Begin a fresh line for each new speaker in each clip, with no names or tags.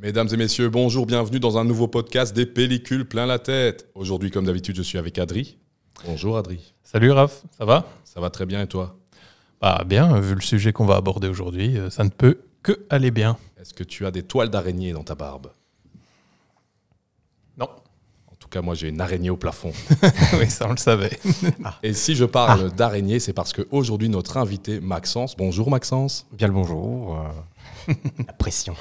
Mesdames et messieurs, bonjour, bienvenue dans un nouveau podcast des pellicules plein la tête. Aujourd'hui, comme d'habitude, je suis avec Adri. Bonjour Adri. Salut Raph, ça va Ça va très bien et toi Bah bien, vu le sujet qu'on va aborder aujourd'hui, euh, ça ne peut que aller bien. Est-ce que tu as des toiles d'araignée dans ta barbe Non. En tout cas, moi j'ai une araignée au plafond. oui, ça on le savait. Ah. Et si je parle d'araignée, c'est parce qu'aujourd'hui notre invité Maxence, bonjour Maxence. Bien le bonjour. Euh, la pression.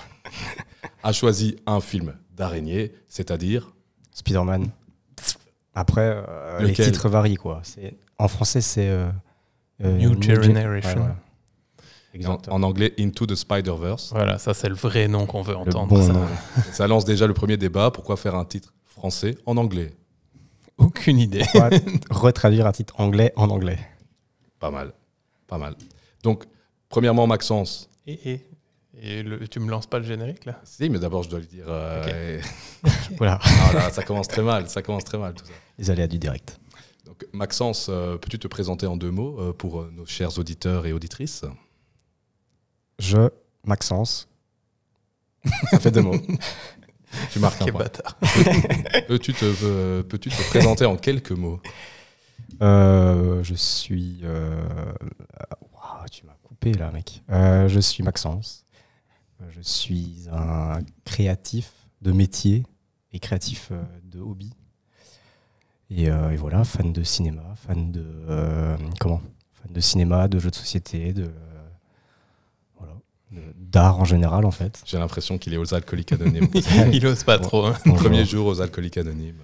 a choisi un film d'araignée, c'est-à-dire Spider-Man. Après, euh, les titres varient. quoi.
En français, c'est. Euh, euh, New, Generation.
En, anglais, Into the Spider-Verse. Voilà, ça, c'est le vrai nom qu'on veut entendre. ça. lance déjà le premier débat. Pourquoi faire un titre français en anglais Aucune idée. retraduire un titre anglais en anglais Pas mal. Pas mal. Donc, premièrement, Maxence.
Et, et. Et tu me lances pas le générique là
Si, mais d'abord je dois le dire. Euh, voilà. Ah, ça commence très mal, ça commence très mal tout ça. Les du direct. Donc, Maxence, euh, peux-tu te présenter en deux mots euh, pour nos chers auditeurs et auditrices Je, Maxence. ça fait deux mots. tu marques un point. Peux-tu te, présenter en quelques mots
Je suis. Ah, tu m'as coupé là, mec. je suis Maxence. Euh, je suis un créatif de métier et créatif euh, de hobby. Euh, et, voilà, fan de cinéma, fan de comment Fan de cinéma, de jeux de
société, de d'art en général en fait. J'ai l'impression qu'il est aux alcooliques anonymes. Il n'ose pas trop. Hein. Premier jour.
aux alcooliques anonymes.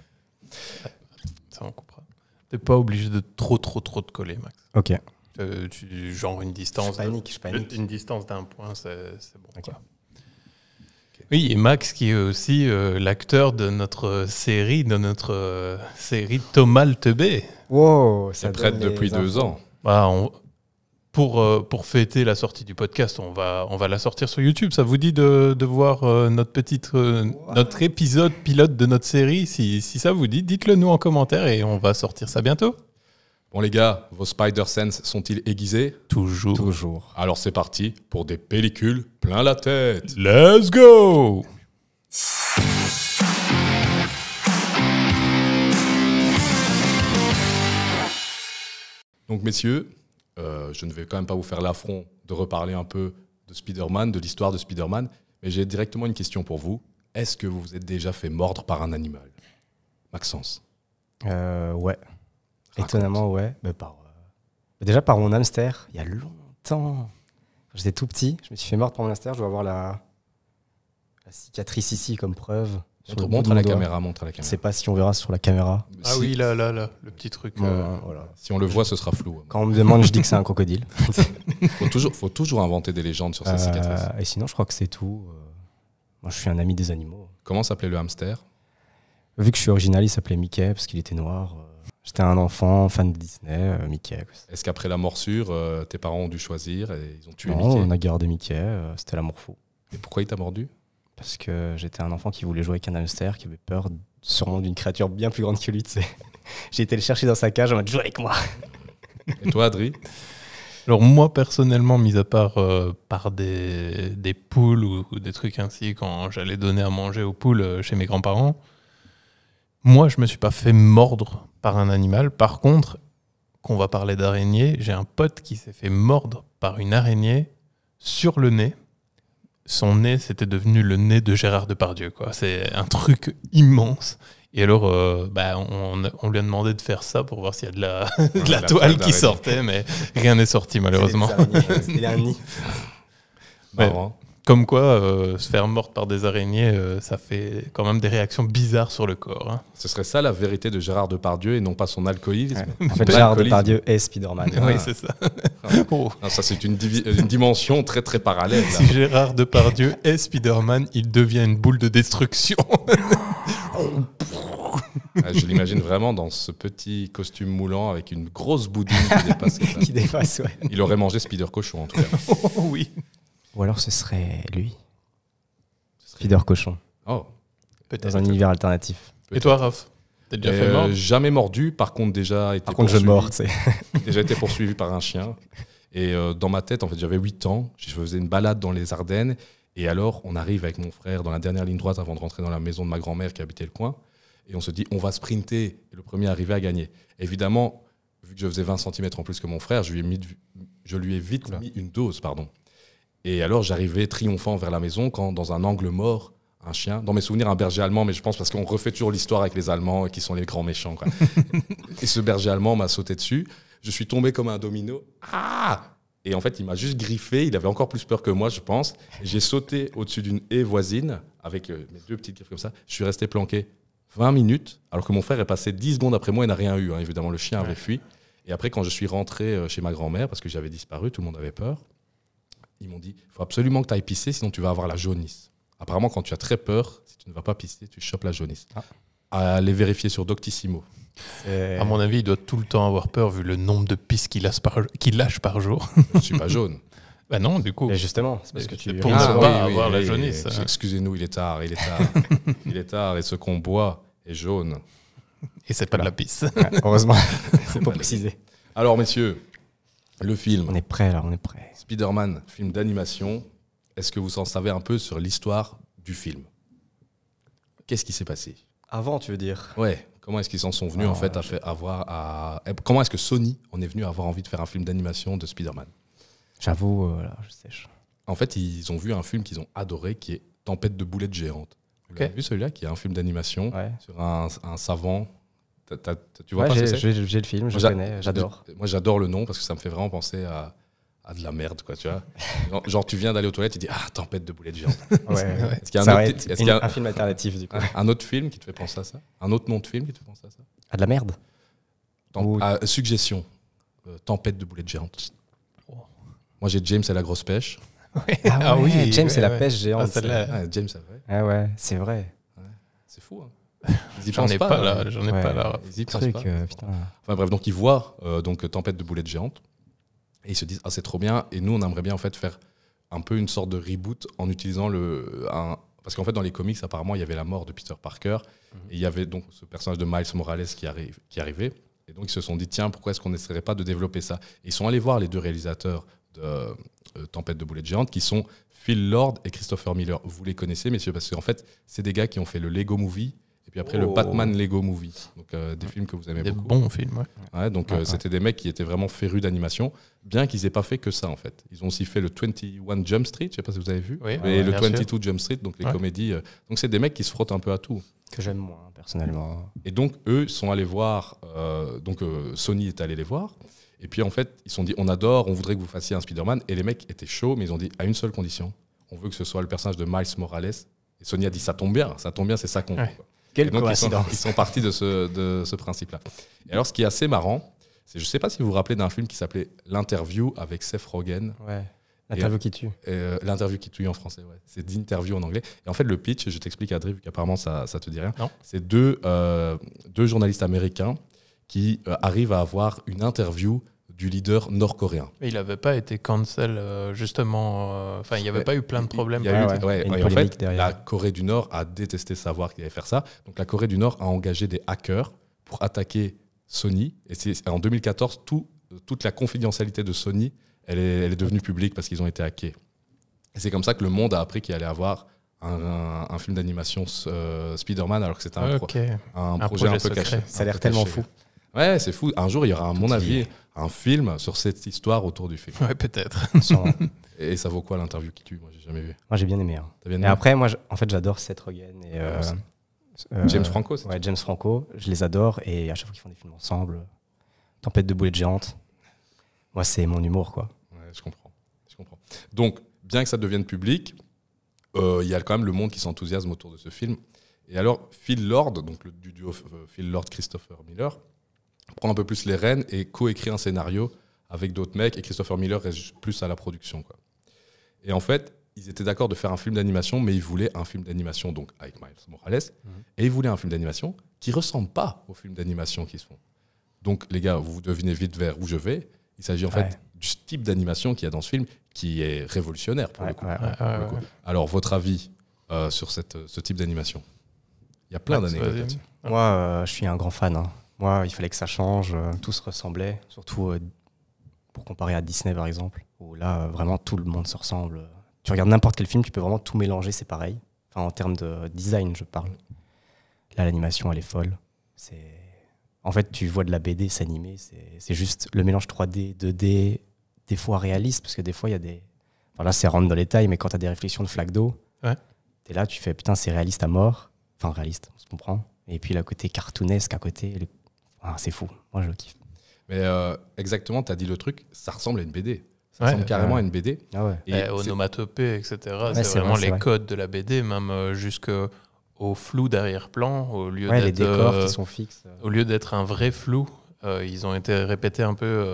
Ça on comprend. T'es pas obligé de trop trop trop te coller, Max. Ok. Euh, genre une distance. Une distance d'un point, c'est bon. Oui, et Max qui est aussi euh, l'acteur de notre euh, série, de notre série Thomas Tebé. ça traite depuis deux ans. Bah, pour, pour fêter la sortie du podcast, on va, on va la sortir sur YouTube. Ça vous dit de, voir notre, petite, notre épisode pilote de notre série si ça vous dit, dites-le nous en commentaire et on va sortir ça bientôt. Bon les gars, vos Spider Sense sont-ils aiguisés Toujours.
Toujours. Alors c'est parti pour des pellicules plein la tête.
Let's go
Donc messieurs, euh, je ne vais quand même pas vous faire l'affront de reparler un peu de Spider-Man, de l'histoire de Spider-Man, mais j'ai directement une question pour vous. Est-ce que vous vous êtes déjà fait mordre par un animal Maxence
euh, Ouais. Étonnamment, ouais. Mais bah, par, euh, bah, Déjà par mon hamster, il y a longtemps. J'étais tout petit, je me suis fait mordre par mon hamster, je dois avoir la, cicatrice ici comme preuve. montre, à la caméra, montre à la caméra. Je sais pas si on verra sur la caméra. Ah oui, là, là, là, le petit truc.
Euh. voilà.
Si on le voit, ce sera flou. Hein. Quand
on me demande, je dis que c'est un crocodile. faut, toujours, faut toujours inventer des légendes sur ces euh, cicatrice.
Et sinon, je crois que c'est tout. Moi, je suis un ami des animaux.
Comment s'appelait le hamster
Vu que je suis original, il s'appelait Mickey parce qu'il était noir. J'étais un enfant fan de Disney,
euh, Mickey. Est-ce qu'après la morsure, euh, tes parents ont dû choisir et ils ont tué Non, Mickey on a
gardé Mickey, euh, c'était l'amour fou.
Et pourquoi il t'a mordu Parce
que j'étais un enfant qui voulait jouer avec un hamster, qui avait peur sûrement d'une créature bien plus grande que lui, tu sais. J'ai été le chercher dans sa cage en mode joue avec moi.
Et toi, Adri Alors moi personnellement, mis à part par des, poules ou, des trucs ainsi, quand j'allais donner à manger aux poules chez mes grands-parents, moi, je me suis pas fait mordre par un animal. Par contre, qu'on va parler d'araignée, j'ai un pote qui s'est fait mordre par une araignée sur le nez. Son nez, c'était devenu le nez de Gérard Depardieu. Quoi. C'est un truc immense. Et alors, euh, bah, on, lui a demandé de faire ça pour voir s'il y a de la, toile qui sortait, mais rien n'est sorti malheureusement. un Comme quoi, euh, se faire morte par des araignées, euh, ça fait quand même des réactions bizarres sur le corps. Hein. Ce serait ça la vérité de Gérard
Depardieu et non pas son alcoolisme. En fait, Gérard Depardieu est Spider-Man. Oui, c'est ça. Oh. ça, c'est une, dimension très très parallèle. Si Gérard
Depardieu est Spider-Man, il devient une boule de destruction. Ah, je l'imagine vraiment dans
ce petit costume moulant avec une grosse boudine qui dépasse. Il aurait mangé Spider Cochon en tout cas. oui.
Ou alors ce serait lui. Fidor Cochon. Oh, peut-être. Dans un univers alternatif.
Et toi, Raph déjà fait euh, Jamais
mordu, par contre, déjà été Par contre, je mords, tu Déjà été poursuivi par un chien. Et euh, dans ma tête, en fait, j'avais 8 ans, je faisais une balade dans les Ardennes. Et alors, on arrive avec mon frère dans la dernière ligne droite avant de rentrer dans la maison de ma grand-mère qui habitait le coin. Et on se dit, on va sprinter. Et le premier arrivé à gagner. Évidemment, vu que je faisais 20 cm en plus que mon frère, je lui ai, vite mis une dose, pardon. Et alors j'arrivais triomphant vers la maison quand, dans un angle mort, un chien, dans mes souvenirs, un berger allemand, mais je pense parce qu'on refait toujours l'histoire avec les Allemands qui sont les grands méchants. et ce berger allemand m'a sauté dessus. Je suis tombé comme un domino. Ah et en fait, il m'a juste griffé. Il avait encore plus peur que moi, je pense. J'ai sauté au-dessus d'une haie voisine avec euh, mes deux petites griffes comme ça. Je suis resté planqué 20 minutes, alors que mon frère est passé 10 secondes après moi et n'a rien eu. Hein. Évidemment, le chien avait fui. Et après, quand je suis rentré euh, chez ma grand-mère, parce que j'avais disparu, tout le monde avait peur, ils m'ont dit, il faut absolument que tu ailles pisser, sinon tu vas avoir la jaunisse. Apparemment, quand tu as très peur, si tu ne vas pas pisser, tu chopes la jaunisse.
Ah. vérifier sur Doctissimo. À mon avis, il doit tout le temps avoir peur vu le nombre de pisses qu'il lâche, lâche, par jour. Je suis pas jaune. Ben non, du coup. justement, c'est parce euh, que tu. Ah, ne pas avoir la jaunisse. Hein.
Excusez-nous, il est tard, il est tard, il est tard, et ce qu'on boit est jaune. Et c'est pas de la pisse. heureusement, c'est pas précisé. Alors, messieurs, le film. On est prêt là, on est prêt. Spider-Man, film d'animation. Est-ce que vous en savez un peu sur l'histoire du film Qu'est-ce qui s'est passé Avant, tu veux dire Ouais. Comment est-ce qu'ils s'en sont venus en ah, fait, à, avoir à... Eh, comment est-ce que Sony en est venu à avoir envie de faire un film d'animation de Spider-Man J'avoue, euh, je sais. En fait, ils ont vu un film qu'ils ont adoré qui est Tempête de boulettes géantes. Vous avez vu celui-là qui est un film d'animation sur un savant tu vois J'ai le film, je connais, j'adore. Moi, j'adore le nom parce que ça me fait vraiment penser à, de la merde, quoi, tu vois. genre, tu viens d'aller aux toilettes, tu dis Ah, tempête de boulet de viande. Est-ce qu'il y a, un, film alternatif, du coup Un autre film qui te fait penser à ça Un autre nom de film qui te fait penser à ça À de la merde euh, Suggestion euh, Tempête de boulet de géante. Moi, j'ai James et la grosse pêche. Ah, ah, oui, James et la pêche ah, géante. James, ah c'est vrai. ouais, c'est vrai. C'est fou, hein. J'en ai pas, hein. là, j'en ai pas là. Ils pas. enfin bref, donc ils voient euh, donc euh, tempête de boulettes géantes et ils se disent ah c'est trop bien et nous on aimerait bien en fait faire un peu une sorte de reboot en utilisant le parce qu'en fait dans les comics apparemment il y avait la mort de Peter Parker mhm. et il y avait donc ce personnage de Miles Morales qui arrive qui arrivait et donc ils se sont dit tiens pourquoi est-ce qu'on n'essaierait pas de développer ça Ils sont allés voir les deux réalisateurs de euh, Tempête de boulettes géantes qui sont Phil Lord et Christopher Miller. Vous les connaissez messieurs parce qu'en fait c'est des gars qui ont fait le Lego Movie et puis après, le oh. Batman Lego Movie. Donc, euh, des films que vous aimez beaucoup. Des bons films, ouais. donc, euh, c'était des mecs qui étaient vraiment férus d'animation, bien qu'ils aient pas fait que ça, en fait. Ils ont aussi fait le 21 Jump Street, je sais pas si vous avez vu. Oui, et le 22 Jump Street, donc les comédies. Euh, donc, c'est des mecs qui se frottent un peu à tout. Que j'aime moins, personnellement. Et donc, eux sont allés voir. donc, Sony est allé les voir. Et puis, en fait, ils se sont dit on adore, on voudrait que vous fassiez un Spider-Man. Et les mecs étaient chauds, mais ils ont dit à une seule condition on veut que ce soit le personnage de Miles Morales. Et Sony a dit ça tombe bien, ça tombe bien, c'est ça qu'on quelle Ils sont, partis de ce, de ce principe-là. Et alors, ce qui est assez marrant, c'est je ne sais pas si vous vous rappelez d'un film qui s'appelait L'interview avec Seth Rogen. L'interview qui tue. Euh, euh, L'interview qui tue en français, C'est d'interview en anglais. Et en fait, le pitch, je t'explique, Adrien, vu qu'apparemment ça, ça te dit rien. C'est deux, euh, deux journalistes américains qui arrivent à avoir une interview leader nord-coréen.
Il n'avait pas été cancel, euh, justement. Euh, enfin, il n'y avait pas eu plein de problèmes. Y a eu, la
Corée du Nord a détesté savoir qu'il allait faire ça. Donc, la Corée du Nord a engagé des hackers pour attaquer Sony. Et c'est en 2014, toute la confidentialité de Sony, elle est, elle est devenue publique parce qu'ils ont été hackés. Et c'est comme ça que le monde a appris qu'il allait avoir un, film d'animation euh, Spider-Man alors que c'était un, projet, un peu caché. Ça a l'air tellement fou. Ouais, c'est fou. Un jour, il y aura, à mon avis, un film sur cette histoire autour du film. Ouais, peut-être. et ça vaut quoi l'interview qui tue Moi, j'ai jamais vu.
Moi, j'ai bien aimé. Hein. et après, moi, en fait, j'adore Seth Rogen et euh, euh James Franco. Ouais, James Franco. Je les adore et à chaque fois qu'ils font des films ensemble, Tempête de boulettes géantes. Moi, c'est mon humour, quoi. Ouais, je comprends.
Je comprends. Donc, bien que ça devienne public, euh, il y a quand même le monde qui s'enthousiasme autour de ce film. Et alors, Phil Lord, donc le, du duo euh, Phil Lord Christopher Miller, prend un peu plus les rênes et coécrit un scénario avec d'autres mecs. Et Christopher Miller reste plus à la production. Quoi. Et en fait, ils étaient d'accord de faire un film d'animation, mais ils voulaient un film d'animation, donc avec Miles Morales. Mhm. Et ils voulaient un film d'animation qui ressemble pas aux films d'animation qu'ils font. Donc, les gars, vous devinez vite vers où je vais. Il s'agit en fait du type d'animation qu'il y a dans ce film qui est révolutionnaire pour, le, coup, Alors, votre avis euh, sur cette, ce type d'animation Il y a plein d'années.
Moi, euh, je suis un grand fan. Hein moi, il fallait que ça change. Euh, tout se ressemblait, surtout euh, pour comparer à Disney, par exemple, où là, euh, vraiment, tout le monde se ressemble. Tu regardes n'importe quel film, tu peux vraiment tout mélanger, c'est pareil. Enfin, en termes de design, je parle. Là, l'animation, elle est folle. C'est... En fait, tu vois de la BD s'animer, c'est juste le mélange 3D, 2D, des fois réaliste, parce que des fois, il y a des. là, c'est rentre dans les tailles, mais quand tu as des réflexions de flaque d'eau, ouais. es là, tu fais putain, c'est réaliste à mort. Enfin, réaliste, on se comprend. Et puis, le côté cartoonesque à côté, ah, c'est fou. Moi, je le kiffe.
Mais euh, exactement, tu as dit le truc, ça ressemble à une BD. Ça ressemble carrément à une BD. Ah et, eh, onomatopée, etc. c'est vraiment les codes de la BD, même euh, jusqu'au flou d'arrière-plan, au lieu d'être. Euh, sont fixes. Au lieu d'être un vrai flou, ils ont été répétés un peu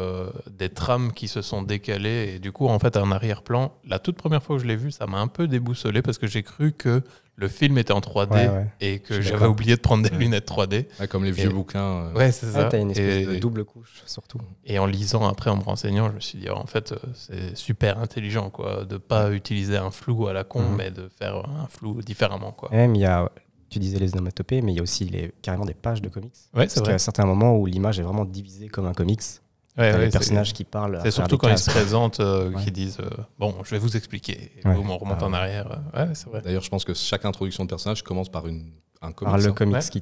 des trames qui se sont décalées. Et du coup, en fait, un arrière-plan, la toute première fois que je l'ai vu, ça m'a un peu déboussolé parce que j'ai cru que le film était en 3D et que j'avais oublié de prendre des lunettes 3D. comme les vieux bouquins. Euh. Ouais, c'est ça. Ah, t'as une espèce de double couche, surtout. Et en lisant après, en me renseignant, je me suis dit, oh, en fait, euh, c'est super intelligent, quoi, de pas utiliser un flou à la con, mhm. mais de faire un flou différemment, quoi. Même,
il y a, tu disais les onomatopées, mais il y a aussi les, carrément des pages de comics. Ouais, c'est vrai. Parce qu'à certains moments où l'image est vraiment divisée comme un comics les personnages qui parlent. C'est surtout quand ils se présentent,
euh, qui disent euh, Bon, je vais vous expliquer. on remonte ah en arrière. D'ailleurs, je pense que chaque introduction
de personnage commence par une, un comics. Hein. qui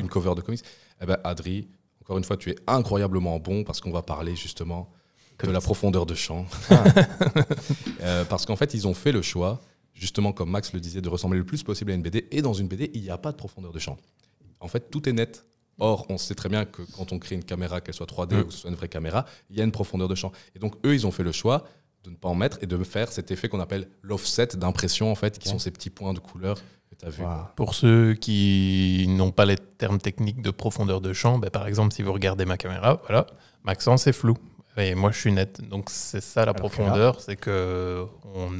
une cover de comics. Eh ben, Adri, encore une fois, tu es incroyablement bon parce qu'on va parler justement de la profondeur de champ. Ah. Euh, parce qu'en fait, ils ont fait le choix, justement, comme Max le disait, de ressembler le plus possible à une BD. Et dans une BD, il n'y a pas de profondeur de champ. En fait, tout est net. Or, on sait très bien que quand on crée une caméra, qu'elle soit 3D mm. ou que ce soit une vraie caméra, il y a une profondeur de champ. Et donc, eux, ils ont fait le choix de ne pas en mettre et de faire cet effet qu'on appelle l'offset d'impression, en fait, qui sont ces petits points de couleur que tu as vu.
Pour ceux qui n'ont pas les termes techniques de profondeur de champ, ben, par exemple, si vous regardez ma caméra, voilà, Maxence est flou. Et moi, je suis net. Donc, c'est ça la ah, profondeur, c'est qu'on euh,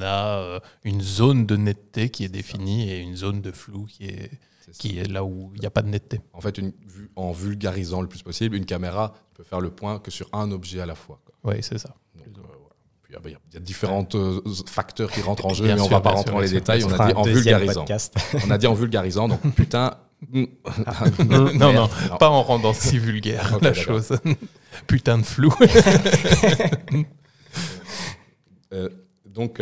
a euh, une zone de netteté qui est définie et une zone de flou qui est qui est là où il n'y a pas de netteté. En fait, une, en vulgarisant le plus
possible, une caméra peut faire le point que sur un objet à la fois.
Oui, c'est ça. Euh,
ah bah, il y, a différents euh, facteurs qui rentrent en jeu, mais on ne va pas rentrer dans les détails. On a dit en vulgarisant. on a dit en vulgarisant, donc putain. Hmm. non, non, pas en rendant si vulgaire la chose. putain de flou. Euh, donc,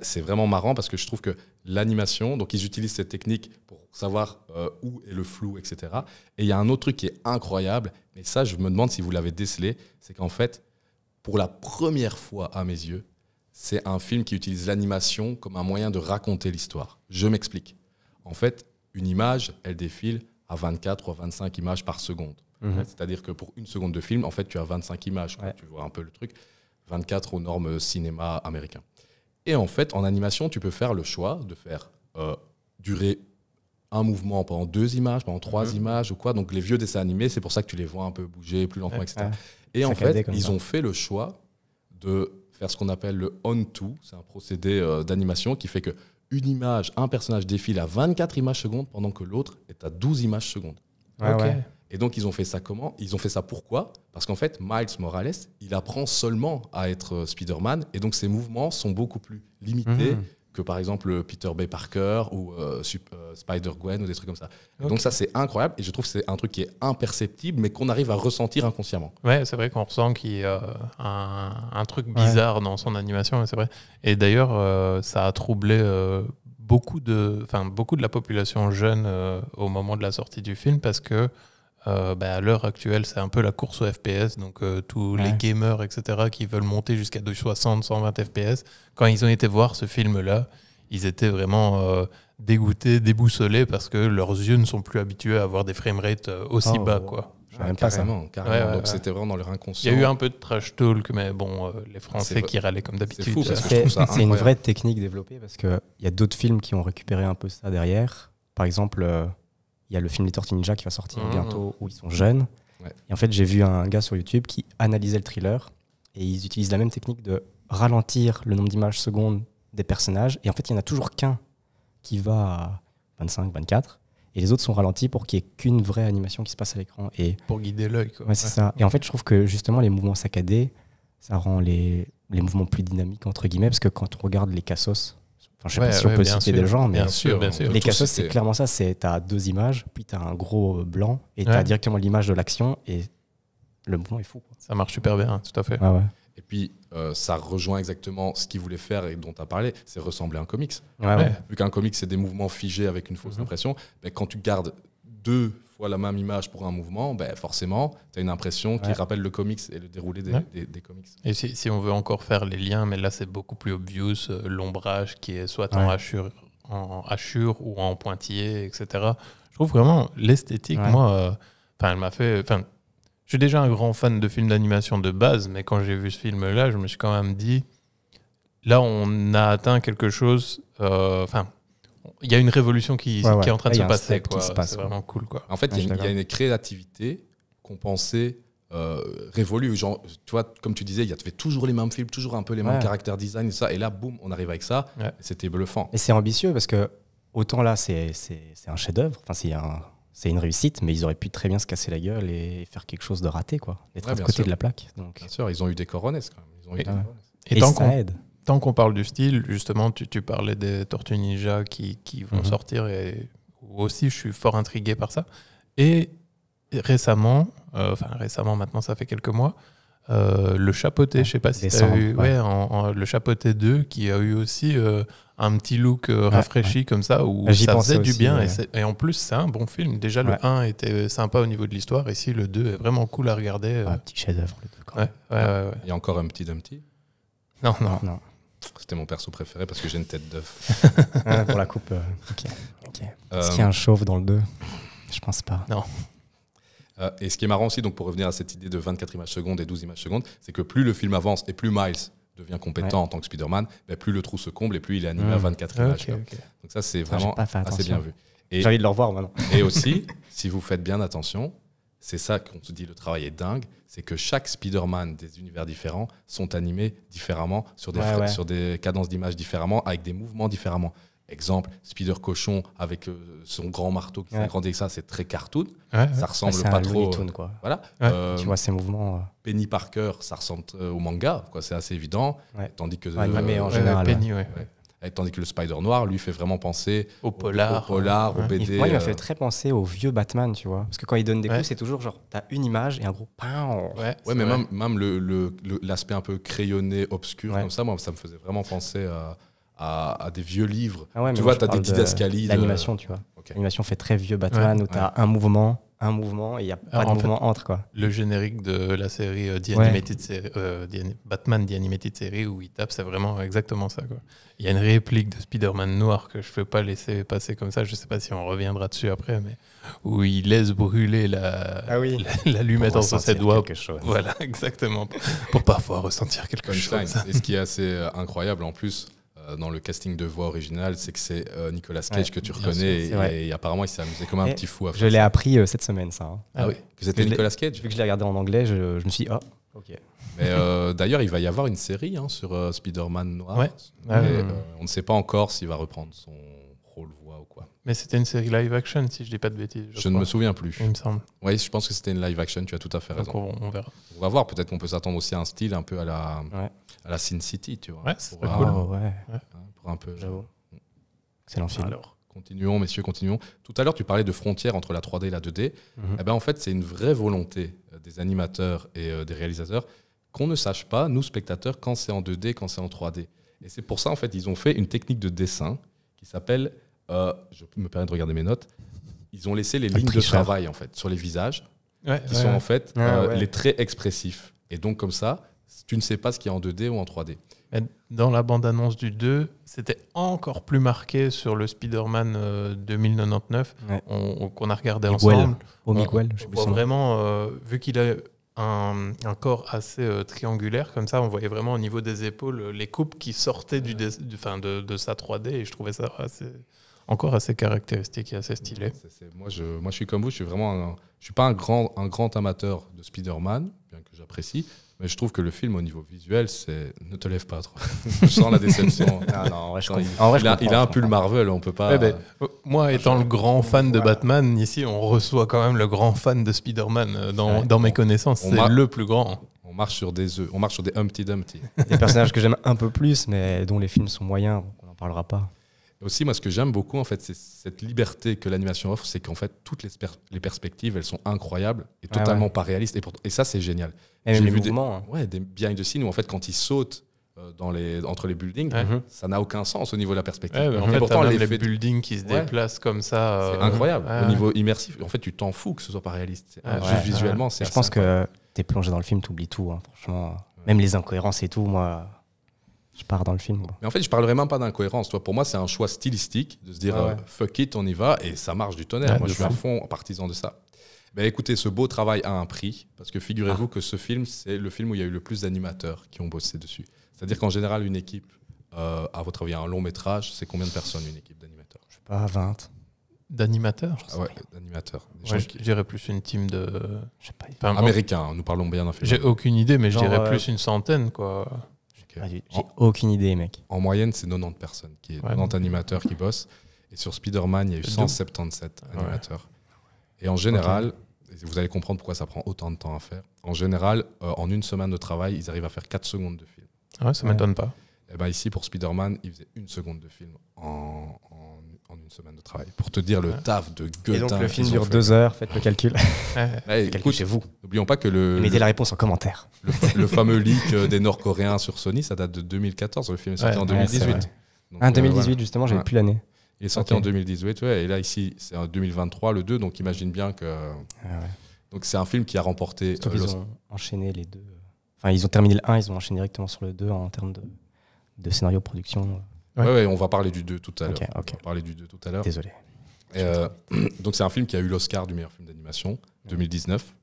c'est vraiment marrant parce que je trouve que l'animation. Donc ils utilisent cette technique pour savoir euh, où est le flou, etc. Et il y a un autre truc qui est incroyable, mais ça je me demande si vous l'avez décelé, c'est qu'en fait, pour la première fois à mes yeux, c'est un film qui utilise l'animation comme un moyen de raconter l'histoire. Je m'explique. En fait, une image, elle défile à 24 ou à 25 images par seconde. Mhm. C'est-à-dire que pour une seconde de film, en fait, tu as 25 images. Tu vois un peu le truc. 24 aux normes cinéma américain. Et en fait, en animation, tu peux faire le choix de faire euh, durer un mouvement pendant deux images, pendant trois mhm. images ou quoi. Donc les vieux dessins animés, c'est pour ça que tu les vois un peu bouger plus lentement, etc. et en fait, ils ont fait le choix de faire ce qu'on appelle le on-to. C'est un procédé euh, d'animation qui fait que une image, un personnage défile à 24 images secondes pendant que l'autre est à 12 images secondes. Et donc, ils ont fait ça comment Ils ont fait ça pourquoi Parce qu'en fait, Miles Morales, il apprend seulement à être euh, Spider-Man, et donc ses mouvements sont beaucoup plus limités mhm. que par exemple Peter Bay Parker ou euh, euh, Spider-Gwen ou des trucs comme ça. Donc ça, c'est incroyable, et je trouve que c'est un truc qui est imperceptible, mais qu'on arrive à ressentir inconsciemment.
Ouais, c'est vrai qu'on ressent qu'il y a un, truc bizarre dans son animation, c'est vrai. Et d'ailleurs, ça a troublé beaucoup, de, beaucoup de la population jeune au moment de la sortie du film, parce que euh, bah, à l'heure actuelle, c'est un peu la course au FPS. Donc, euh, tous les gamers, etc., qui veulent monter jusqu'à 60 120 FPS, quand ils ont été voir ce film-là, ils étaient vraiment euh, dégoûtés, déboussolés, parce que leurs yeux ne sont plus habitués à avoir des framerates aussi oh, bas. Quoi. pas carrément. Donc, c'était vraiment dans leur inconscient. Il y a eu un peu de trash talk, mais bon, les Français qui râlaient comme d'habitude. C'est une vraie technique développée, parce
qu'il y a d'autres films qui ont récupéré un peu ça derrière. Par exemple il y a le film Les Tortues Ninja qui va sortir mmh. bientôt où ils sont jeunes. Et en fait, j'ai vu un gars sur YouTube qui analysait le thriller et ils utilisent la même technique de ralentir le nombre d'images secondes des personnages. Et en fait, il n'y en a toujours qu'un qui va à 25, 24. Et les autres sont ralentis pour qu'il n'y ait qu'une vraie animation qui se passe à l'écran. Et pour guider l'œil. ça. Et en fait, je trouve que justement, les mouvements saccadés, ça rend les, les mouvements plus dynamiques, entre guillemets, parce que quand on regarde les cassos, je ne sais pas si on peut citer des gens, mais bien sûr, les c'est clairement ça. C'est t'as deux images, puis tu as un gros euh, blanc, et as directement l'image de
l'action,
et le mouvement est fou.
Ça marche super bien, hein, tout à fait. Ah et puis, euh, ça
rejoint exactement ce qu'il voulait faire et dont tu as parlé, c'est ressembler à un comics. Vu qu'un comics, c'est des mouvements figés avec une fausse mhm. impression, mais quand tu gardes deux la même image pour un mouvement, ben forcément, tu as une impression qui rappelle le comics et le déroulé des,
comics. Et si, on veut encore faire les liens, mais là c'est beaucoup plus obvious, euh, l'ombrage qui est soit en, hachure, en hachure ou en pointillé, etc. Je trouve vraiment l'esthétique, moi, euh, enfin elle m'a fait... Je suis déjà un grand fan de films d'animation de base, mais quand j'ai vu ce film-là, je me suis quand même dit, là, on a atteint quelque chose. Euh, enfin, il y a une révolution qui, est en train de se passer. Quoi. c'est vraiment cool. Quoi. En fait, il y, a une
créativité qu'on pensait euh, révolue. Genre, tu vois, comme tu disais, il y avait toujours les mêmes films, toujours un peu les mêmes caractères design et ça. Et là, boum, on arrive avec ça. C'était bluffant.
Et c'est ambitieux parce que autant là, c'est un chef-d'œuvre. Enfin, c'est c'est une réussite, mais ils auraient pu très bien se casser la gueule
et faire quelque chose de raté, quoi. Être à côté de la plaque. Donc. Bien sûr, ils ont eu des coronets, quand même. Ils
et, des et, tant tant qu'on parle du style, justement, tu, parlais des Tortues Ninja qui, vont mhm. sortir et aussi je suis fort intrigué par ça. Et récemment, euh, enfin récemment maintenant, ça fait quelques mois, euh, le Chapoté, je ah, je sais pas si tu as ouais. le Chapoté 2 qui a eu aussi euh, un petit look rafraîchi comme ça où ah, ça faisait du bien. Et, en plus, c'est un bon film. Déjà, le 1 était sympa au niveau de l'histoire. Ici, le 2 est vraiment cool à regarder. Ah, un petit chef-d'œuvre, le 2 quand Et encore un petit petit. Non, non. non.
C'était mon perso préféré parce que j'ai une tête d'œuf. pour la coupe, euh, ok. Est-ce qu'il y a un euh,
chauve dans le 2 Je pense pas.
Non. Euh, et ce qui est marrant aussi, donc pour revenir à cette idée de 24 images secondes et 12 images secondes, c'est que plus le film avance et plus Miles devient compétent en tant que Spider-Man, ben, plus le trou se comble et plus il est animé à 24 mmh. images. Donc ça, c'est vraiment assez bien vu. J'ai envie de le revoir maintenant. et aussi, si vous faites bien attention, c'est ça qu'on se dit, le travail est dingue, c'est que chaque Spider-Man des univers différents sont animés différemment, sur des, Sur des cadences d'images différemment, avec des mouvements différemment. Exemple, Spider Cochon avec euh, son grand marteau qui s'agrandit ouais. ça, c'est très cartoon. ça ressemble pas trop. Euh, voilà. tu euh, vois ces mouvements. Penny Parker, ça ressemble au manga, quoi. C'est assez évident. Tandis que. mais en général. Penny, tandis que le Spider Noir, lui, fait vraiment penser au polar, au, BD. Moi, il m'a euh. fait
très penser au vieux Batman, tu vois. Parce que quand il donne des coups, c'est toujours genre, t'as une image et un gros pain. Ouais, mais même,
même l'aspect le, un peu crayonné, obscur, comme ça, moi, ça me faisait vraiment penser à, à, des vieux livres. Ah tu vois, t'as des didascalies.
L'animation, tu vois. L'animation fait très vieux Batman, où t'as un mouvement
un mouvement et il y a pas de mouvement entre. Quoi. Le générique de la série, Batman euh, The, série euh, Batman The Animated Series où il tape, c'est vraiment exactement ça. Il y a une réplique de Spider-Man noir que je ne peux pas laisser passer comme ça. Je ne sais pas si on reviendra dessus après, mais où il laisse brûler la, ah entre ses doigts. Chose. Voilà, exactement. Pour, parfois ressentir quelque chose. Et ce
qui est assez euh, incroyable en plus, euh, dans le casting de voix originale, c'est que c'est euh, Nicolas Cage que tu reconnais. et, apparemment, il s'est amusé comme un petit fou à faire Je l'ai
appris euh, cette semaine, ça. Hein. Ah, oui, ah, que c'était Nicolas
Cage Vu que je l'ai regardé en anglais, je, me suis dit, oh, ok. Mais d'ailleurs, il va y avoir une série hein, sur Spider-Man noir. Ah, ouais. on ne sait pas encore s'il va reprendre son,
mais c'était une série live action, si je dis pas de bêtises. Je, ne me souviens plus. Il me semble.
Oui, je pense que c'était une live action, tu as tout à fait raison. on, verra. On va voir, peut-être qu'on peut, s'attendre aussi à un style un peu à la, à la Sin City, tu vois. Ouais, c'est cool. ouais. Hein, pour un peu. Mm. Excellent film. Alors. Continuons, messieurs, continuons. Tout à l'heure, tu parlais de frontières entre la 3D et la 2D. Mhm. Et eh ben, en fait, c'est une vraie volonté euh, des animateurs et euh, des réalisateurs qu'on ne sache pas, nous, spectateurs, quand c'est en 2D, quand c'est en 3D. Et c'est pour ça, en fait, ils ont fait une technique de dessin qui s'appelle euh, je je me permets de regarder mes notes, ils ont laissé les ah, lignes de travail en fait sur les visages, qui sont en fait euh, les traits expressifs. Et donc comme ça, tu ne sais pas ce qu'il y a en 2D ou en 3D.
Dans la bande-annonce du 2, c'était encore plus marqué sur le Spider-Man 2099 euh, qu'on a regardé ensemble. Au Miguel, oh, vraiment, vu qu'il a un, corps assez triangulaire, comme ça, on voyait vraiment au niveau des épaules les coupes qui sortaient du, de, de, sa 3D, et je trouvais ça assez, encore
assez caractéristique et assez stylé. moi, je, moi, je suis comme vous, je suis vraiment je suis pas un grand, un grand amateur de Spider-Man, bien que j'apprécie, mais je trouve que le film, au niveau visuel, c'est ne te lève pas trop. je sens la déception. il, a, un pull Marvel, on peut pas. Eh ben,
euh, moi, étant le grand fan de Batman, ici, on reçoit quand même le grand fan de Spider-Man euh, dans, mes connaissances. C'est le plus grand. On marche sur des œufs, on marche sur des Humpty Dumpty. Des personnages
que j'aime un peu plus, mais dont les films sont moyens, on n'en parlera pas.
Aussi, moi, ce que j'aime beaucoup, en fait, c'est cette liberté que l'animation offre, c'est qu'en fait, toutes les, perspectives, elles sont incroyables et ah totalement pas réalistes. Et, ça, c'est génial. J'ai vu mouvements, des, hein. ouais, des behind the scenes où, en fait, quand ils sautent euh, dans les, entre les buildings, mhm. ça n'a aucun sens au niveau de la perspective. en fait, pourtant, les, buildings qui se déplacent comme ça. Euh, c'est incroyable. au niveau immersif, en fait, tu t'en fous que ce soit pas réaliste. Juste visuellement, c'est. Je pense
que que t'es plongé dans le film, t'oublies tout, hein, franchement. Même les incohérences et tout, moi je pars dans le film.
Mais en fait, je parlerai même pas d'incohérence. Toi, pour moi, c'est un choix stylistique de se dire ah euh, fuck it, on y va, et ça marche du tonnerre. moi, je suis à fond partisan de ça. Ben écoutez, ce beau travail a un prix, parce que figurez-vous ah. que ce film, c'est le film où il y a eu le plus d'animateurs qui ont bossé dessus. C'est-à-dire qu'en général, une équipe, euh, à votre avis, un long métrage, c'est combien de personnes une équipe d'animateurs
Je sais pas, 20. D'animateurs ah ouais, d'animateurs. Ouais, J'irais plus une team de. Américains, hein, nous parlons bien d'un film. J'ai aucune idée, mais je dirais euh, plus une centaine, quoi. Euh, j'ai
aucune idée, mec. En moyenne, c'est 90 personnes, qui est 90 animateurs qui bossent. Et sur Spider-Man, il y a eu 177 animateurs. Et en général, vous allez comprendre pourquoi ça prend autant de temps à faire. En général, euh, en une semaine de travail, ils arrivent à faire 4 secondes de film. ouais, ça m'étonne pas. Et eh ben ici, pour Spider-Man, ils faisaient une seconde de film en, une semaine de travail. Pour te dire le taf de gueule. Et donc le film dure deux heures, faites le calcul. ouais, écoute, chez vous. N'oublions pas que le. Mettez la réponse en commentaire. Le, fameux leak euh, des Nord-Coréens sur Sony, ça date de 2014. Le film est sorti en 2018. Donc, ah, 2018, euh, justement, j'avais plus l'année. Il est sorti en 2018, ouais, et là, ici, c'est en 2023, le 2, donc imagine bien que. Ah, donc, c'est un film qui a remporté. Euh, ils ont enchaîné les deux.
Enfin, ils ont terminé le 1, ils ont enchaîné directement sur le 2 en termes de, de scénario, production. Ouais. on va parler du 2 tout à l'heure. On va parler du 2 tout à l'heure. Désolé.
Euh, donc c'est un film qui a eu l'Oscar du meilleur film d'animation 2019,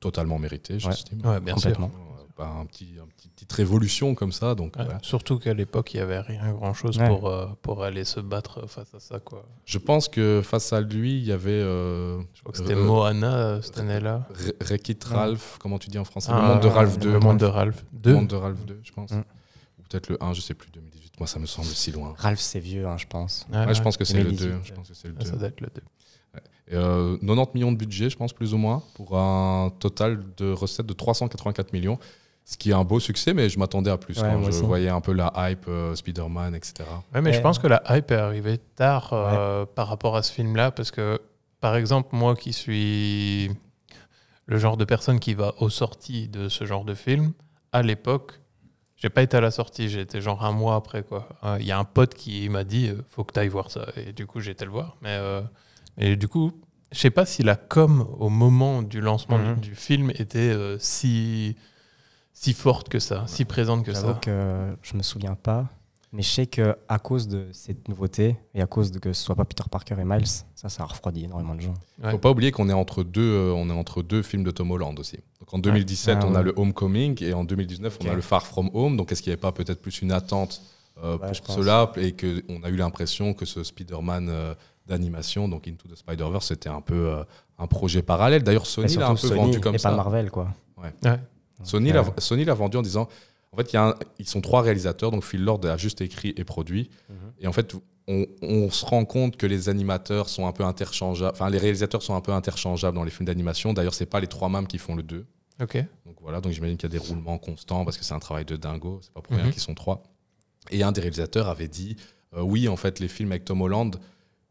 totalement mérité, j'estime. Ouais, bien complètement. Euh, sûr. un petit, un petit, petite
révolution comme ça. Donc, Surtout qu'à l'époque, il n'y avait rien grand-chose pour, euh, pour aller se battre face à ça. Quoi.
Je pense que face à lui, il y avait. je crois que c'était Moana cette année-là. Rekit Ralph, comment tu dis en français ah, Le monde de Ralph 2. Le monde de Ralph 2. monde de Ralph 2, je pense. Mm peut-être le 1, je sais plus, 2018. Moi, ça me semble si loin. Ralph, c'est vieux, hein, je pense. je pense que c'est le 2. Je pense que c'est le 2. Ah, ça le 2. 90 euh, millions de budget, je pense, plus ou moins, pour un total de recettes de 384 millions. Ce qui est un beau succès, mais je m'attendais à plus quand je voyais un peu la hype euh, Spider-Man, etc. Ouais, mais je pense
que la hype est arrivée tard euh, par rapport à ce film-là, parce que, par exemple, moi qui suis le genre de personne qui va aux sorties de ce genre de film, à l'époque, j'ai pas été à la sortie, j'étais genre un mois après quoi. Il euh, y a un pote qui m'a dit euh, faut que tu ailles voir ça et du coup j'ai été le voir. Mais euh, et du coup, je sais pas si la com au moment du lancement mhm. du, film était si si forte que ça, si présente que ça. Que je me souviens pas.
Mais je sais qu'à cause de cette nouveauté et à cause de que ce soit pas Peter Parker et Miles, ça, ça a refroidi énormément de gens.
Il ne Faut pas oublier qu'on est entre deux, euh, on est entre deux films de Tom Holland aussi. Donc en 2017, ah on a le Homecoming et en 2019, on a le Far From Home. Donc est-ce qu'il n'y avait pas peut-être plus une attente euh, pour cela et que on a eu l'impression que ce Spider-Man euh, d'animation, donc Into the Spider-Verse, c'était un peu un projet parallèle. D'ailleurs, Sony l'a un peu vendu comme ça. Pas Marvel quoi. Sony l'a vendu en disant en fait, y a ils sont trois réalisateurs, donc Phil Lord a juste écrit et produit. Mhm. Et en fait, on, se rend compte que les animateurs sont un peu interchangeables, enfin les réalisateurs sont un peu interchangeables dans les films d'animation. D'ailleurs, ce c'est pas les trois mêmes qui font le deux. Ok. Donc voilà, donc j'imagine qu'il y a des roulements constants parce que c'est un travail de dingo. C'est pas pour rien mhm. qu'ils sont trois. Et un des réalisateurs avait dit euh, oui, en fait, les films avec Tom Holland,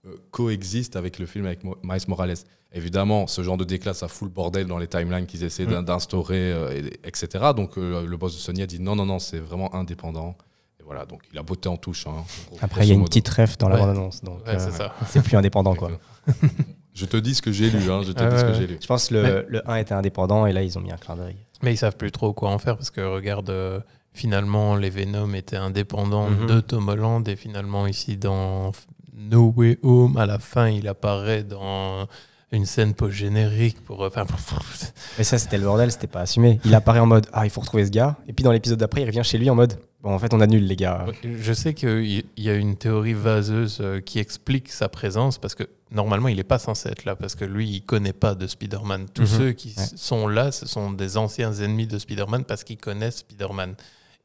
euh, coexiste avec le film avec Miles Morales. Évidemment, ce genre de déclasse ça fout le bordel dans les timelines qu'ils essaient mm. d'instaurer, euh, etc. Donc euh, le boss de Sony a dit non, non, non, c'est vraiment indépendant. Et voilà, donc il a beauté en touche. Hein, Après, il y a une petite ref dans la bande-annonce, donc c'est plus indépendant. quoi. je te dis ce que
j'ai lu, hein, je lu. Je pense que le,
le, 1 était indépendant
et là, ils ont mis un clin d'œil.
Mais ils savent plus trop quoi en faire parce que regarde finalement les Venom étaient indépendants mm-hmm. de Tom Holland et finalement ici dans No Way Home. À la fin, il apparaît dans une scène post-générique pour. Euh, enfin... Mais
ça, c'était le bordel, c'était pas assumé. Il apparaît en mode Ah, il faut retrouver ce gars. Et puis dans l'épisode d'après, il revient chez lui en mode Bon, en fait, on annule, les gars.
Je sais qu'il y a une théorie vaseuse euh, qui explique sa présence parce que normalement, il est pas censé être là parce que lui, il connaît pas de Spider-Man. Tous mhm, ceux qui sont là, ce sont des anciens ennemis de Spider-Man parce qu'ils connaissent Spider-Man.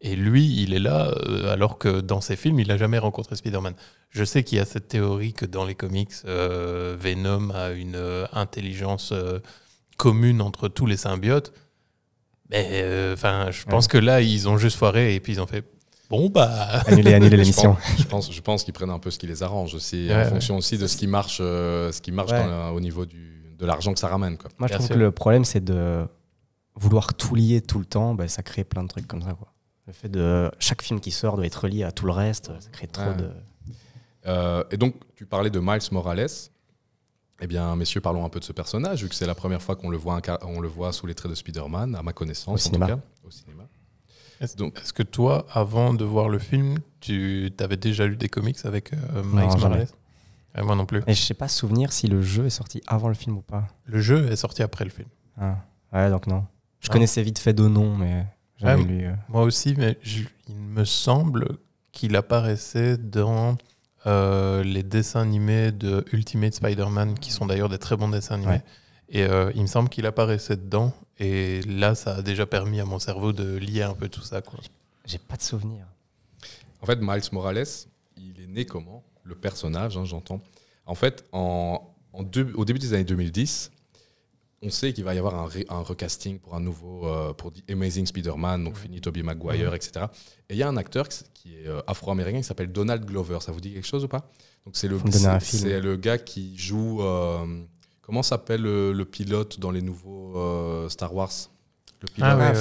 Et lui, il est là, euh, alors que dans ses films, il n'a jamais rencontré Spider-Man. Je sais qu'il y a cette théorie que dans les comics, euh, Venom a une euh, intelligence commune entre tous les symbiotes. Mais enfin, je pense que là, ils ont juste foiré et puis ils ont fait
bon bah annuler annuler l'émission. Je pense, je pense qu'ils prennent un peu ce qui les arrange aussi, en fonction aussi de ce qui marche, ce qui marche au niveau du, de l'argent que ça ramène. Quoi. Moi, je trouve que le
problème, c'est de vouloir tout lier tout le temps, bah, ça crée plein de trucs comme ça. Quoi. Le fait de chaque film qui sort doit être lié à tout le reste, ça crée
trop de. Euh, et donc, tu parlais de Miles Morales. Eh bien, messieurs, parlons un peu de ce personnage, vu que c'est la première fois qu'on le, voit on le voit sous
les traits de Spider-Man, à ma connaissance, au cinéma. En tout cas, au cinéma. Est-ce, donc, est-ce que toi, avant de voir le film, tu avais déjà lu des comics avec euh, Miles Morales Moi non plus. Et
je sais pas souvenir si le jeu est sorti avant le film ou pas.
Le jeu est sorti après le film. Ah. Ouais, donc non. Je ah. connaissais
vite fait de nom, mais ah euh.
Moi aussi, mais il me semble qu'il apparaissait dans euh, les dessins animés de Ultimate Spider-Man, qui sont d'ailleurs des très bons dessins animés. Et euh, il me semble qu'il apparaissait dedans. Et là, ça a déjà permis à mon cerveau de lier un peu tout ça. J'ai pas de souvenir.
En fait, Miles Morales, il est né comment Le personnage, hein, j'entends. En fait, en, au début des années 2010, on sait qu'il va y avoir un, recasting pour un nouveau, euh, pour The Amazing Spider-Man, donc fini Tobey Maguire, etc. Et il y a un acteur qui est euh, afro-américain qui s'appelle Donald Glover. Ça vous dit quelque chose ou pas Donc c'est le, c'est le gars qui joue. Euh, comment s'appelle le, pilote dans les nouveaux Star Wars Le ah pilote. Ah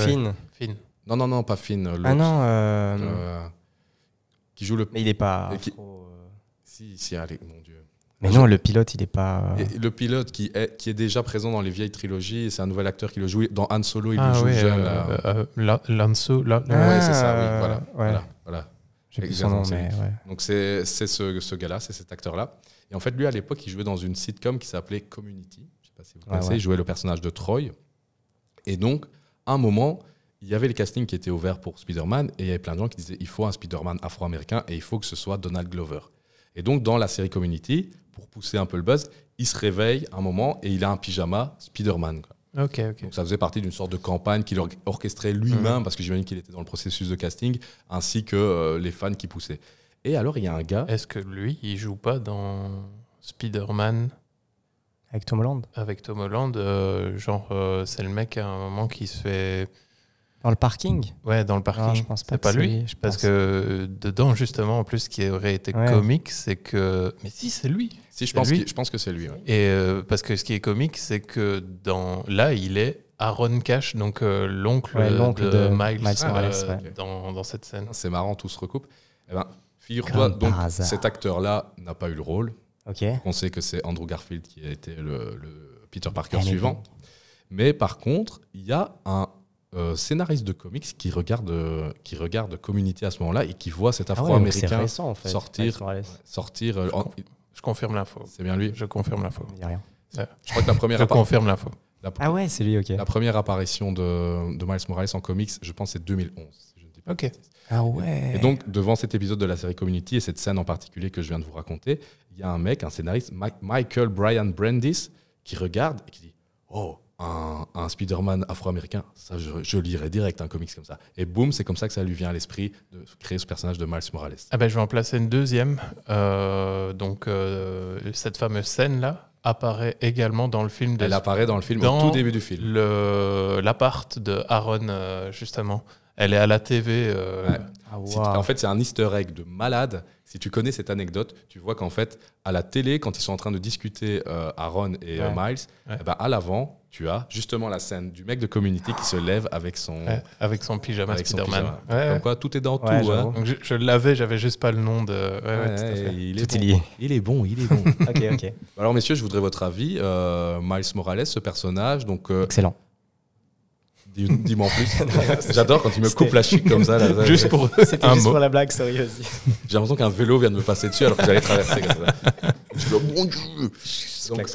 Finn. Non non non pas Finn. Ah non. qui joue le. Mais il est pas. Si si allez. Bon, mais
non,
le pilote, il n'est pas. Euh,
le pilote qui est, qui est déjà présent dans les vieilles trilogies, c'est un nouvel acteur qui le joue.
Dans Han Solo, il ah le joue jeune. Euh, euh, euh Lanso, oui, ah c'est ça, oui, ah, voilà. voilà, Exactement, nom, mais
Donc c'est ce, ce gars-là, c'est cet acteur-là. Et en fait, lui, à l'époque, il jouait dans une sitcom qui s'appelait Community. Je sais pas si vous connaissez, il jouait le personnage de Troy. Et donc, à un moment, il y avait le casting qui était ouvert pour Spider-Man et il y avait plein de gens qui disaient il faut un Spider-Man afro-américain et il faut que ce soit Donald Glover. Et donc, dans la série Community, pour pousser un peu le buzz, il se réveille un moment et il a un pyjama Spider-Man. Donc ça faisait partie d'une sorte de campagne qu'il orchestrait lui-même, mmh. parce que j'imagine qu'il était dans le processus de casting, ainsi que
euh, les fans qui poussaient. Et alors, il y a un gars. Est-ce que lui, il joue pas dans Spider-Man Avec Tom Holland Avec Tom Holland, euh, genre, euh, c'est le mec à un moment qui se fait
dans le parking Ouais, dans le parking. je pense pas. C'est pas lui. Je parce
que dedans, justement, en plus, ce qui aurait été comique, c'est que. Mais si, c'est lui. Si, je pense, je pense que c'est lui. Et euh, parce que ce qui est comique, c'est que dans là, il est Aaron Cash, donc euh, l'oncle de, Miles, Morales, euh, dans, cette scène. Ah, c'est marrant,
tout se recoupe. Eh ben, figure-toi, donc cet acteur-là n'a pas eu le rôle. Ok. On sait que c'est Andrew Garfield qui a été le, Peter Parker suivant. Mais par contre, il y a un euh, scénariste de comics qui regarde, euh, qui regarde Community à ce moment-là et qui voit cet ah afro-américain sortir. sortir euh, je, confirme l'info. C'est bien lui Je confirme l'info. Il n'y a rien. Je crois que la première. je confirme l'info. La... Ah ouais, c'est lui, ok. La première apparition de, de Miles Morales en comics, je pense, c'est 2011.
ok.
Ah ouais. Et donc,
devant cet épisode de la série Community et cette scène en particulier que je viens de vous raconter, il y a un mec, un scénariste, Michael Brian Brandis, qui regarde et qui dit Oh, un, Spider-Man afro-américain, ça, je, lirais direct un comics comme ça. Et boum, c'est comme ça que ça lui vient à l'esprit de créer ce personnage de Miles Morales.
Ah ben, je vais en placer une deuxième. Euh, donc, euh, cette fameuse scène-là apparaît également dans le film. De Elle apparaît dans le film, au tout début du film. L'appart de Aaron, euh, justement. Elle est à la TV. Ah,
en fait, c'est un easter egg de malade. Si tu connais cette anecdote, tu vois qu'en fait, à la télé, quand ils sont en train de discuter Aaron et Miles, eh ben, à l'avant, tu as justement la scène du mec de community qui se lève avec son avec son pyjama Spider-Man. Comme quoi tout est dans tout. Hein.
je, l'avais, j'avais juste pas le nom de. il, est il est bon, il est bon. ok, ok.
Alors messieurs, je voudrais votre avis. Euh, Miles Morales, ce personnage, donc euh, excellent. Dis-moi en plus. J'adore quand il me coupe la chute comme ça. juste pour C'était juste pour la blague, sérieux. J'ai l'impression qu'un vélo vient de me passer dessus alors que j'allais traverser. Comme Je dis, oh, mon Dieu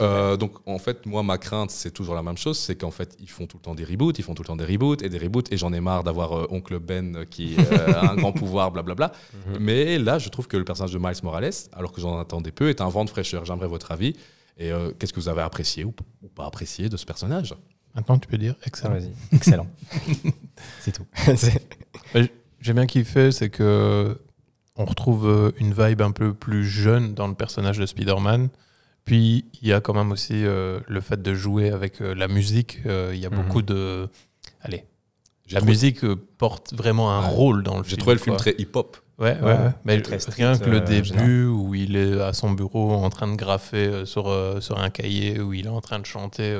euh, donc, en fait, moi, ma crainte, c'est toujours la même chose, c'est qu'en fait, ils font tout le temps des reboots, ils font tout le temps des reboots et des reboots, et j'en ai marre d'avoir euh, oncle Ben euh, qui a un grand pouvoir, blablabla. Mhm. Mais là, je trouve que le personnage de Miles Morales, alors que j'en attendais peu, est un vent de fraîcheur. J'aimerais votre avis. Et qu'est-ce que vous avez apprécié ou, pas apprécié de ce personnage
Maintenant, tu peux dire excellent. excellent. c'est tout. Bah, j'ai bien kiffé, c'est que on retrouve une vibe un peu plus jeune dans le personnage de Spider-Man. Puis il y a quand même aussi euh, le fait de jouer avec euh, la musique. Euh, il y a mhm. beaucoup de. Allez. La musique porte vraiment un rôle dans le film. J'ai trouvé le film très hip-hop. Ouais, ouais, Mais rien que le début où il est à son bureau en train de graffer sur, sur un cahier, où il est en train de chanter.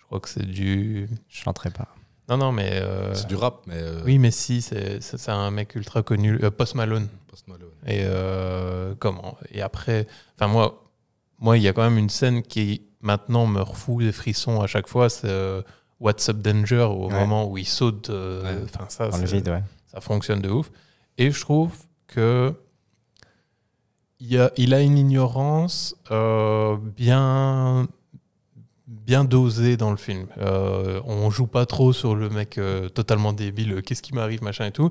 je crois que c'est du. Je chanterai pas. Non, non, mais. c'est du rap, mais. Oui, mais si, c'est un mec ultra connu, Post Malone. Post Malone. Et comment Et après, enfin moi, moi, il y a quand même une scène qui maintenant me refoule des frissons à chaque fois. C'est euh, What's Up Danger au moment où il saute. Euh, ça, le vide, ça fonctionne de ouf. Et je trouve que il a, il a une ignorance euh, bien bien dosé dans le film. Euh, on joue pas trop sur le mec totalement débile, qu'est-ce qui m'arrive, machin et tout.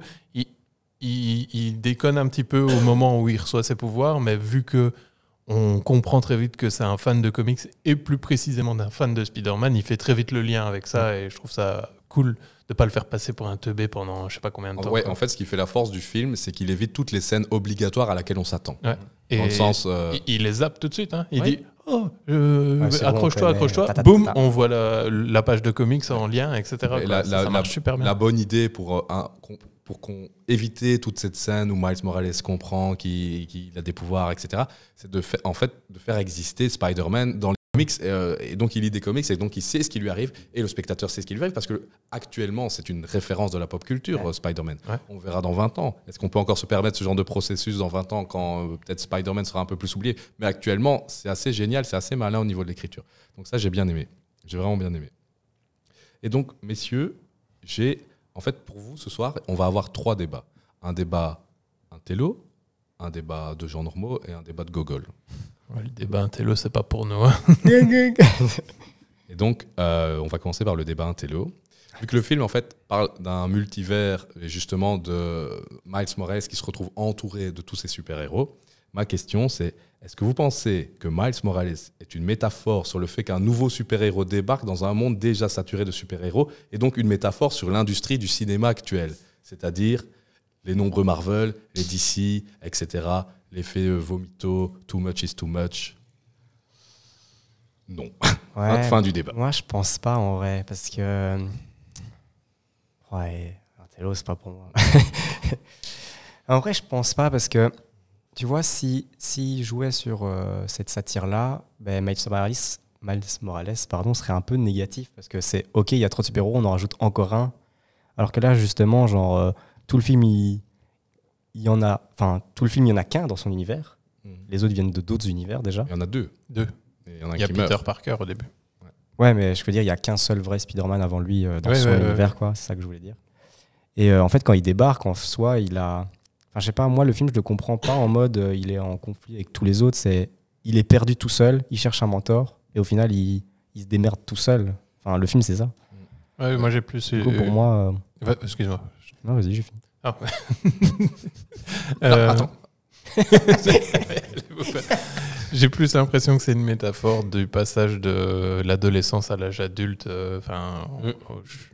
il, déconne un petit peu au moment où il reçoit ses pouvoirs, mais vu que on comprend très vite que c'est un fan de comics et plus précisément d'un fan de Spider-Man. Il fait très vite le lien avec ça mm. et je trouve ça cool de pas le faire passer pour un teubé pendant je sais pas combien de temps. en fait,
ce qui fait la force du film, c'est qu'il évite
toutes les scènes obligatoires à laquelle on s'attend. Euh, il, les zappe tout de suite. Hein. Il dit Oh, accroche-toi, accroche-toi. Boum, on voit la, page de comics en lien, etc.
marche super bien. La bonne idée pour euh, un, pour qu'on toute cette scène où Miles Morales comprend qu'il a des pouvoirs, etc. C'est de en fait de faire exister Spider-Man dans les comics euh, et, donc il lit des comics et donc il sait ce qui lui arrive et le spectateur sait ce qui lui arrive parce que actuellement c'est une référence de la pop culture Spider-Man. On verra dans 20 ans. Est-ce qu'on peut encore se permettre ce genre de processus dans 20 ans quand euh, peut-être Spider-Man sera un peu plus oublié Mais actuellement c'est assez génial, c'est assez malin au niveau de l'écriture. Donc ça j'ai bien aimé. J'ai vraiment bien aimé. Et donc messieurs, j'ai en fait, pour vous, ce soir, on va avoir trois débats. Un débat intello, un débat de gens normaux et un débat de gogol. le débat intello, c'est pas pour nous. Hein. et donc, euh, on va commencer par le débat intello. Vu que le film, en fait, parle d'un multivers et justement de Miles Morales qui se retrouve entouré de tous ces super-héros, Ma question, c'est est-ce que vous pensez que Miles Morales est une métaphore sur le fait qu'un nouveau super-héros débarque dans un monde déjà saturé de super-héros et donc une métaphore sur l'industrie du cinéma actuel, c'est-à-dire les nombreux Marvel, les DC, etc., l'effet euh, vomito, too much is too much Non. fin du débat.
Moi, je pense pas en vrai, parce que. Ouais, c'est pas pour moi. en vrai, je pense pas parce que tu vois, si, si jouait sur euh, cette satire-là, ben Miles Morales, Morales pardon, serait un peu négatif parce que c'est OK, il y a trop de super-héros, on en rajoute encore un. Alors que là, justement, genre, euh, tout le film, il, y en a. Enfin, tout le film, il y en a qu'un dans son univers. Mhm. Les autres viennent de d'autres univers déjà. Il y en a deux. Deux.
Il y, en a, Peter Parker au début.
Ouais. mais je veux dire, il y a qu'un seul vrai Spider-Man avant lui euh, dans son univers, quoi. C'est ça que je voulais dire. Et en fait, quand il débarque, en soi, il a je sais pas, moi, le film, je le comprends pas en mode euh, il est en conflit avec tous les autres. C'est il est perdu tout seul, il cherche un mentor, et au final, il, se démerde tout seul. Enfin, le film, c'est ça. moi, j'ai plus. Euh, pour moi. Euh,
excuse-moi. Non, vas-y, j'ai fini. Ah. Attends. j'ai plus l'impression que c'est une métaphore du passage de l'adolescence à l'âge adulte. Enfin,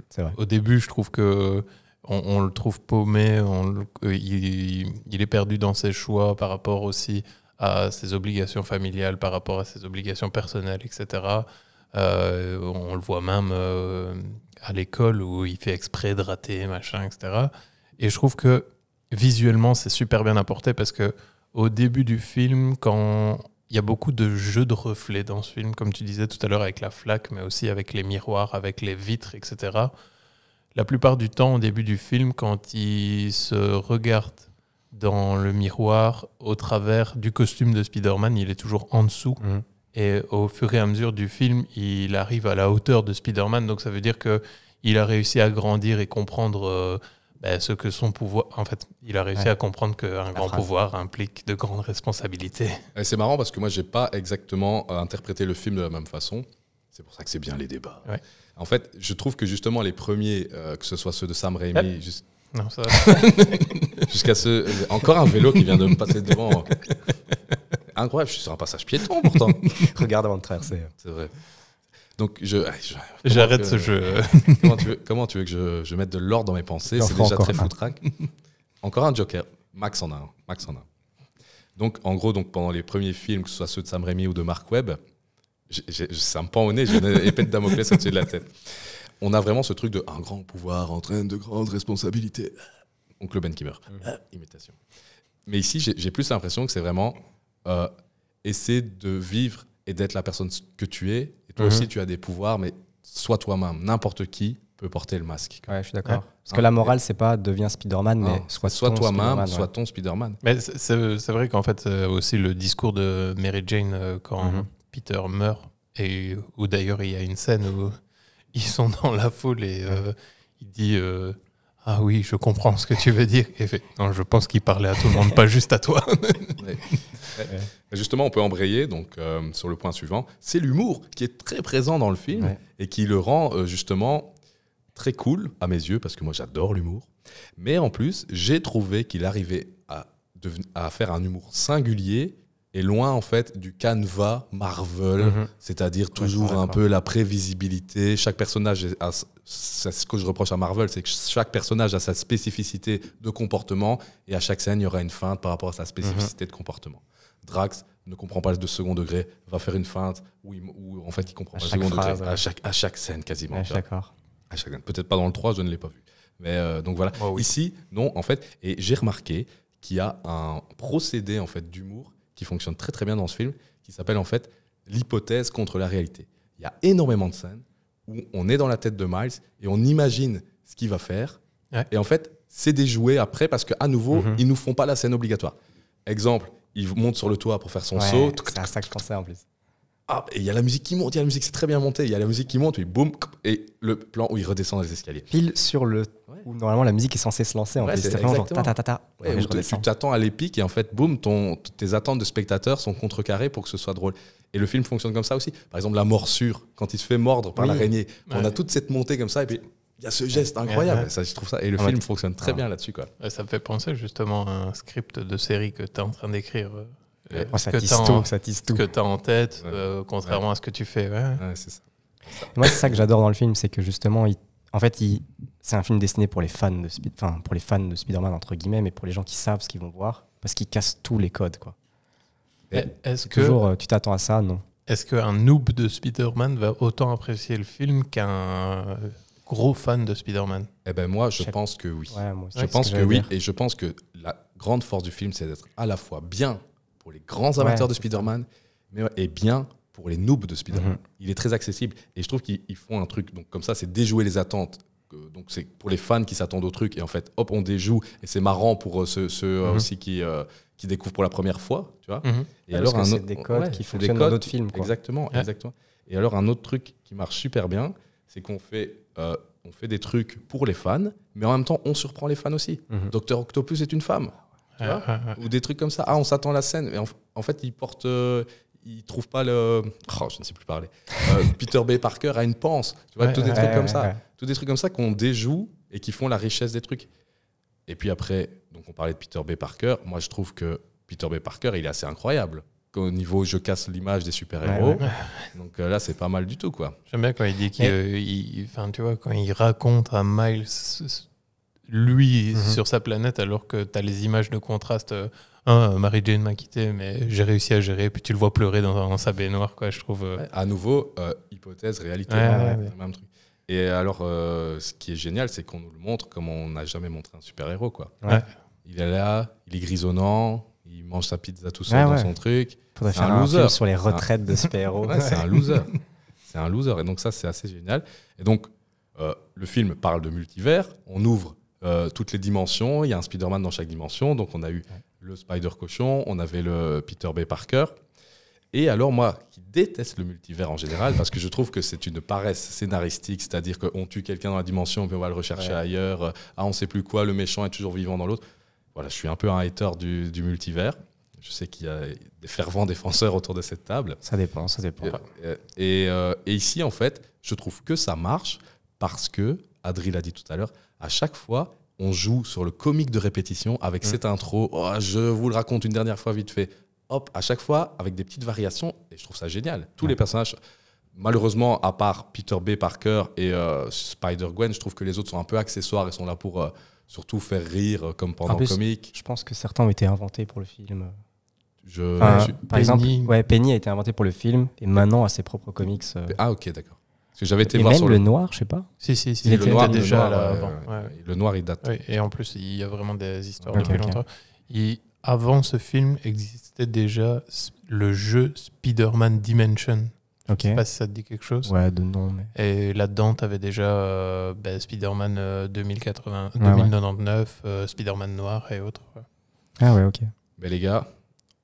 mm. au, début, je trouve que on, le trouve paumé, euh, il, est perdu dans ses choix par rapport aussi à ses obligations familiales, par rapport à ses obligations personnelles, etc. Euh, on le voit même euh, à l'école où il fait exprès de rater, machin, etc. Et je trouve que visuellement, c'est super bien apporté parce que au début du film, quand il y a beaucoup de jeux de reflets dans ce film, comme tu disais tout à l'heure avec la flaque, mais aussi avec les miroirs, avec les vitres, etc la plupart du temps, au début du film, quand il se regarde dans le miroir au travers du costume de Spider-Man, il est toujours en dessous. Mhm. Et au fur et à mesure du film, il arrive à la hauteur de Spider-Man. Donc ça veut dire que il a réussi à grandir et comprendre euh, ben, ce que son pouvoir. En fait, il a réussi à comprendre qu'un grand pouvoir implique de grandes responsabilités.
c'est marrant parce que moi, je n'ai pas exactement euh, interprété le film de la même façon.
C'est pour ça que c'est bien les débats.
En fait, je trouve que justement les premiers, euh, que ce soit ceux de Sam Raimi, non, ça jusqu'à ce euh, encore un vélo qui vient de me passer devant. Incroyable, je suis sur un passage piéton pourtant. Regarde avant de traverser. C'est vrai. Donc je, ah, j'arrête ce jeu. comment, tu veux, que je, je mette de l'ordre dans mes pensées C'est déjà très foutraque. Encore un Joker. Max en a un. Max en a un. Donc en gros, donc pendant les premiers films, que ce soit ceux de Sam Raimi ou de Mark Webb, ça me pend au nez, j'ai une épée de Damoclès au-dessus de la tête. On a vraiment ce truc de un grand pouvoir entraîne de grandes responsabilités. Oncle Ben qui meurt. Mmh. Ah, imitation. Mais ici, j'ai plus l'impression que c'est vraiment euh, essayer de vivre et d'être la personne que tu es. Et toi mmh. aussi, tu as des pouvoirs, mais sois toi-même. N'importe qui peut porter le masque. Ouais, je suis d'accord. Parce hein? que la morale,
c'est pas deviens Spider-Man, mais sois soit,
toi-même, soit ton Spider-Man.
Mais c'est vrai qu'en fait, euh, aussi le discours de Mary Jane, euh, quand, mmh. Peter meurt. Et où d'ailleurs, il y a une scène où ils sont dans la foule et euh, il dit euh, Ah oui, je comprends ce que tu veux dire. Et non, je pense qu'il parlait à tout le monde, pas juste à toi.
Justement, on peut embrayer donc, euh, sur le point suivant. C'est l'humour qui est très présent dans le film et qui le rend justement très cool à mes yeux, parce que moi j'adore l'humour. Mais en plus, j'ai trouvé qu'il arrivait à, à faire un humour singulier est loin en fait du canevas Marvel, mhm. c'est-à-dire toujours un peu la prévisibilité. Chaque personnage, ce que je reproche à Marvel, c'est que chaque personnage a sa spécificité de comportement et à chaque scène, il y aura une feinte par rapport à sa mhm. spécificité de comportement. Drax ne comprend pas le de second degré, va faire une feinte où, en fait il comprend à pas le second degré à, chaque, à chaque scène quasiment. À chaque à Peut-être pas dans le 3, je ne l'ai pas vu. Mais euh, donc voilà. Bah Ici, non, en fait, et j'ai remarqué qu'il y a un procédé en fait d'humour qui fonctionne très très bien dans ce film, qui s'appelle en fait l'hypothèse contre la réalité. Il y a énormément de scènes où on est dans la tête de Miles et on imagine ce qu'il va faire. Et en fait, c'est déjoué après parce qu'à nouveau, mhm. ils nous font pas la scène obligatoire. Exemple, il monte sur le toit pour faire son saut. C'est un sac que en plus ah, et il y a la musique qui monte, il y a la musique, c'est très bien monté, il y a la musique qui monte, et boum, et le plan où il redescend les escaliers.
Pile sur le. où normalement la musique est censée se lancer en ouais, plus. vraiment ta ta ta ta.
tu t'attends à l'épique et en fait, boum, tes attentes de spectateur sont contrecarrées pour que ce soit drôle. Et le film fonctionne comme ça aussi. Par exemple, la morsure, quand il se fait mordre par l'araignée, on a toute cette montée comme ça, et puis il y a ce geste incroyable. Ça, je trouve ça. Et le film fonctionne très ah. bien là-dessus. quoi.
Ça me fait penser justement à un script de série que tu es en train d'écrire. Euh, euh, oh, ça, tisse tout, ça tisse tout. Ce que tu as en tête, euh, contrairement à ce que tu fais. Ouais. c'est ça.
Moi, c'est ça que j'adore dans le film, c'est que justement, en fait, c'est un film destiné pour les fans de pour les fans de Spider-Man, entre guillemets, mais pour les gens qui savent ce qu'ils vont voir, parce qu'ils cassent tous les codes, quoi. Eh, est-ce que toujours, euh, tu t'attends à ça Non.
Est-ce qu'un noob de Spider-Man va autant apprécier le film qu'un gros fan de Spider-Man Eh ben moi, je pense que oui. je pense que oui,
et je pense que la grande force du film, c'est d'être à la fois bien pour les grands amateurs de Spider-Man, mais bien pour les noobs de Spider-Man. Mhm. Il est très accessible et je trouve qu'ils font un truc donc comme ça, c'est déjouer les attentes. Donc c'est pour les fans qui s'attendent au truc et en fait hop on déjoue et c'est marrant pour euh, ceux, euh, mhm. aussi qui euh, qui découvrent pour la première fois, tu vois. Mhm. Et ah, alors un autre, des codes qui fonctionnent dans d'autres films. Exactement, exactement. Et alors un autre truc qui marche super bien, c'est qu'on fait on fait des trucs pour les fans, mais en même temps on surprend les fans aussi. Docteur Octopus est une femme ou des trucs comme ça. Ah, on s'attend à la scène, mais en, fait, ils portent, euh, il trouve pas le. Oh, je ne sais plus parler. Euh, Peter B. Parker a une panse. Tu vois, tous des trucs comme ça. Tous des trucs comme ça qu'on déjoue et qui font la richesse des trucs. Et puis après, donc on parlait de Peter B. Parker. Moi, je trouve que Peter B. Parker, il est assez incroyable. Au niveau, je casse l'image des super-héros.
Donc euh, là, c'est pas mal du tout, quoi. J'aime bien quand il dit qu'il. tu vois, quand il raconte à Miles lui mhm. sur sa planète, alors que tu as les images de contraste. Hein, euh, euh, Marie-Jane m'a quitté, mais j'ai réussi à gérer. Puis tu le vois pleurer dans, dans sa baignoire, quoi, je trouve. Euh.
à nouveau, hypothèse, réalité, hein, même truc. Et alors, ce qui est génial, c'est qu'on nous le montre comme on n'a jamais montré un super-héros, quoi. Il est là, il est grisonnant, il mange sa pizza tout seul dans son truc. Faudrait faire un, loser. sur les retraites de super-héros. c'est un loser. c'est un loser. Et donc ça, c'est assez génial. Et donc, le film parle de multivers. On ouvre euh, toutes les dimensions. Il y a un Spider-Man dans chaque dimension. Donc, on a eu le Spider-Cochon, on avait le Peter B. Parker. Et alors, moi, qui déteste le multivers en général, parce que je trouve que c'est une paresse scénaristique, c'est-à-dire qu'on tue quelqu'un dans la dimension, puis on va le rechercher ailleurs. Ah, on sait plus quoi, le méchant est toujours vivant dans l'autre. Voilà, je suis un peu un hater du, multivers. Je sais qu'il y a des fervents défenseurs autour de cette table. Ça dépend, ça dépend. Et, euh, ici, en fait, je trouve que ça marche parce que, Adri l'a dit tout à l'heure, à chaque fois, on joue sur le comique de répétition avec mm. cette intro. Oh, je vous le raconte une dernière fois vite fait. Hop, à chaque fois, avec des petites variations. Et je trouve ça génial. Tous les personnages, malheureusement, à part Peter B. Parker et euh, Spider-Gwen, je trouve que les autres sont un peu accessoires et sont là pour euh, surtout faire rire euh, comme pendant le comique.
Je pense que certains ont été inventés pour le film. Je... Par exemple, ouais,
Penny a été inventé pour le film et
maintenant a ses propres comics. Ah ok, d'accord. J'avais été voir sur le... noir, je sais pas. Si, déjà le noir, euh,
Le noir, il date. Oui, et en plus, il y a vraiment des histoires il avant ce film, existait déjà le jeu Spider-Man Dimension. ok sais pas si ça te dit quelque chose. Ouais, de nom. Mais... Et là-dedans, tu avais déjà euh, ben, Spider-Man 2080, euh, 2099, ah Spider-Man noir et autres. Ah ouais,
ok.
Mais les gars,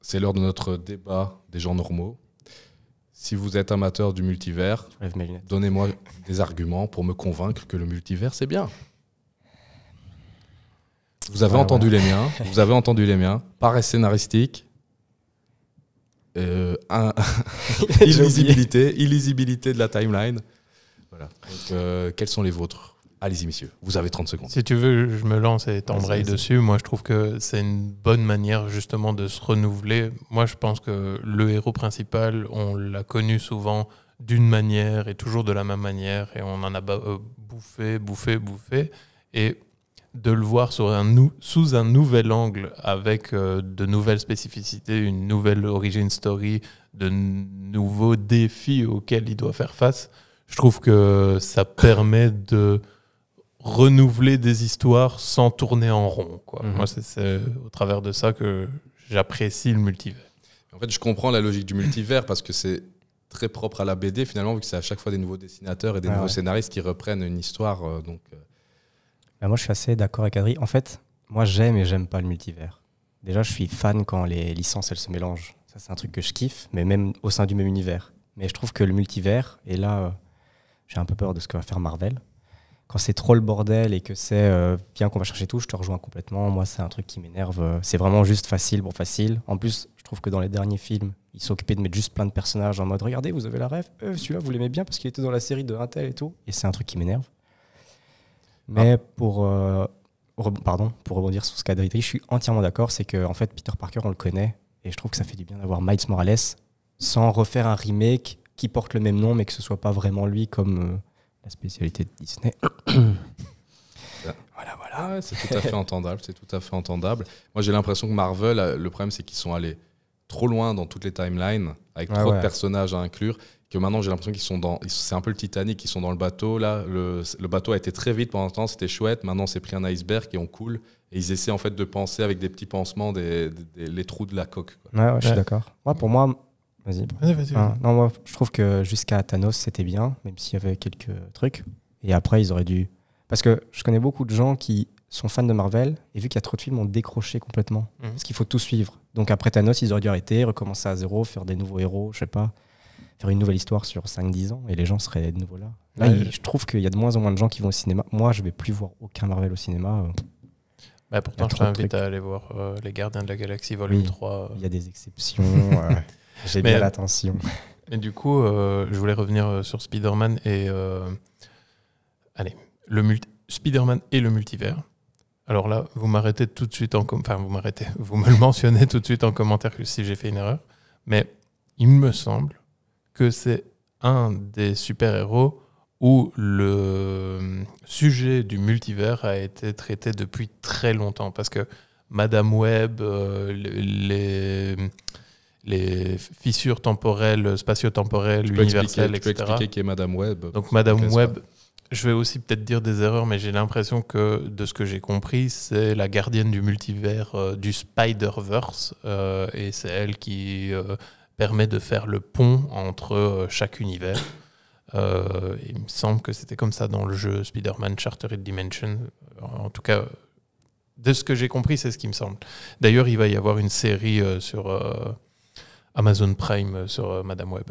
c'est l'heure de notre débat des gens normaux si vous êtes amateur du multivers, donnez-moi des arguments pour me convaincre que le multivers, c'est bien. Vous avez entendu les miens, vous avez entendu les miens. Pareil scénaristique, euh, illisibilité, de la timeline. Voilà. Euh, quels sont les vôtres Allez-y, messieurs, vous avez 30 secondes. Si tu veux, je me lance et t'embraye dessus.
Moi, je trouve que c'est une bonne manière justement de se renouveler. Moi, je pense que le héros principal, on l'a connu souvent d'une manière et toujours de la même manière, et on en a euh, bouffé, bouffé, bouffé. Et de le voir sous un nouvel angle, avec euh, de nouvelles spécificités, une nouvelle origin story, de nouveaux défis auxquels il doit faire face, je trouve que ça permet de renouveler des histoires sans tourner en rond. Mhm. Moi, c'est au travers de ça que j'apprécie le multivers.
En fait, je comprends la logique du multivers parce que c'est très propre à la BD finalement, vu que c'est à chaque fois des nouveaux dessinateurs et des ah nouveaux scénaristes qui reprennent une histoire. Euh, donc, euh.
Bah, moi, je suis assez d'accord avec Adri. En fait, moi, j'aime et j'aime pas le multivers. Déjà, je suis fan quand les licences elles se mélangent. Ça, c'est un truc que je kiffe, mais même au sein du même univers. Mais je trouve que le multivers, et là, euh, j'ai un peu peur de ce que va faire Marvel quand c'est trop le bordel et que c'est euh, bien qu'on va chercher tout, je te rejoins complètement. Moi, c'est un truc qui m'énerve. Euh, c'est vraiment juste facile Bon, facile. En plus, je trouve que dans les derniers films, ils s'occupaient de mettre juste plein de personnages en mode regardez, vous avez la rêve. Euh, celui-là, vous l'aimez bien parce qu'il était dans la série de Intel et tout. Et c'est un truc qui m'énerve. Ah. Mais pour, pardon, pour rebondir sur ce qu'a dit je suis entièrement d'accord. C'est que en fait, Peter Parker, on le connaît. Et je trouve que ça fait du bien d'avoir Miles Morales sans refaire un remake qui porte le même nom, mais que ce soit pas vraiment lui comme spécialité de Disney. voilà,
voilà. Ah c'est tout à fait entendable, c'est tout à fait entendable. Moi, j'ai l'impression que Marvel, euh, le problème, c'est qu'ils sont allés trop loin dans toutes les timelines, avec ah trop de personnages à inclure, que maintenant, j'ai l'impression qu'ils sont dans... C'est un peu le Titanic, ils sont dans le bateau, là. Le, bateau a été très vite pendant un temps, c'était chouette. Maintenant, c'est pris un iceberg et on coule. Et ils essaient, en fait, de penser avec des petits pansements des, les trous de la coque. ouais,
je suis d'accord. Moi, pour moi, non, moi, je trouve que jusqu'à Thanos, c'était bien, même s'il y avait quelques trucs. Et après, ils auraient dû. Parce que je connais beaucoup de gens qui sont fans de Marvel et vu qu'il y a trop de films, ont décroché complètement. Mhm. Parce qu'il faut tout suivre. Donc après Thanos, ils auraient dû arrêter, recommencer à zéro, faire des nouveaux héros, je sais pas, faire une nouvelle histoire sur 5-10 ans et les gens seraient de nouveau là. Là, je trouve qu'il y a de moins en moins de gens qui vont au cinéma. Moi, je vais plus voir aucun Marvel au cinéma. Euh,
bah pourtant, je t'invite à aller voir euh, Les Gardiens de la Galaxie Volume 3. Euh. Il y a des exceptions. J'ai bien l'attention. Et du coup, euh, je voulais revenir euh, sur Spider-Man et. Euh, allez, le Spider-Man et le multivers. Alors là, vous m'arrêtez tout de suite en. Enfin, vous m'arrêtez. Vous me le mentionnez tout de suite en commentaire que si j'ai fait une erreur. Mais il me semble que c'est un des super-héros où le sujet du multivers a été traité depuis très longtemps. Parce que Madame Web, les les fissures temporelles, spatio-temporelles, universelles, etc. Tu peux expliquer qui est Madame Web. Donc Madame Web, je vais aussi peut-être dire des erreurs, mais j'ai l'impression que, de ce que j'ai compris, c'est la gardienne du multivers euh, du Spider-Verse, euh, et c'est elle qui euh, permet de faire le pont entre chaque univers. il me semble que c'était comme ça dans le jeu Spider-Man Chartered Dimension. En tout cas, de ce que j'ai compris, c'est ce qui me semble. D'ailleurs, il va y avoir une série sur Amazon Prime euh, sur euh, Madame Web.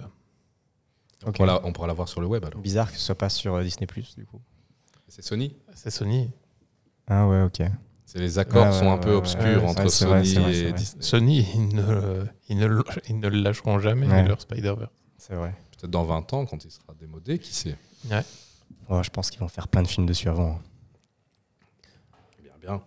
on pourra la voir sur le web alors. Bizarre que ce soit pas sur euh, Disney Plus du coup.
C'est Sony. C'est Sony.
Ah ouais, ok. Les accords sont un peu
obscurs entre Sony et Disney. Sony, ils ne, ils ne, le lâcheront jamais leur Spider-Verse. C'est vrai.
Peut-être dans 20 ans, quand il sera démodé, qui sait
Ouais.
Oh, je pense qu'ils vont faire plein de films dessus avant. Hein.
Eh bien, bien.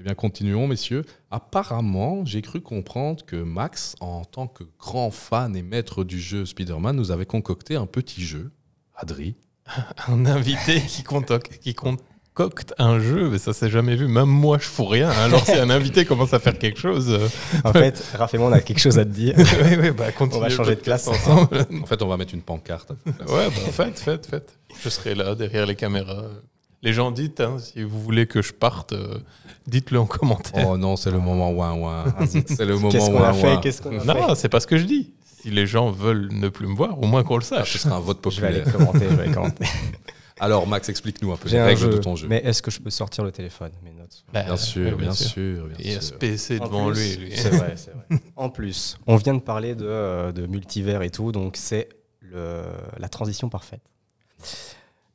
Eh bien, continuons, messieurs. Apparemment, j'ai cru comprendre que Max, en tant que grand fan et maître du jeu Spider-Man, nous avait
concocté un petit jeu. Adri. un invité qui, concocte un jeu, mais ça s'est jamais vu. Même moi, je fous rien. Alors, si un invité commence à faire quelque chose. en fait, Raph et on a quelque chose à te dire. oui, oui, bah, on va changer de classe ensemble. en fait, on va mettre une pancarte. ouais, bah, faites, faites, faites. Je serai là, derrière les caméras les gens disent, hein, si vous voulez que je parte, euh, Dites-le en commentaire. Oh non, c'est le moment ouin ouin. c'est le moment Qu'est-ce qu'on a fait Qu'est-ce qu'on Non, c'est pas ce que je dis. Si les gens veulent ne plus me voir, au moins qu'on le ah, sache. Ce sera un vote populaire. Je vais aller commenter. Je vais commenter. Alors, Max, explique-nous un peu les règles de ton jeu. Mais
est-ce que je peux sortir le téléphone, mes notes
bah, bien, sûr, bien, sûr, bien Il y a ce PC devant lui.
C'est vrai, c'est vrai. en plus, on vient de parler de, euh, de multivers et tout, donc c'est la transition parfaite.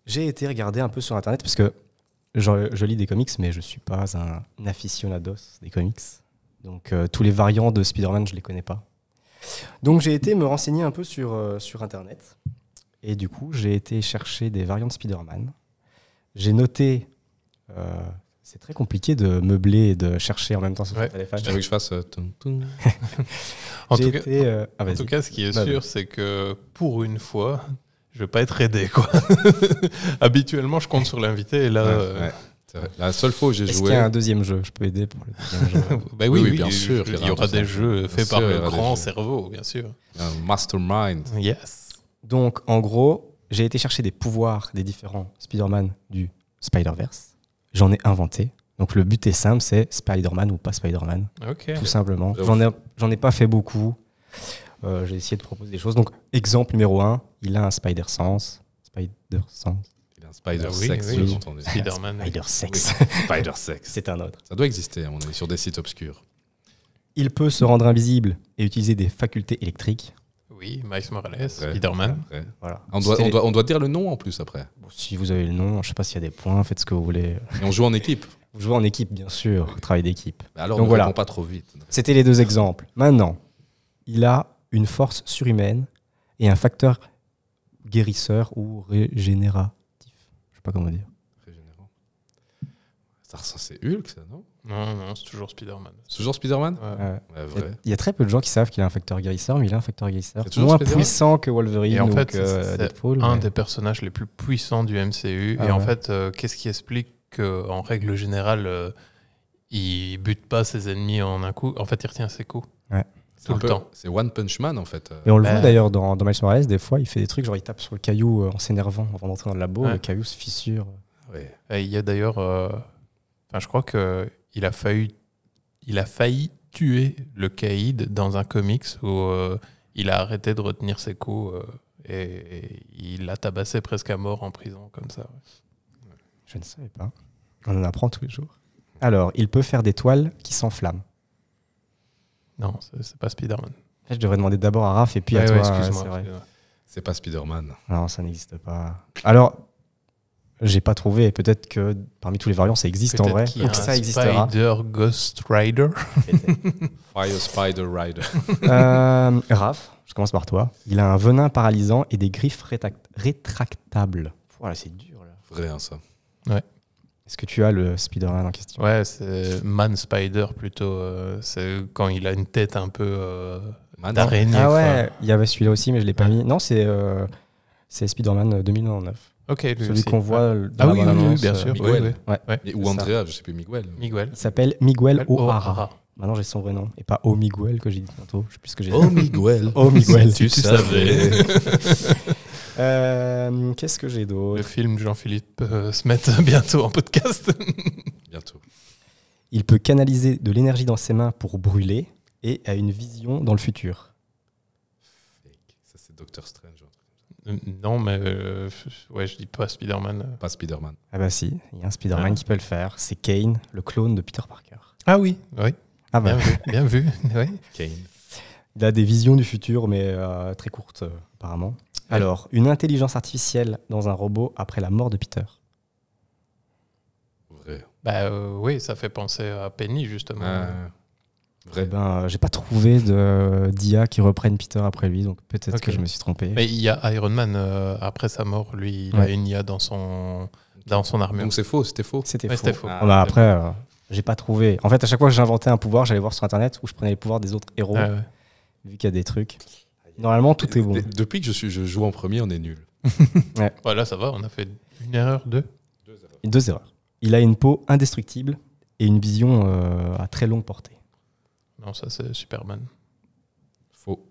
J'ai été regarder un peu sur Internet parce que je, lis des comics, mais je suis pas un aficionados des comics. Donc euh, tous les variants de Spider-Man, je les connais pas. Donc j'ai été me renseigner un peu sur, euh, sur Internet. Et du coup, j'ai été chercher des variants de Spider-Man. J'ai noté... Euh, c'est très compliqué de meubler et de chercher en même temps sur ouais, téléphone. veux que je
fasse... en, tout, cas, ce qui est bah, sûr, c'est que pour une fois, je vais pas être aidé. Quoi. Habituellement, je compte sur l'invité et là. Euh, la seule fois où j'ai joué. Est-ce qu'il y a un
deuxième jeu Je peux aider pour le deuxième jeu bah oui, bien sûr. Il y, aura, des jeux faits par le grand
cerveau, bien sûr. Un mastermind. Yes.
Donc, en gros, j'ai été chercher des pouvoirs des différents Spider-Man du Spider-Verse. J'en ai inventé. Donc, le but est simple c'est Spider-Man ou pas Spider-Man. Tout simplement. J'en ai, ai pas fait beaucoup. Euh, j'ai essayé de proposer des choses. Donc, exemple numéro un, il a un Spider Sense. Spider Sense. Spider ah Sex,
spider Sex. Spider Sex. C'est un autre. Ça doit exister, on est sur des sites obscurs.
Il peut se rendre invisible et utiliser des facultés électriques.
Oui, Miles Morales, spider On doit, dire le nom en plus après.
si vous avez le nom, je ne sais pas s'il y a des points, faites ce que vous voulez.
Et on joue en équipe On joue en équipe, bien sûr, travail d'équipe. Bah alors, on ne voilà. pas trop vite.
C'était les deux exemples. Maintenant, il a une force surhumaine et un facteur guérisseur ou régénératif. Je sais pas comment dire. Régénérant.
Ça c'est Hulk, ça, non Non, non, c'est toujours Spider-Man. C'est toujours Spider-Man
Il y, a très peu de gens qui savent qu'il a un facteur guérisseur, mais il a un facteur guérisseur moins puissant que Wolverine et en fait, que euh, Deadpool. un des
personnages les plus puissants du MCU. Ah et en fait, euh, qu'est-ce qui explique qu'en règle générale, il euh, il bute pas ses ennemis en un coup En fait, il retient ses coups. Ouais. Tout le temps. C'est One Punch Man en fait. Et on le
voit d'ailleurs dans, dans Miles Morales, des fois, il fait des trucs genre il tape sur le caillou euh, en s'énervant avant d'entrer dans le labo, le caillou se fissure.
il y a d'ailleurs. Euh, je crois qu'il a failli, il a failli tuer le caïd dans un comics où euh, il a arrêté de retenir ses coups et, il l'a tabassé presque à mort en prison comme ça. Je ne savais pas.
On en apprend tous les jours. Alors, il peut faire des toiles qui s'enflamment. Non, c'est pas Spider-Man. Je devrais demander d'abord à Raph et puis à toi. Excuse-moi,
c'est pas Spider-Man. Non, ça n'existe pas.
Alors, j'ai pas trouvé. Peut-être que parmi tous les variants, ça existe en vrai. Ou que ça existera.
Spider Ghost Rider. Fire Spider Rider. Euh, Raph,
je commence par toi. Il a un venin paralysant et des griffes rétractables.
Voilà, c'est dur là. Vrai,
ça.
Ouais. Est-ce que tu as le Spider-Man en question
Ouais, c'est Man Spider plutôt. Euh, c'est quand il a une tête un peu euh, hein. d'araignée. Ah ouais,
il y avait celui-là aussi, mais je ne l'ai pas mis. Non, c'est euh, c'est Spider-Man 2009. Ok, celui qu'on voit. Ah. Ah dans ah la oui, oui, bien sûr. ou Andrea, je ne sais plus Miguel. Miguel. Il s'appelle Miguel O'Hara. Maintenant, j'ai son vrai nom. Et pas O Miguel que j'ai dit tantôt. Je sais plus ce que j'ai oh, dit. O Miguel. o Miguel. tu savais.
Euh, qu'est-ce que j'ai d'autre Le film Jean-Philippe euh, se met bientôt en podcast. bientôt.
Il peut canaliser de l'énergie dans ses mains pour brûler et a une vision dans le futur.
Fake. Ça, c'est Doctor Strange.
Euh, non, mais ouais, je dis pas Spider-Man. Pas Spider-Man.
Ah bah si, il y a un Spider-Man ah. qui peut le faire. C'est Kane, le clone de Peter Parker. Ah oui, oui. Ah bah. Bien vu, bien vu. Kane. Il a des visions du futur, mais très courtes. Ah Alors, une intelligence artificielle dans un robot après la mort de Peter.
Vrai. Bah euh, oui, ça fait penser à Penny justement. Ah, eh ben, j'ai pas
trouvé de d'IA qui reprenne Peter après lui, donc peut-être que je me suis trompé. Mais il
y a Iron Man euh, après sa mort, lui, il a une IA dans son dans son armure. Donc c'est faux, c'était faux. C'était faux. Ah. Bah, après, euh,
j'ai pas trouvé. En fait, à chaque fois que j'inventais un pouvoir, j'allais voir sur internet où je prenais les pouvoirs des autres héros, vu qu'il y a des trucs. Normalement, tout est bon. Depuis que je, suis, je joue en premier,
on est nul. ouais. Voilà, ça va, on a fait une erreur,
deux. Deux erreurs. Il a une peau indestructible et une vision euh, à très longue portée.
Non, ça, c'est Superman. Faux.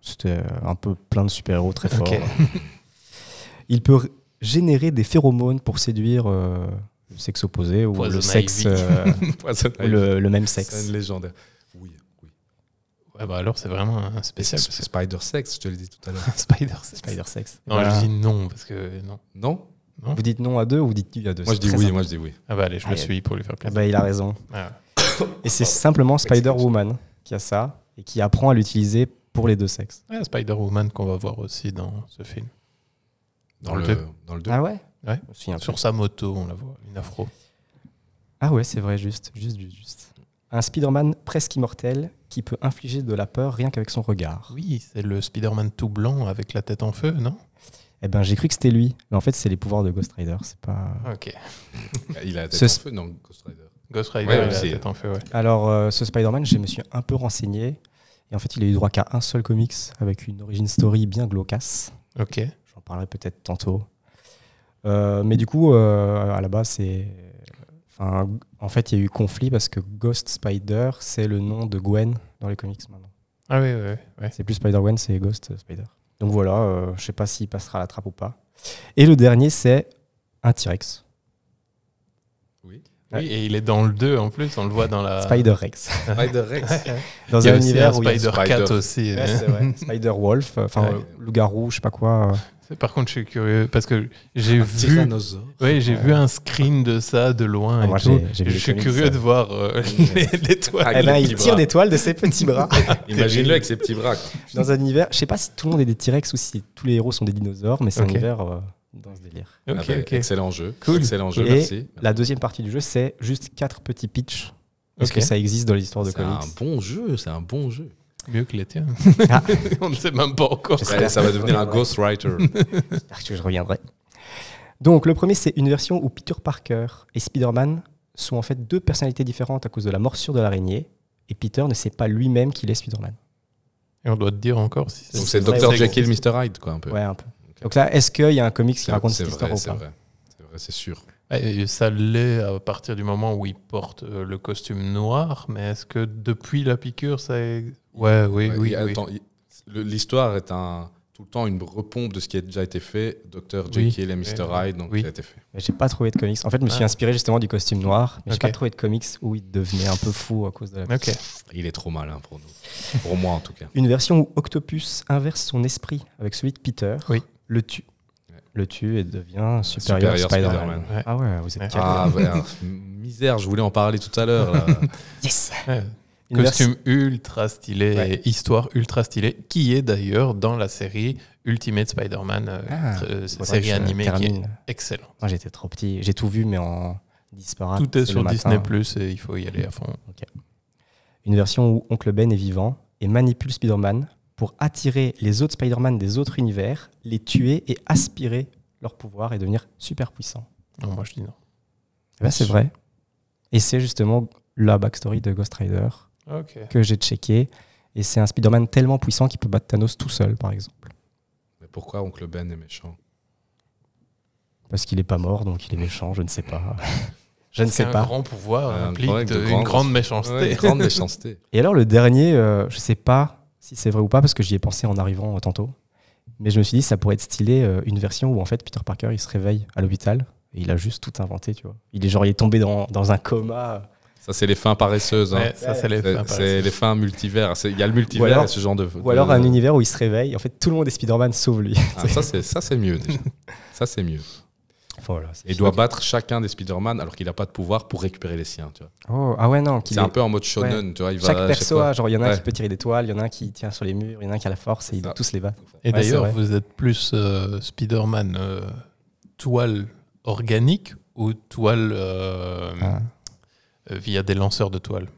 C'était euh, un peu plein de super-héros très forts. Il peut générer des phéromones pour séduire euh, le sexe opposé ou le, sexe, le, même sexe. C'est
légendaire.
Bah alors c'est vraiment un spécial. c'est Spider Sex, je te l'ai dit tout à l'heure. Spider Sex. Spider Sex. Non, je dis non parce que non. Non,
non Vous dites non à deux ou vous dites oui à deux Moi je dis oui, moi je dis oui. Ah bah allez, je me suis pour lui faire ah plaisir. Bah, il a raison. Et c'est simplement Spider-Woman qui a ça et qui apprend à l'utiliser pour les deux sexes.
Ouais, Spider-Woman qu'on va voir aussi dans ce film. Dans, le Dans le 2. Ah ouais, ouais. Sur sa moto, on la voit, une afro.
Ah ouais, c'est vrai, juste, juste, juste. Un Spider-Man presque immortel qui peut infliger de la peur rien qu'avec son regard. Oui, c'est le Spider-Man tout blanc avec la tête en feu, non eh ben, j'ai cru que c'était lui. Mais en fait, c'est les pouvoirs de Ghost Rider. C'est pas. Ok.
il a la tête en feu, non Ghost Rider. Ghost Rider, il la tête en feu, ouais.
Alors, euh, ce Spider-Man, je me suis un peu renseigné. Et en fait, il a eu droit qu'à un seul comics avec une origin story bien glaucasse. Ok. J'en parlerai peut-être tantôt. Euh, mais du coup, euh, à la base, c'est en fait, il y a eu conflit parce que Ghost Spider, c'est le nom de Gwen dans les comics maintenant. Ah oui, oui, C'est plus Spider-Gwen, c'est Ghost Spider. Donc voilà, euh, je sais pas s'il passera à la trappe ou pas. Et le dernier, c'est un T-Rex.
Oui. et il est dans le 2 en plus, on le voit dans la. Spider Rex. Spider Rex. dans un univers où Spider il y a Spider Cat aussi. Hein. Spider Wolf, enfin euh,
loup-garou, je sais pas
quoi. Par contre, je suis curieux parce que j'ai vu, ouais, j'ai vu un screen de ça de loin. Ah, et je suis curieux de voir euh, l'étoile. Ah, il tire des toiles de ses petits bras. Imagine-le avec ses petits bras. Dans
un univers, je sais pas si tout le monde est des T-Rex ou si tous les héros sont des dinosaures, mais c'est un univers
euh, dans ce délire. Ah bah, excellent jeu. Excellent jeu.
La deuxième partie du jeu, c'est juste quatre petits pitch Est-ce que ça existe dans l'histoire de comics C'est un bon jeu. C'est un bon
jeu.
Mieux que les hein. ah. tiens. On ne sait même pas encore. ça va devenir un ghostwriter. J'espère que je reviendrai.
Donc, le premier, c'est une version où Peter Parker et Spider-Man sont en fait deux personnalités différentes à cause de la morsure de l'araignée. Et Peter ne sait pas lui-même qu'il est Spider-Man.
Et on doit te dire encore si c'est. Donc, c'est Dr. Jekyll, Mr. Hyde, quoi, un peu.
Ouais, un peu. Donc, là, est-ce qu'il y a un comics qui raconte cette histoire ou pas vrai.
C'est vrai, c'est sûr.
ça l'est à partir du moment où il porte euh, le costume noir, mais est-ce que depuis la piqûre, ça est Ouais, oui, oui. L'histoire est un tout le temps une
repompe de ce qui a déjà été fait, Dr. Jekyll et Mr. Hyde, donc a été fait.
J'ai pas trouvé de comics. En fait, je me suis ah. inspiré justement du costume noir, j'ai pas trouvé de comics où il devenait un peu fou à cause de la.
Il est trop malin pour nous, pour moi en tout cas.
Une version où Octopus inverse son esprit avec celui de Peter, oui. le tue. Le tue et devient supérieur, supérieur Spider-Man. Ah ouais, vous êtes ah,
misère, je voulais en parler tout à l'heure. yes! Costume ultra stylé, histoire ultra stylée, qui est d'ailleurs dans la série Ultimate Spider-Man, euh, ah, euh, série animée qui est excellente.
Moi j'étais trop petit, j'ai tout vu mais en disparate. Tout est, sur Disney Plus
il faut y aller à fond.
Une version où Oncle Ben est vivant et manipule Spider-Man pour attirer les autres Spider-Man des autres univers, les tuer et aspirer leur pouvoir et devenir super puissant. Non, moi je dis non. Eh ben, c'est vrai. Et c'est justement la backstory de Ghost Rider que j'ai checké. Et c'est un Spider-Man tellement puissant qu'il peut battre Thanos tout seul, par exemple.
Mais pourquoi Oncle Ben est méchant
Parce qu'il n'est pas mort, donc il est
méchant, je ne sais pas. je ne sais un pas. grand pouvoir un implique grande, une grande méchanceté.
Et alors, le dernier, euh, je ne sais pas si c'est vrai ou pas, parce que j'y ai pensé en arrivant euh, tantôt. Mais je me suis dit, ça pourrait être stylé, euh, une version où en fait, Peter Parker, il se réveille à l'hôpital et il a juste tout inventé, tu vois. Il est genre, il est tombé dans, dans un
coma ça, c'est les fins paresseuses. Hein. ça, c'est les, fins multivers. Il y a le multivers et ce genre de. Ou alors un
univers où il se réveille. En fait, tout le monde est Spider-Man, sauf lui.
Ah, ça, c'est mieux déjà. ça, c'est mieux. Voilà, il doit battre chacun des Spider-Man alors qu'il n'a pas de pouvoir pour récupérer les siens. Tu Oh, ah ouais, non. C'est un peu en mode shonen. Chaque perso,
genre, il y en a un qui
peut tirer des toiles, il y en a un qui tient sur les murs, il y en a un qui a la force et il doit tous les battre. Et d'ailleurs, vous
êtes plus euh, Spider-Man euh, toile organique ou toile. Euh, ah. Euh, via des lanceurs de toiles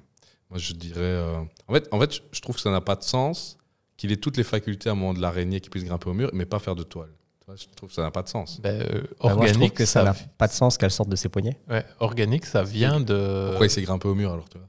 Moi, je dirais. Euh,
en, fait, en fait, je trouve que ça n'a pas de sens qu'il ait toutes les facultés à un moment de l'araignée qui puisse grimper au mur, mais pas faire de toile. Je trouve que ça n'a pas de sens. Ben, euh, bah, organique, que ça n'a
pas de sens qu'elle sorte de ses poignets.
Ouais, organique, ça vient de. Pourquoi il s'est grimpé au mur alors, toi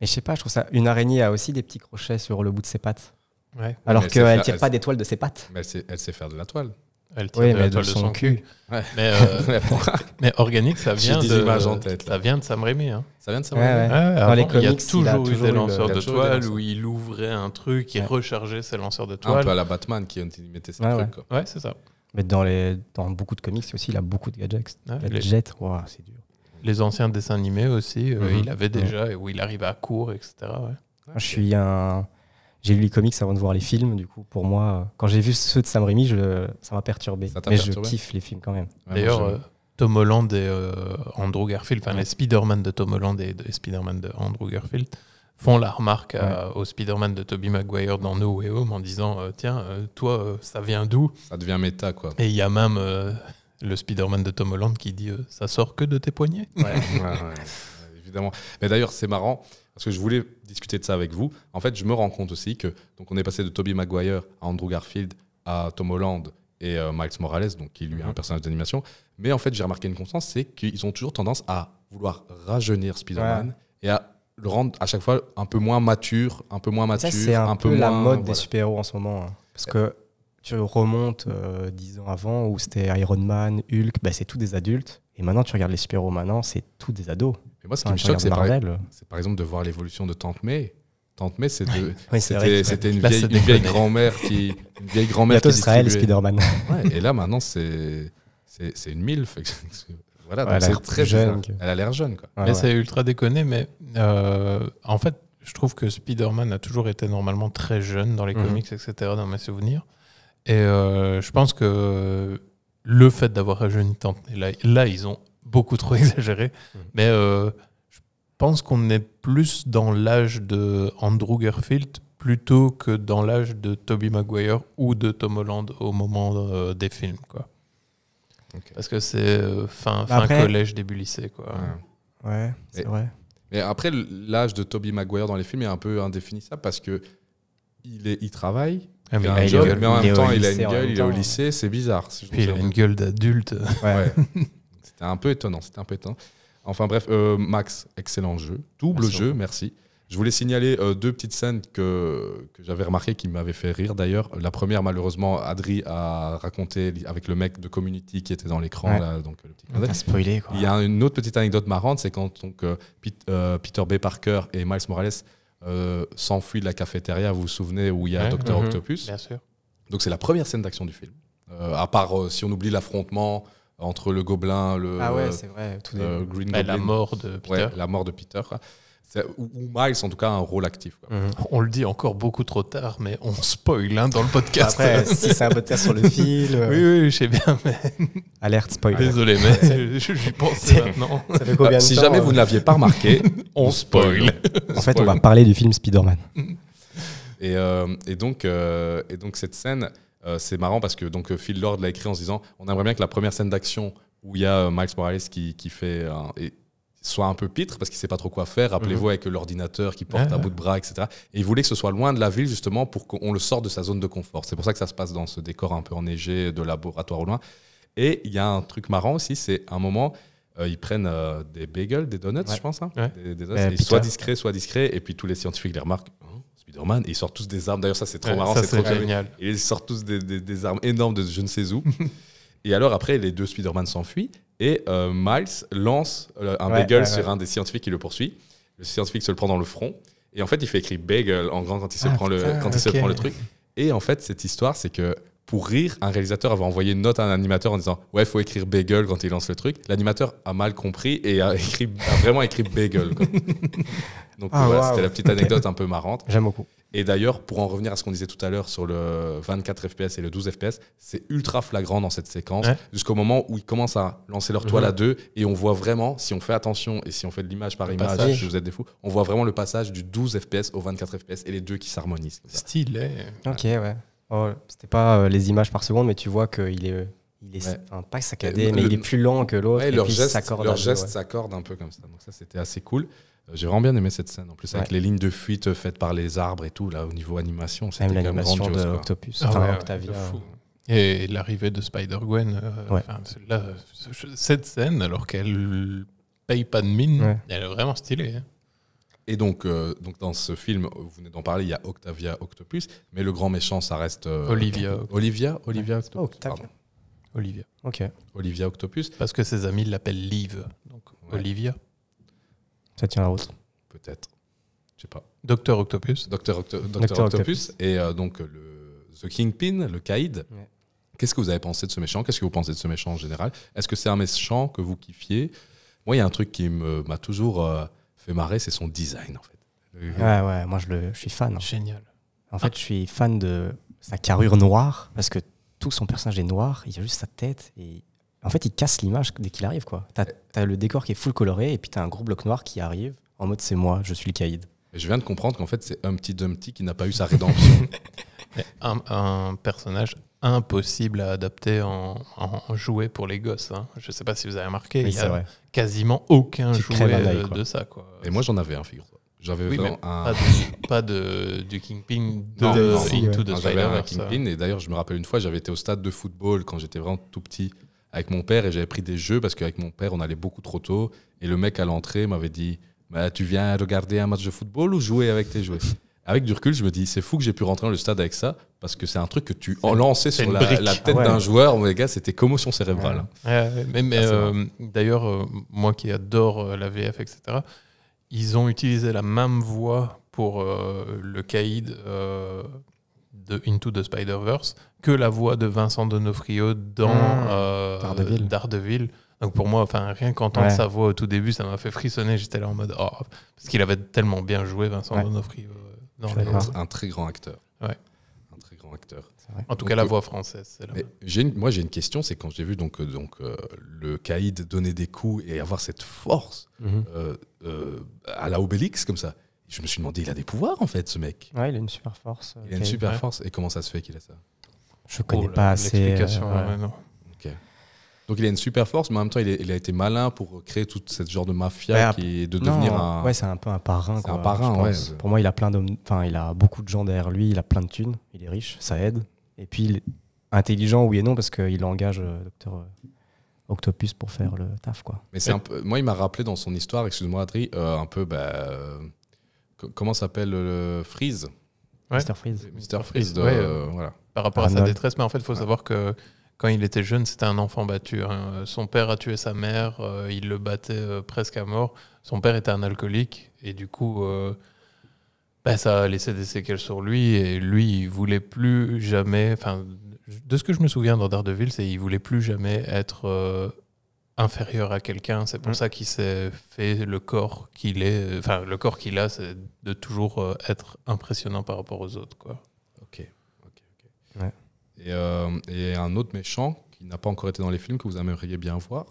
Mais je sais pas, je trouve ça. Une araignée a aussi des petits crochets sur le bout de ses pattes. Ouais. Alors qu'elle ne tire pas
des toiles de ses pattes. Mais elle sait faire de la toile. Elle tire de la toile de son, cul. Mais, euh, mais, organique, ça vient, des de, images en
tête, ça vient de Sam Raimi. Hein. Ça vient de Sam Raimi. Ouais, ah les comics, il y a toujours, eu des lanceurs de toile où il ouvrait un truc, il rechargeait ses lanceurs de toile. Un peu à la Batman qui mettait ses trucs. Quoi. Ouais, c'est ça. Mais dans, les, dans beaucoup de comics aussi, il a beaucoup de gadgets. Ah, gadgets, les... wow, c'est dur. Les anciens dessins animés aussi, euh, mm-hmm. il avait mm-hmm. déjà, où il arrivait à court, etc.
Je suis un j'ai lu les comics avant de voir les films. Du coup, pour moi, quand j'ai vu ceux de
Sam Raimi, je, ça m'a perturbé. mais je kiffe les films quand même. D'ailleurs, euh, Tom Holland et euh, Andrew Garfield, enfin les Spider-Man de Tom Holland et les Spider-Man de Andrew Garfield font la remarque au Spider-Man de Tobey Maguire dans No Way Home en disant euh, Tiens, toi, ça vient d'où Ça devient méta, quoi. Et il y a même le Spider-Man de Tom Holland qui dit Ça sort que de tes poignets. Ouais, évidemment. Mais d'ailleurs, c'est marrant parce que je voulais discuter
de ça avec vous. En fait, je me rends compte aussi que donc on est passé de Toby Maguire à Andrew Garfield à Tom Holland et euh, Miles Morales, donc qui lui est un mhm. personnage d'animation. Mais en fait, j'ai remarqué une constance, c'est qu'ils ont toujours tendance à vouloir rajeunir Spider-Man et à le rendre à chaque fois un peu moins mature, un peu moins mature, c'est un, peu, la mode des super-héros en ce moment, hein.
parce que tu remontes euh, dix ans avant où c'était Iron Man, Hulk, bah, c'est tous des adultes. Et maintenant, tu regardes les super-héros maintenant, c'est tous des ados moi, ce qui me choque, c'est par,
exemple de voir l'évolution de Tante May. Tante May, c'était une, vieille, une vieille grand-mère qui. Une vieille grand-mère qui. Israël, Spider-Man. et là, maintenant, c'est une mille. Voilà, a donc très jeune. Elle a l'air jeune. mais c'est
ultra déconné, mais euh, en fait, je trouve que Spider-Man a toujours été normalement très jeune dans les mhm. comics, etc., dans mes souvenirs. Et euh, je pense que le fait d'avoir rajeuni Tante, là, là, ils ont beaucoup trop exagéré. Mmh. Mais euh, je pense qu'on est plus dans l'âge de Andrew Garfield plutôt que dans l'âge de Toby Maguire ou de Tom Holland au moment euh, des films. Quoi. Parce que c'est euh, fin, bah fin collège, début lycée. Quoi.
Ouais, c'est vrai.
Mais après, l'âge de Toby Maguire dans les films
est un peu indéfinissable parce que il, est, il travaille, ah, il a en même temps, il a une gueule, il est au lycée, c'est bizarre. il a
une gueule d'adulte. Ouais.
C'était un peu étonnant. C'était un peu étonnant. Enfin bref, euh, Max, excellent jeu. Double jeu, merci. Je voulais signaler euh, deux petites scènes que, que j'avais remarquées qui m'avaient fait rire d'ailleurs. La première, malheureusement, Adri a raconté avec le mec de Community qui était dans l'écran. Donc, euh, Il y a une autre petite anecdote marrante, c'est quand donc, Peter B. Parker et Miles Morales s'enfuient de la cafétéria, vous vous souvenez, où il y a Docteur mhm. Octopus. Bien sûr. Donc c'est la première scène d'action du film. à part si on oublie l'affrontement entre le gobelin, le ah ouais, euh, Green Goblin, la mort de Peter, ou Miles en tout cas un rôle
actif. Mhm. On le dit encore beaucoup trop tard, mais on spoil hein, dans le podcast. Après, si c'est un podcast sur le fil. Oui, euh, oui, je sais bien, mais. Alerte spoil. Désolé, mais lui pense maintenant. Ça fait combien de si jamais vous euh. ne l'aviez
pas remarqué, on spoil. En fait, on va parler du film Spider-Man. et donc, cette scène, euh, c'est marrant parce que donc euh, Phil Lord l'a écrit en se disant on aimerait bien que la première scène d'action où il y a euh, Max Morales qui, fait soit un peu pitre parce qu'il sait pas trop quoi faire. Rappelez-vous mhm. avec l'ordinateur qui porte ah, un ah. bout de bras, etc. Et il voulait que ce soit loin de la ville justement pour qu'on le sorte de sa zone de confort. C'est pour ça que ça se passe dans ce décor un peu enneigé de laboratoire au loin. Et il y a un truc marrant aussi, c'est un moment. ils prennent des bagels, des donuts, je pense. Hein. Eh, soit discret, soit discret. Et puis tous les scientifiques les remarquent. Spider-Man, ils sortent tous des armes. D'ailleurs, ça, c'est trop marrant, c'est trop génial. ils sortent tous des, armes énormes de je ne sais où. et alors, après, les deux Spider-Man s'enfuient, et euh, Miles lance euh, un bagel sur un des scientifiques qui le poursuit. Le scientifique se le prend dans le front, et en fait, il fait écrire bagel en grand quand il se, ah, prend, le, quand il se prend le truc. Et en fait, cette histoire, c'est que pour rire, un réalisateur avait envoyé une note à un animateur en disant Ouais, faut écrire bagel quand il lance le truc. L'animateur a mal compris et a, écrit, a vraiment écrit bagel. Donc ah, voilà, c'était la petite anecdote un peu marrante. J'aime beaucoup. Et d'ailleurs, pour en revenir à ce qu'on disait tout à l'heure sur le 24 FPS et le 12 FPS, c'est ultra flagrant dans cette séquence, jusqu'au moment où ils commencent à lancer leur toile mhm. à deux, et on voit vraiment, si on fait attention et si on fait de l'image par image, vous êtes des fous, on voit vraiment le passage du 12 FPS au 24 FPS et les deux qui s'harmonisent.
Stylé. Ok, ouais. Oh, C'était pas euh, les images par seconde, mais tu vois qu'il est il est pas saccadé, mais il est plus lent que l'autre. et leur geste
s'accorde un, un peu comme ça. Donc ça, c'était assez cool. J'ai vraiment bien aimé cette scène. En plus, avec les lignes de fuite
faites par les arbres et tout, là, au niveau animation, c'était Même l'animation de Octopus. Ah Octavia. Euh. Et, l'arrivée de Spider-Gwen. Euh, cette scène, alors qu'elle paye pas de mine, elle est vraiment stylée. Hein. Et donc, euh, donc, dans ce
film, vous venez d'en parler, il y a Octavia Octopus, mais le grand méchant, ça reste. Olivia. Olivia Octopus. Oh,
Olivia. Ok. Olivia Octopus. Parce que ses amis l'appellent Liv. Donc, Olivia. Ça tient la route. Peut-être. Je sais pas. Docteur
Octopus. Docteur Octopus. Et euh, donc, le, The Kingpin, le Kaïd. Qu'est-ce que vous avez pensé de ce méchant Qu'est-ce que vous pensez de ce méchant en général Est-ce que c'est un méchant que vous kiffiez Moi, il y a un truc qui m'a toujours euh, fait marrer, c'est son design, en fait. Ah ouais, ouais,
moi, je, le, suis fan. Génial. En fait, je suis fan de sa carrure noire, parce que tout son personnage est noir, il y a juste sa tête, et en fait, il casse l'image dès qu'il arrive. quoi. T'as le décor qui est full coloré et puis t'as un gros bloc noir qui arrive en mode c'est moi, je suis le caïd. je viens de comprendre qu'en
fait, c'est Humpty Dumpty qui n'a pas eu sa rédemption.
un, personnage impossible à adapter en, jouet pour les gosses. Hein. Je ne sais pas si vous avez remarqué, il n'y a quasiment aucun jouet euh, de ça. Et moi, j'en avais un, figure. J'avais un... Pas, de, de, du Kingpin, de, de Into the J'avais un Kingpin,
euh. et d'ailleurs, je me rappelle une fois, j'avais été au stade de football quand j'étais vraiment tout petit avec mon père et j'avais pris des jeux parce qu'avec mon père, on allait beaucoup trop tôt. Et le mec à l'entrée m'avait dit bah, Tu viens regarder un match de football ou jouer avec tes jouets Avec du recul, je me dis C'est fou que j'ai pu rentrer dans le stade avec ça parce que c'est un truc que tu lançais sur la, tête d'un joueur. les gars, c'était commotion cérébrale. mais, euh,
d'ailleurs, euh, moi qui adore euh, la VF, etc., ils ont utilisé la même voix pour le caïd de Into the Spider-Verse que la voix de Vincent Donofrio dans hmm. euh, D'Ardeville. Daredevil. Donc pour moi, enfin, rien qu'entendre sa voix au tout début, ça m'a fait frissonner. J'étais là en mode oh, parce qu'il avait tellement bien joué Vincent Donofrio euh, un très grand acteur. Ouais. Un très grand acteur. En tout cas, la voix française. Là
une, moi, j'ai une question. C'est quand j'ai vu donc euh, donc le Kaïd donner des coups et avoir cette force mhm. à la Obélix comme ça. Je me suis demandé, il a des pouvoirs en fait, ce mec. Ouais, il a une super force. Euh, il a une super force. Et comment ça se fait qu'il a ça Je connais pas assez. Euh, Donc il a une super force, mais en même temps, il, a été malin pour créer tout ce genre de mafia et qui est de devenir un. Ouais, c'est un peu un
parrain. un parrain, Pour moi, il a plein d'hommes. Enfin, il a beaucoup de gens derrière lui. Il a plein de thunes. Il est riche, ça aide. Et puis, il est intelligent, oui et non, parce qu'il engage euh, docteur Octopus pour faire le taf, quoi. Mais c'est un
peu. Moi, il m'a rappelé dans son histoire, excuse-moi, Adri, un peu. Bah, comment s'appelle
euh, le Freeze Mr. Mister Freeze. Mister Freeze, euh, voilà. par rapport à sa détresse. Mais en fait, il faut savoir que quand il était jeune, c'était un enfant battu. Hein. Son père a tué sa mère, euh, il le battait presque à mort. Son père était un alcoolique et du coup, bah, ça a laissé des séquelles sur lui. Et lui, il voulait plus jamais. Enfin, de ce que je me souviens dans Daredevil, c'est il voulait plus jamais être inférieur à quelqu'un. C'est pour mm. ça qu'il s'est fait le corps qu'il est. Euh, enfin, le corps qu'il a, c'est de toujours euh, être impressionnant par rapport aux autres. Quoi.
Ok. Ouais. Et, euh, et, un autre méchant qui n'a pas encore été dans les films que vous aimeriez bien voir.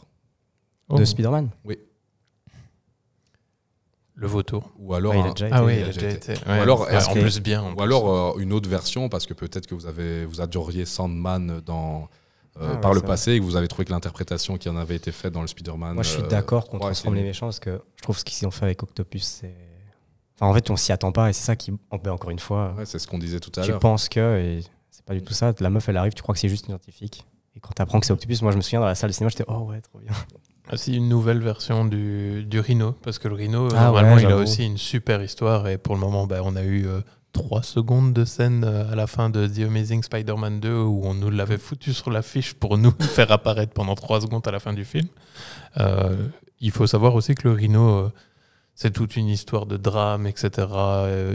De oh. Spider-Man
Oui. Le vautour. Ou alors. Ah, ah oui, il a été. Ou alors, en plus bien. ou alors
une autre version, parce que peut-être que vous, avez, vous adoreriez Sandman dans. Ah euh, par le passé et que vous avez trouvé que l'interprétation qui en avait été faite dans le Spider-Man. Moi, je suis euh, d'accord qu'on transforme les méchants parce que
je trouve ce qu'ils ont fait avec Octopus, c'est. Enfin, en fait, on s'y attend pas et c'est ça qui. Encore une fois.
c'est ce qu'on disait tout à l'heure. Tu penses
que. Et c'est pas du tout ça. La meuf, elle arrive, tu crois que c'est juste une scientifique. Et quand apprends que c'est Octopus, moi, je me souviens dans la salle de cinéma, j'étais oh ouais, trop bien.
Ah, c'est une nouvelle version du, du Rhino, parce que le Rhino, ah normalement, il a aussi une super histoire, et pour le moment, bah, on a eu euh, trois secondes de scène euh, à la fin de The Amazing Spider-Man 2 où on nous l'avait foutu sur l'affiche pour nous faire apparaître pendant trois secondes à la fin du film. Euh, il faut savoir aussi que le Rhino, euh, c'est toute une histoire de drame, etc.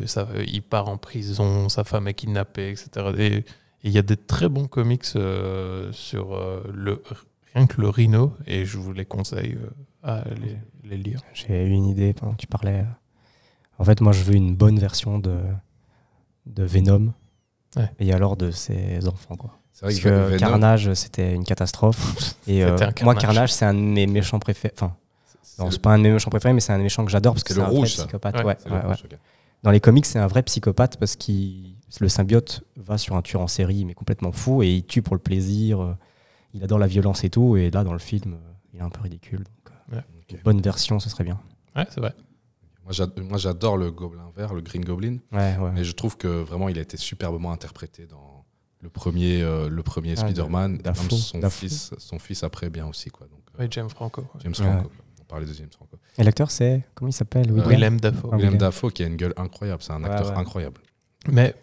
Ça, il part en prison, sa femme est kidnappée, etc. Et il y a des très bons comics sur le, rien que le Rhino et je vous les conseille à les, lire.
J'ai eu une idée pendant que tu parlais. En fait, moi, je veux une bonne version de de Venom et alors de ses enfants. Quoi. Parce que, Carnage, c'était une catastrophe. et euh, moi, Carnage, c'est un de mes méchants préférés. Enfin, c'est pas un de mes méchants préférés, mais c'est un méchant que j'adore parce que c'est un vrai psychopathe. Dans les comics, c'est un vrai psychopathe parce que le symbiote va sur un tueur en série, mais complètement fou, et il tue pour le plaisir. Euh, il adore la violence et tout. Et là, dans le film, euh, il est un peu ridicule. bonne version, ce serait bien.
Ouais, c'est vrai. Moi, j'adore le Gobelin Vert, le Green Goblin. Mais je trouve que vraiment, il a été superbement interprété dans le premier, euh, le premier ah, Spider-Man. Son fils, son fils après, bien aussi. Quoi. Donc, euh, oui, James Franco. James Franco. On
parlait de James Franco.
Et l'acteur, c'est. Comment il s'appelle euh, willem ah, William Dafoe. William
Dafoe, qui a une gueule incroyable. C'est un acteur incroyable. Mais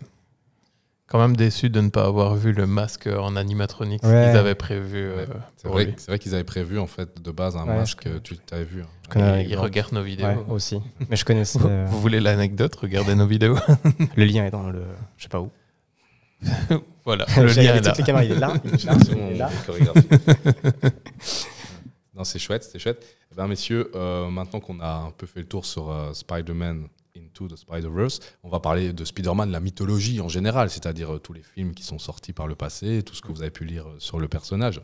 quand même déçu de ne pas avoir vu le masque en animatronique qu'ils avaient prévu. Euh, c'est vrai, vrai qu'ils avaient prévu en fait de base un masque masque, tu t'avais vu. Hein. ils, regardent nos vidéos. aussi. Mais je connais Vous, euh, vous voulez l'anecdote Regardez nos vidéos. le lien est dans le. Je sais pas où. voilà, le lien est là. il est là.
Il est là,
non, c'est chouette, c'est chouette. Eh ben, messieurs, euh, maintenant qu'on a un peu fait le tour sur Spider-Man Into the Spider-Verse, on va parler de Spider-Man, la mythologie en général, c'est-à-dire euh, tous les films qui sont sortis par le passé, tout ce que vous avez pu lire euh, sur le personnage.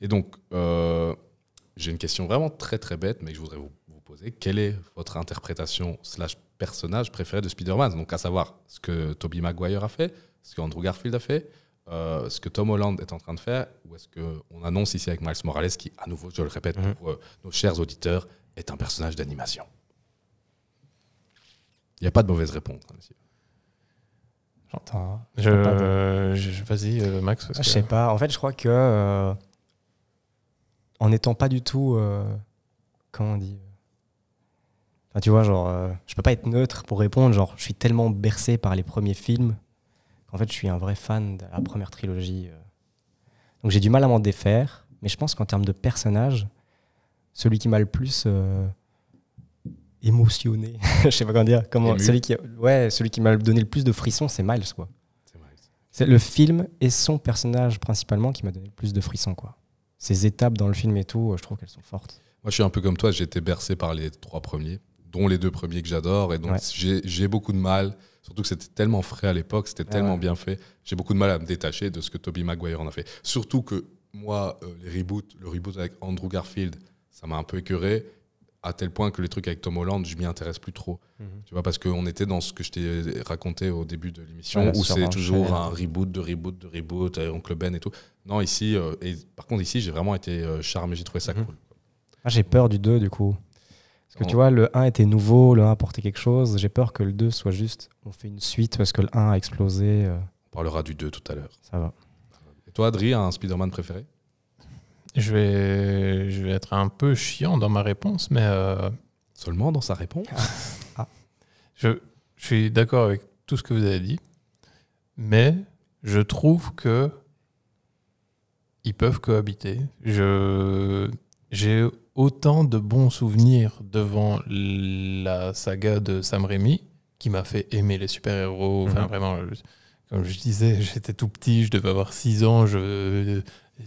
Et donc, euh, j'ai une question vraiment très très bête, mais je voudrais vous, poser. Quelle est votre interprétation slash personnage préféré de Spider-Man Donc, à savoir ce que Tobey Maguire a fait, ce que Andrew Garfield a fait, ce que Tom Holland est en train de faire, ou est-ce qu'on annonce ici avec Miles Morales, qui, à nouveau, je le répète mhm. pour nos chers auditeurs, est un personnage d'animation
il n'y a pas de mauvaise réponse. Hein, J'entends. Hein. Je, Vas-y, euh, Max. Je sais
pas. En fait, je crois que euh, en n'étant pas du tout. Euh, comment on dit Tu vois, genre, ne je peux pas être neutre pour répondre. Genre, je suis tellement bercé par les premiers films qu'en fait, je suis un vrai fan de la première trilogie. Donc, j'ai du mal à m'en défaire. Mais je pense qu'en termes de personnage, celui qui m'a le plus émotionné. je sais pas comment dire. celui qui, ouais, celui qui m'a donné le plus de frissons, c'est Miles, quoi. C'est le film et son personnage principalement qui m'a donné le plus de frissons, quoi. Ces étapes dans le film et tout, euh, je trouve qu'elles sont fortes.
Moi, je suis un peu comme toi, j'ai été bercé par les trois premiers, dont les deux premiers que j'adore, et donc j'ai beaucoup de mal. Surtout que c'était tellement frais à l'époque, c'était ah tellement bien fait. J'ai beaucoup de mal à me détacher de ce que Toby Maguire en a fait. Surtout que moi, euh, les le reboot avec Andrew Garfield, ça m'a un peu écœuré à tel point que les trucs avec Tom Holland, je m'y intéresse plus trop. Mhm. Tu vois, parce qu'on était dans ce que je t'ai raconté au début de l'émission, où c'est toujours un reboot de reboot de reboot, euh, Oncle Ben et tout. Non, ici, euh, par contre, ici, j'ai vraiment été euh, charmé, j'ai trouvé ça mhm. cool.
Ah, j'ai peur du 2, du coup. Parce que tu vois, le 1 était nouveau, le 1 apportait quelque chose. J'ai peur que le 2 soit juste, on fait une suite parce que le 1 a explosé. On
parlera du 2 tout à l'heure. Ça va. Et toi,
Adri, un Spider-Man préféré je vais, je vais être un peu chiant dans ma réponse, mais. Euh, Seulement dans sa réponse ah. Ah. je, suis d'accord avec tout ce que vous avez dit, mais je trouve que. Ils peuvent cohabiter. Je, j'ai autant de bons souvenirs devant la saga de Sam Raimi qui m'a fait aimer les super-héros. Enfin, mhm. vraiment, comme je disais, j'étais tout petit, je devais avoir 6 ans, je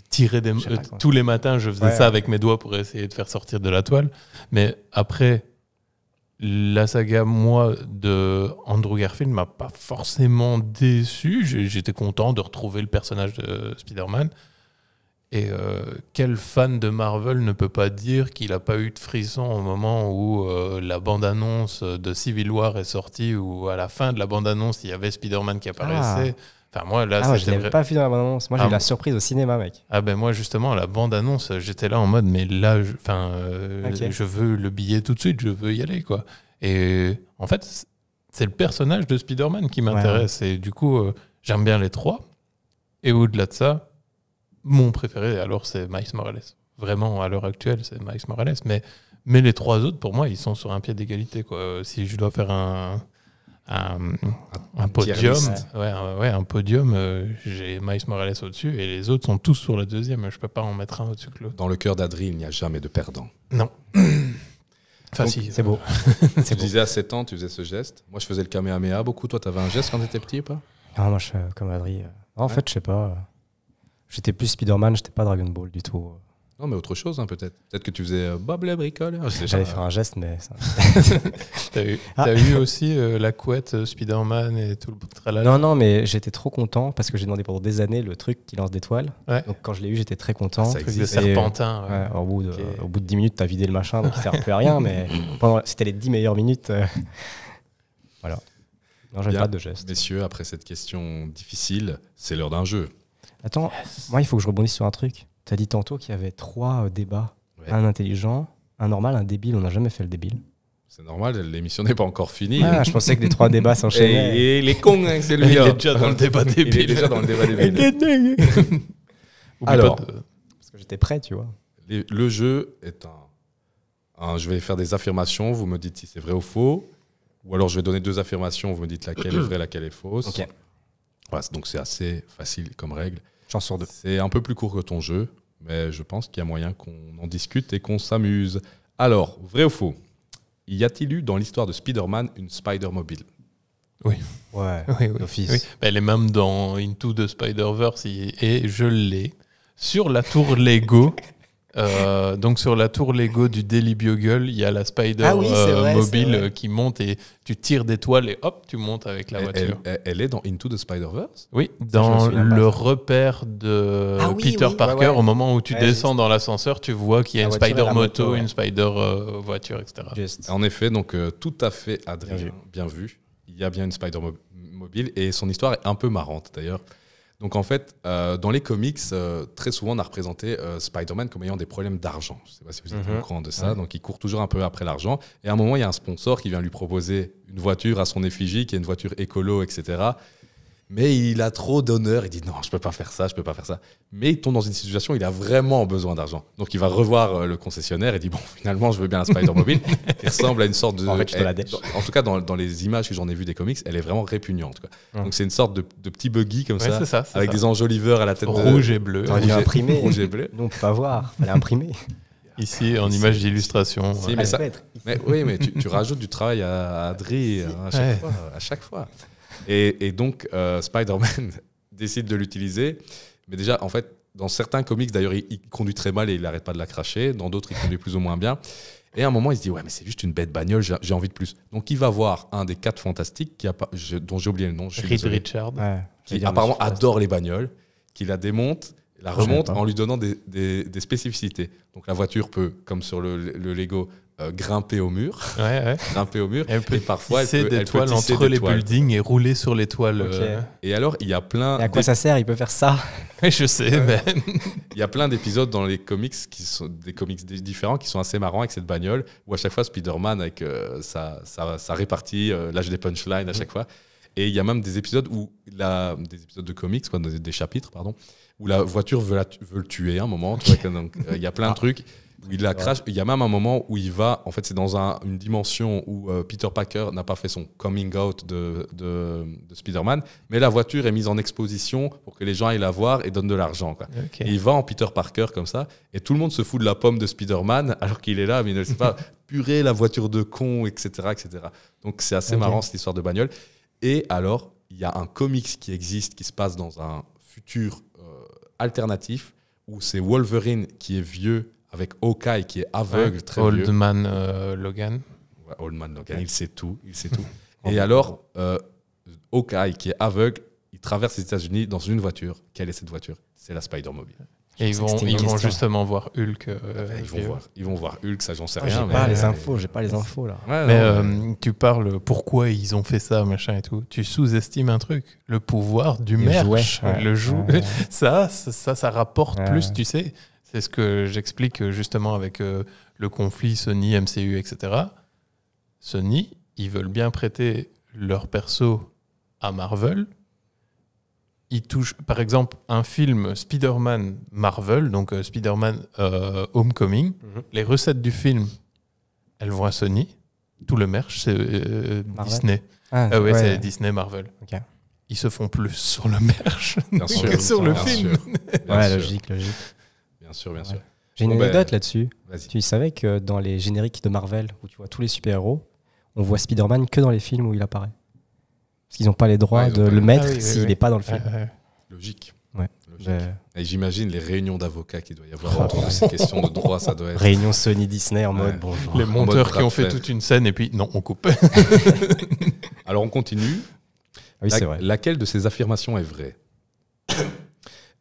tirer euh, tous les matins, je faisais ça avec mes doigts pour essayer de faire sortir de la toile. Mais après, la saga, moi, de Andrew Garfield m'a pas forcément déçu. J'étais content de retrouver le personnage de Spider-Man. Et euh, quel fan de Marvel ne peut pas dire qu'il n'a pas eu de frisson au moment où euh, la bande-annonce de Civil War est sortie, ou à la fin de la bande-annonce, il y avait Spider-Man qui ah. apparaissait moi, là, ah, je pas vu la bande-annonce. Moi, j'ai eu ah la
surprise au cinéma, mec.
Ah, ben moi, justement, la bande-annonce, j'étais là en mode, mais là, je, euh, je veux le billet tout de suite, je veux y aller, quoi. Et en fait, c'est le personnage de Spider-Man qui m'intéresse. Et du coup, euh, j'aime bien les trois. Et au-delà de ça, mon préféré, alors, c'est Miles Morales. Vraiment, à l'heure actuelle, c'est Miles Morales. Mais, mais les trois autres, pour moi, ils sont sur un pied d'égalité, quoi. Euh, si je dois faire un euh, un, podium. Ouais, ouais, un podium. Euh, j'ai Maïs Morales au-dessus et les autres sont tous sur le deuxième. Je peux pas en mettre un au-dessus que l'autre. Dans le cœur d'Adri, il n'y a jamais de perdant. Non.
Enfin, si, c'est beau. tu disais à 7 ans, tu faisais ce geste. Moi, je faisais le kamehameha beaucoup. Toi, tu avais un geste quand tu étais petit ou pas Non,
ah, moi, je, comme Adri. En fait, je sais pas. J'étais plus Spider-Man, j'étais pas Dragon Ball du tout.
Non, mais autre chose, hein, peut-être. Peut-être que tu faisais euh, Bob le
bricoleur. J'allais faire un geste, mais. Ah. T'as eu, aussi euh, la couette euh, Spider-Man et tout le
tralala Non, non, mais j'étais trop content parce que j'ai demandé pendant des années le truc qui lance des toiles. Donc quand je l'ai eu, j'étais très content. Ah, ça Le serpentin. au, bout de, dix 10 minutes, t'as vidé le machin, donc il sert plus à rien, mais c'était les 10 meilleures minutes. Euh.
voilà. Non, j'ai pas de geste. Messieurs, après cette question difficile, c'est l'heure d'un jeu.
Attends, moi, il faut que je rebondisse sur un truc. Tu as dit tantôt qu'il y avait trois euh, débats. Un intelligent, un normal, un débile. On n'a jamais fait le débile.
C'est normal, l'émission n'est pas encore finie. Ah, je pensais que les trois débats
s'enchaînaient. Et, les cons, c'est hein, lui. Il est déjà dans le débat débile. Il est déjà dans le débat débile.
Alors, parce que j'étais prêt, tu vois. le jeu est un, Je vais faire des affirmations, vous me dites si c'est vrai ou faux. Ou alors je vais donner deux affirmations, vous me dites laquelle est vraie, laquelle est fausse. donc c'est assez facile comme règle. J'en sors deux. C'est un peu plus court que ton jeu mais je pense qu'il y a moyen qu'on en discute et qu'on s'amuse. Alors, vrai ou faux Y a-t-il eu dans l'histoire de Spider-Man une Spider-Mobile
oui. Ouais, oui, oui. elle est même dans Into the Spider-Verse et je l'ai sur la tour Lego. Euh, donc sur la tour Lego du Daily Bugle, il y a la Spider ah euh, mobile euh, qui monte et tu tires des toiles et hop, tu montes avec la voiture. Elle, est dans Into the Spider-Verse Oui, dans le repère de ah Peter Parker, au moment où tu descends dans l'ascenseur, tu vois qu'il y a une Spider moto, une Spider
voiture, etc. En effet, donc tout à fait Adrien, bien vu. Il y a bien une Spider mobile et son histoire est un peu marrante d'ailleurs. Donc en fait, euh, dans les comics, euh, très souvent on a représenté euh, Spider-Man comme ayant des problèmes d'argent. Je ne sais pas si vous êtes mhm. au courant de ça. Donc il court toujours un peu après l'argent. Et à un moment, il y a un sponsor qui vient lui proposer une voiture à son effigie, qui est une voiture écolo, etc mais il a trop d'honneur. Il dit non, je peux pas faire ça, je peux pas faire ça. Mais il tombe dans une situation où il a vraiment besoin d'argent. Donc il va revoir euh, le concessionnaire et dit bon, finalement, je veux bien un Spider-Mobile. il ressemble à une sorte de. En, fait, te la en tout cas, dans, les images que j'en ai vues des comics, elle est vraiment répugnante. Donc c'est une sorte de, petit buggy comme ça, ça avec des enjoliveurs à la tête rouge de... et bleu. Rouge, imprimé. et bleu. Non, pas voir. Elle est imprimée. Ici, en image d'illustration. mais, oui, mais tu, rajoutes du travail à Adri hein, à chaque À chaque fois. Et, donc, euh, Spider-Man décide de l'utiliser. Mais déjà, en fait, dans certains comics, d'ailleurs, il, conduit très mal et il n'arrête pas de la cracher. Dans d'autres, il conduit plus ou moins bien. Et à un moment, il se dit Ouais, mais c'est juste une bête bagnole, j'ai envie de plus. Donc, il va voir un des quatre fantastiques qui a dont j'ai oublié le nom. Richard. qui apparemment adore les bagnoles, qui la démonte, la remonte en lui donnant des, spécificités. Donc, la voiture peut, comme sur le Lego, euh, grimper au mur, grimper au mur, et parfois elle peut, des toiles entre les buildings et rouler sur les toiles. Euh. Et alors il y a plein. à quoi ça
sert Il peut faire ça. Je sais.
Euh, mais... il y a plein d'épisodes dans les comics qui sont des comics différents qui sont assez marrants avec cette bagnole où à chaque fois Spider-Man avec ça, ça, ça, lâche des punchlines à chaque mm. fois. Et il y a même des épisodes où la, des épisodes de comics, quoi, des, chapitres pardon, où la voiture veut, veut le tuer à un moment. Il y a plein de ah. trucs il la crache. Il y a même un moment où il va, en fait, c'est dans une dimension où euh, Peter Parker n'a pas fait son coming out de, Spider-Man, mais la voiture est mise en exposition pour que les gens aillent la voir et donnent de l'argent. il va en Peter Parker comme ça, et tout le monde se fout de la pomme de Spider-Man alors qu'il est là, mais il ne sait pas purée, la voiture de con, etc. etc. Donc c'est assez marrant cette histoire de bagnole. Et alors, il y a un comics qui existe, qui se passe dans un futur euh, alternatif, où c'est Wolverine qui est vieux avec Hawkeye qui est aveugle, très Old vieux. Logan. Oldman Logan, il sait tout, il sait tout. Et alors, euh, Hawkeye qui est aveugle, il traverse les États-Unis dans une voiture. Quelle est cette voiture C'est la
Spider-Mobile. Et ils vont, ils vont justement voir Hulk. Euh, ah, ils, vont voir, ils vont voir Hulk, ça j'en sais ah, rien. J'ai pas les infos, j'ai pas les infos là. Euh, mais tu parles pourquoi ils ont fait ça, machin et tout. Tu sous-estimes un truc, le pouvoir du merch, le jou ça, ça, ça, rapporte plus, tu sais. C'est ce que j'explique euh, justement avec euh, le conflit Sony, MCU, etc. Sony, ils veulent bien prêter leur perso à Marvel. Ils touchent, par exemple, un film Spider-Man Marvel, donc euh, Spider-Man Homecoming. Mhm. Les recettes du film, elles vont à Sony. Tout le merch, c'est Disney. Ah, ah, ouais, c'est Disney Marvel. Ils se font plus sur le merch que sur le film. logique,
logique. Bien sûr, bien sûr. J'ai une ben,
anecdote
là-dessus. Tu savais que dans les génériques de Marvel, où tu vois tous les super-héros, on voit Spider-Man que dans les films où il apparaît. Parce qu'ils n'ont pas les droits de le mettre ah s'il n'est pas dans le film. Ah, ah,
Logique. Ben, et j'imagine les réunions d'avocats qu'il doit y avoir oh, ces questions de droit, ça doit être. Réunion Sony Disney en mode bonjour. Les monteurs qui ont fait toute une scène et puis non, on coupe. Alors on continue. Oui, vrai. Laquelle de ces affirmations est vraie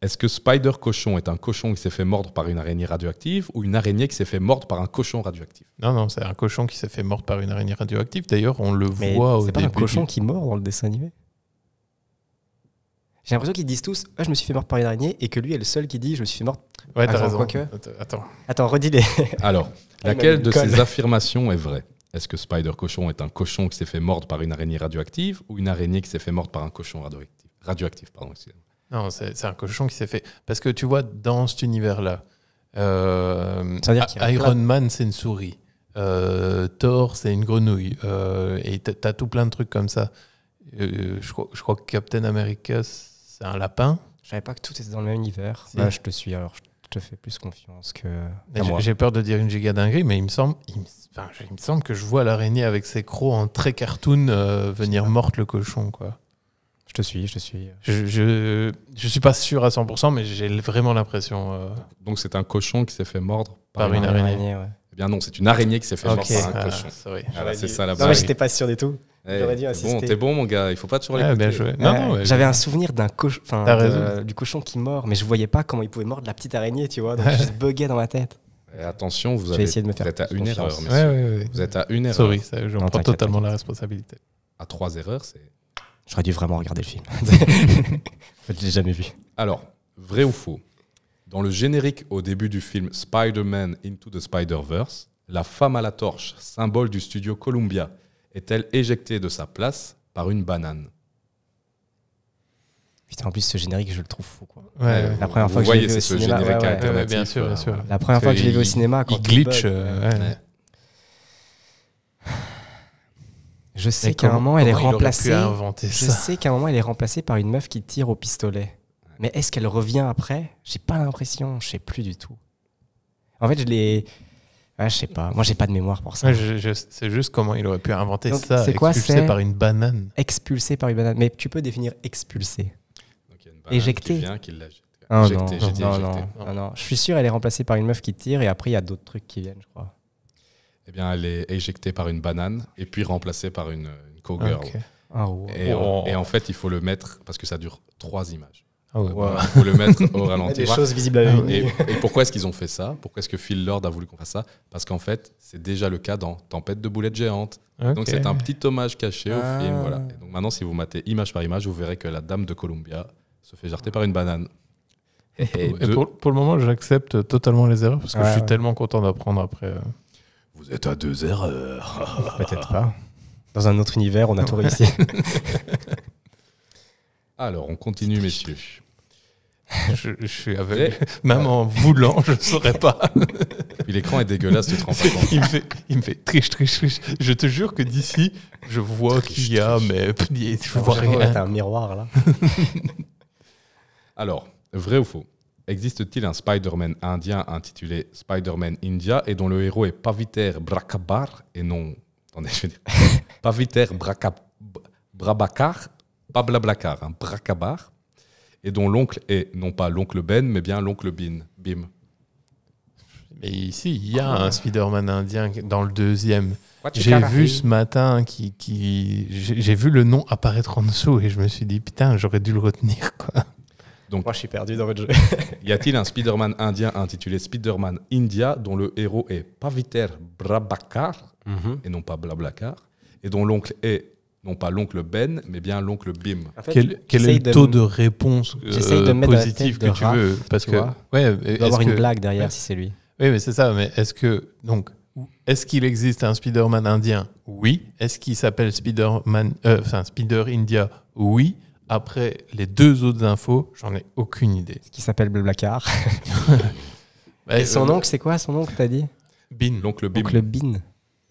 est-ce que Spider Cochon est un cochon qui s'est fait mordre par une araignée radioactive ou une araignée qui s'est fait mordre par un cochon radioactif
Non, non, c'est un cochon qui s'est fait mordre par une araignée radioactive. D'ailleurs, on le voit au pas C'est un cochon qui mord dans le
dessin animé. J'ai l'impression qu'ils disent tous ah, Je me suis fait mordre par une araignée et que lui est le seul qui dit Je me suis fait mordre. Ouais, Attends. Attends, redis-les. Alors,
ah, laquelle de ces
affirmations est vraie Est-ce que Spider Cochon est un cochon qui s'est fait mordre par une araignée radioactive ou une araignée qui s'est fait mordre par un cochon radioactif Radioactif, pardon, excusez
non, c'est un cochon qui s'est fait. Parce que tu vois, dans cet univers-là, euh, Iron Man, c'est une souris. Euh, Thor, c'est une grenouille. Euh, et t'as tout plein de trucs comme ça. Je crois, je, crois, que Captain America, c'est un lapin. Je savais pas que tout était dans le même univers.
Là, bah, je te suis, alors je te fais plus confiance que. J'ai
peur de dire une giga dinguerie, mais il me semble, il enfin, il me semble que je vois l'araignée avec ses crocs en très cartoon venir morte le cochon, quoi. Je suis, je suis. Je, je, je suis pas sûr à 100%, mais j'ai vraiment l'impression. Euh, donc c'est un cochon qui s'est fait mordre par, une, araignée. ouais. Eh bien non, c'est une araignée
qui s'est fait mordre par un ah, cochon. c'est ça la Non, j'étais
pas sûr du tout. Eh, oh, bon, t'es
bon, mon gars, il faut pas toujours les ah, Non eh, non. J'avais un
souvenir d'un du cochon qui mord, mais je voyais pas comment il pouvait mordre la petite araignée, tu vois. Donc je buguais dans ma tête. attention, vous, avez, de me faire vous êtes à une erreur,
ouais, Vous êtes à une erreur. je prends totalement la responsabilité.
À trois erreurs, c'est
J'aurais dû vraiment regarder le film. Je ne je l'ai jamais vu.
Alors, vrai ou faux Dans le générique au début du film Spider-Man Into the Spider-Verse, la femme à la torche, symbole du studio Columbia, est-elle éjectée de sa place par une banane
Putain, en plus, ce générique, je le trouve fou. Quoi.
Ouais, la première fois que
je vu au cinéma. bien sûr, bien sûr. La première fois que je vu au cinéma, quand il glitch. Euh,
Je sais qu'à un moment, elle est remplacée. Je sais
qu'à un moment, elle est remplacée par une meuf qui tire au pistolet. Mais est-ce qu'elle revient après J'ai pas l'impression. Je sais plus du tout. En fait, je l'ai. je sais pas. Moi, j'ai pas de
mémoire pour ça. c'est juste comment il aurait pu inventer ça. C'est quoi Expulsé par une banane. Expulsé
par une banane. Mais tu peux définir expulsé. Donc, il y a une banane Éjecté. Qui vient, qui ah non, non, non, non, Je suis sûr, elle est remplacée par une meuf qui tire et après, il y a d'autres trucs qui viennent, je
crois. Eh bien, elle est éjectée par une banane et puis remplacée par une, une cowgirl. Ah, et, en fait, il faut le mettre parce que ça dure trois images. Ah, il faut le mettre au ralenti. Des choses visibles à et, pourquoi est-ce qu'ils ont fait ça Pourquoi est-ce que Phil Lord a voulu qu'on fasse ça Parce qu'en fait, c'est déjà le cas dans Tempête de boulettes géantes. Donc c'est un petit hommage caché au ah. film. maintenant, si vous matez image par image, vous verrez que la Dame de Columbia se fait jarter par une banane. Et, pour,
le moment, j'accepte totalement les erreurs parce que je suis tellement content d'apprendre après. Euh, vous êtes à deux erreurs. Peut-être pas. Dans un autre univers, on a tout réussi.
Alors, on continue, messieurs. Je, suis avec. Même en voulant, je ne saurais pas. l'écran est dégueulasse, de te Il me fait,
il me fait triche, triche, triche. Je te jure que d'ici, je vois qu'il y a, mais je ah, vois rien. T'as un
miroir là. Alors, vrai ou faux Existe-t-il un Spider-Man indien intitulé Spider-Man India et dont le héros est Paviter Brakabar et non. Paviter Brabakar, pas hein, Brakabar, et dont l'oncle est non pas l'oncle Ben, mais bien
l'oncle Bin, Bim. Mais ici, il y a un Spider-Man indien dans le deuxième. J'ai vu ce matin qui, qui j'ai vu le nom apparaître en dessous et je me suis dit putain j'aurais dû le retenir quoi.
Donc, Moi, je suis perdu dans votre jeu. y a-t-il un Spider-Man indien intitulé Spider-Man India dont le héros est Paviter Brabakar mhm. et non pas Blablacar et dont l'oncle est non pas l'oncle Ben, mais bien l'oncle Bim. quel, est le taux de, réponse euh, positif que tu veux Parce que ouais, il avoir une blague derrière si c'est lui.
Oui, mais c'est ça. Mais est-ce que donc est-ce qu'il existe un Spider-Man indien Oui. Est-ce qu'il s'appelle Spider-Man, euh, enfin Spider India Oui. Après les deux autres infos, j'en ai aucune idée. Ce qui s'appelle Blablacar. Et son euh, oncle,
c'est quoi son oncle, t'as dit
Bin, l'oncle Bim. L'oncle Bin.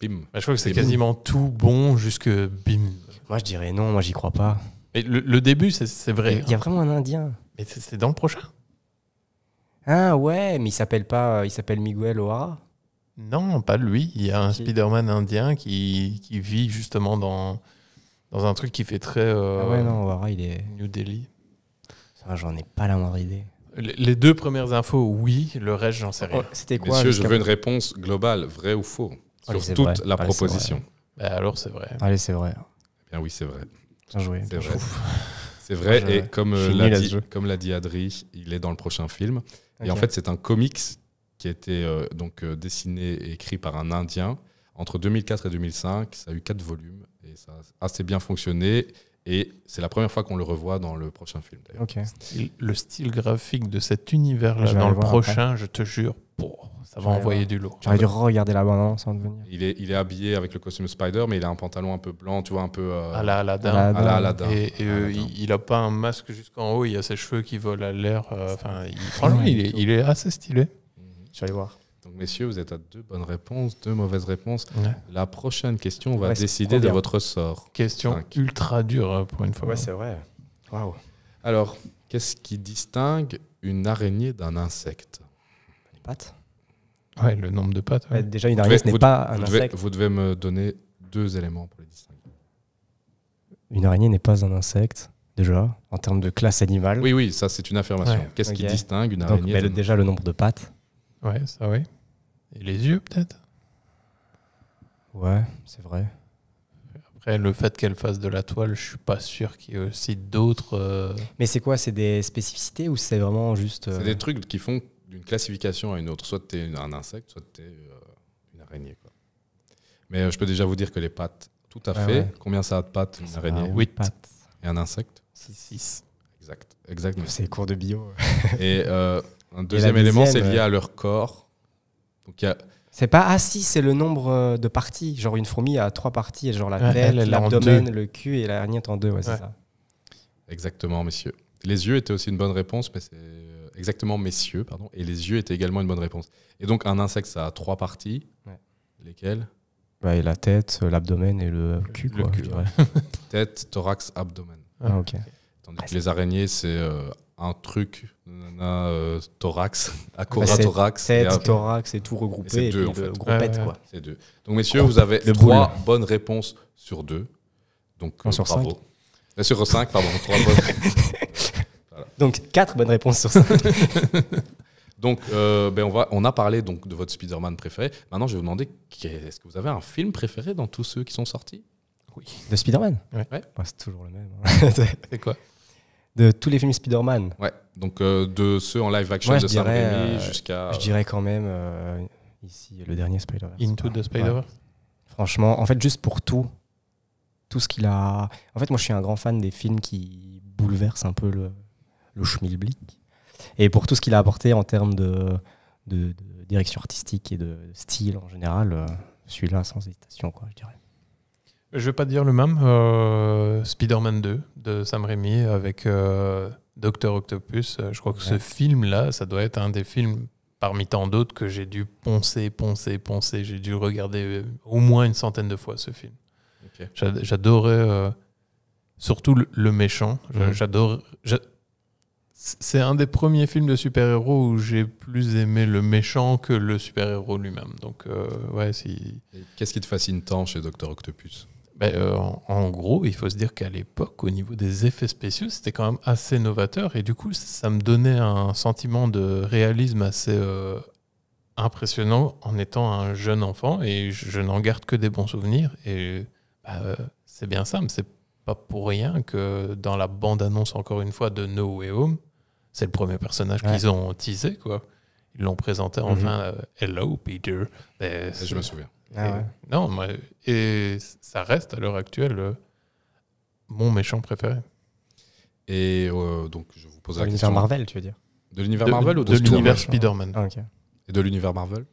Bim. Bah, je crois que c'est quasiment tout bon
jusque Bim. Moi, je dirais non, moi, j'y crois pas.
Mais le, début,
c'est vrai. Il y a vraiment
un Indien. Mais c'est dans le prochain Ah ouais, mais il s'appelle pas, il s'appelle Miguel O'Hara Non, pas lui. Il y a un Spider-Man indien qui, qui vit justement dans, dans un truc qui fait très. Euh, ah ouais, non, il est. New Delhi. Ça, j'en ai pas la moindre idée. Les deux premières infos, oui. Le reste, j'en sais rien. Oh, C'était quoi je veux une
réponse globale, vrai ou faux, sur toute la proposition.
Bah, alors, c'est vrai. Allez, c'est vrai.
Eh bien, oui, c'est vrai. C'est vrai. C'est vrai. Et comme euh, l'a dit, comme l'a dit Adri, il est dans le prochain film. Et en fait, c'est un comics qui a été euh, donc dessiné et écrit par un Indien entre 2004 et 2005. Ça a eu quatre volumes ça a assez bien fonctionné. Et c'est la première fois qu'on le revoit dans le prochain film.
Le style graphique de cet univers-là dans le, prochain, je te jure, ça va envoyer du lourd. J'aurais dû regarder la bande
Il est, il est habillé avec le costume Spider, mais il a un pantalon un peu blanc, tu vois, un peu. Euh, à la Aladdin. À Et,
euh, il n'a pas un masque jusqu'en haut, il a ses cheveux qui volent à l'air. Euh, enfin, franchement, il est,
il est assez stylé. y voir messieurs, vous êtes à deux bonnes réponses, deux mauvaises réponses. La prochaine question va décider de votre sort. Question
ultra dure hein, pour
une fois. Ouais, c'est vrai. Alors, qu'est-ce qui distingue une araignée d'un
insecte
Les
pattes.
Ouais, le nombre de pattes. déjà, une araignée, ce n'est pas un insecte.
vous devez me donner deux éléments pour les distinguer.
Une araignée
n'est pas un insecte déjà, en termes de classe animale. Oui,
oui, ça c'est une affirmation. Qu'est-ce qui distingue une araignée
Donc, Déjà le nombre de pattes.
Ouais, ça oui. Et les yeux, peut-être Ouais, c'est vrai. Après, le fait qu'elle fasse de la toile, je suis pas sûr qu'il y ait aussi d'autres. Euh,
Mais c'est quoi C'est des spécificités ou c'est vraiment juste. C'est des euh,
trucs
qui font d'une classification à une autre. Soit tu es un insecte, soit tu es euh, une araignée. quoi. Mais je peux déjà vous dire que les pattes, tout à ah fait. Combien ça a de pattes, une araignée huit pattes. Et un insecte 6. Exact. Exactement. C'est cours de bio. Et un deuxième élément, c'est lié à leur corps.
C'est pas assis, ah c'est le nombre euh, de parties. Genre une fourmi a trois parties, genre la tête, l'abdomen, le cul et la en deux, ça.
Exactement, messieurs. Les yeux étaient aussi une bonne réponse, mais c'est euh, exactement messieurs, pardon. Et les yeux étaient également une bonne réponse. Et donc un insecte, ça a trois parties. Lesquelles
bah, et La tête, euh, l'abdomen et le cul.
tête, thorax, abdomen. Ah, Tandis ah, les araignées, c'est un truc, euh, bah, un thorax, un bah thorax. Tête, thorax et tout regroupé. deux, en fait. quoi. C'est deux. Donc, messieurs, vous avez trois bonnes réponses sur deux. Donc, euh, sur Cinq. sur 5, pardon. Donc, quatre bonnes réponses sur cinq. donc, euh, ben on, va, on a parlé donc, de votre Spider-Man préféré. Maintenant, je vais vous demander est-ce que vous avez un film préféré dans tous ceux qui sont sortis oui. De Spider-Man ouais. c'est toujours le même. Hein. c'est quoi
de tous les films Spider-Man. Ouais, donc euh, de ceux en live action de Sam Raimi euh, jusqu'à. Je dirais quand même euh, ici le dernier spider man Into the Spider-Verse. Franchement, en fait, juste pour tout, tout ce qu'il a. En fait, moi, je suis un grand fan des films qui bouleversent un peu le, le schmilblick. Et pour tout ce qu'il a apporté en termes de, de, de, direction artistique et de style en général, celui-là, sans hésitation, quoi, je dirais.
Je vais pas dire le même. Euh, Spider-Man 2 de Sam Raimi avec euh, Docteur Octopus. Euh, je crois que ce film-là, ça doit être un des films parmi tant d'autres que j'ai dû poncer, poncer, poncer. J'ai dû regarder euh, au moins une centaine de fois ce film. J'adorais surtout le, méchant. Mhm. J'adore. C'est un des premiers films de super-héros où j'ai plus aimé le méchant que le super-héros lui-même. Donc, ouais, si. Qu'est-ce qui te fascine tant chez Docteur Octopus ben, euh, en, gros, il faut se dire qu'à l'époque, au niveau des effets spéciaux, c'était quand même assez novateur. Et du coup, ça, me donnait un sentiment de réalisme assez euh, impressionnant en étant un jeune enfant. Et je, n'en garde que des bons souvenirs. Et bah, euh, c'est bien ça, mais C'est pas pour rien que dans la bande-annonce, encore une fois, de No Way Home, c'est le premier personnage qu'ils ont teasé. Quoi. Ils l'ont présenté enfin mhm. Hello, Peter. Ben, je me souviens. Ah non, et ça reste à l'heure actuelle euh, mon méchant préféré. Et euh, donc, je vous pose la question. De l'univers Marvel, tu veux dire De l'univers Marvel ou de,
l'univers Spider-Man
ah, Et de l'univers Marvel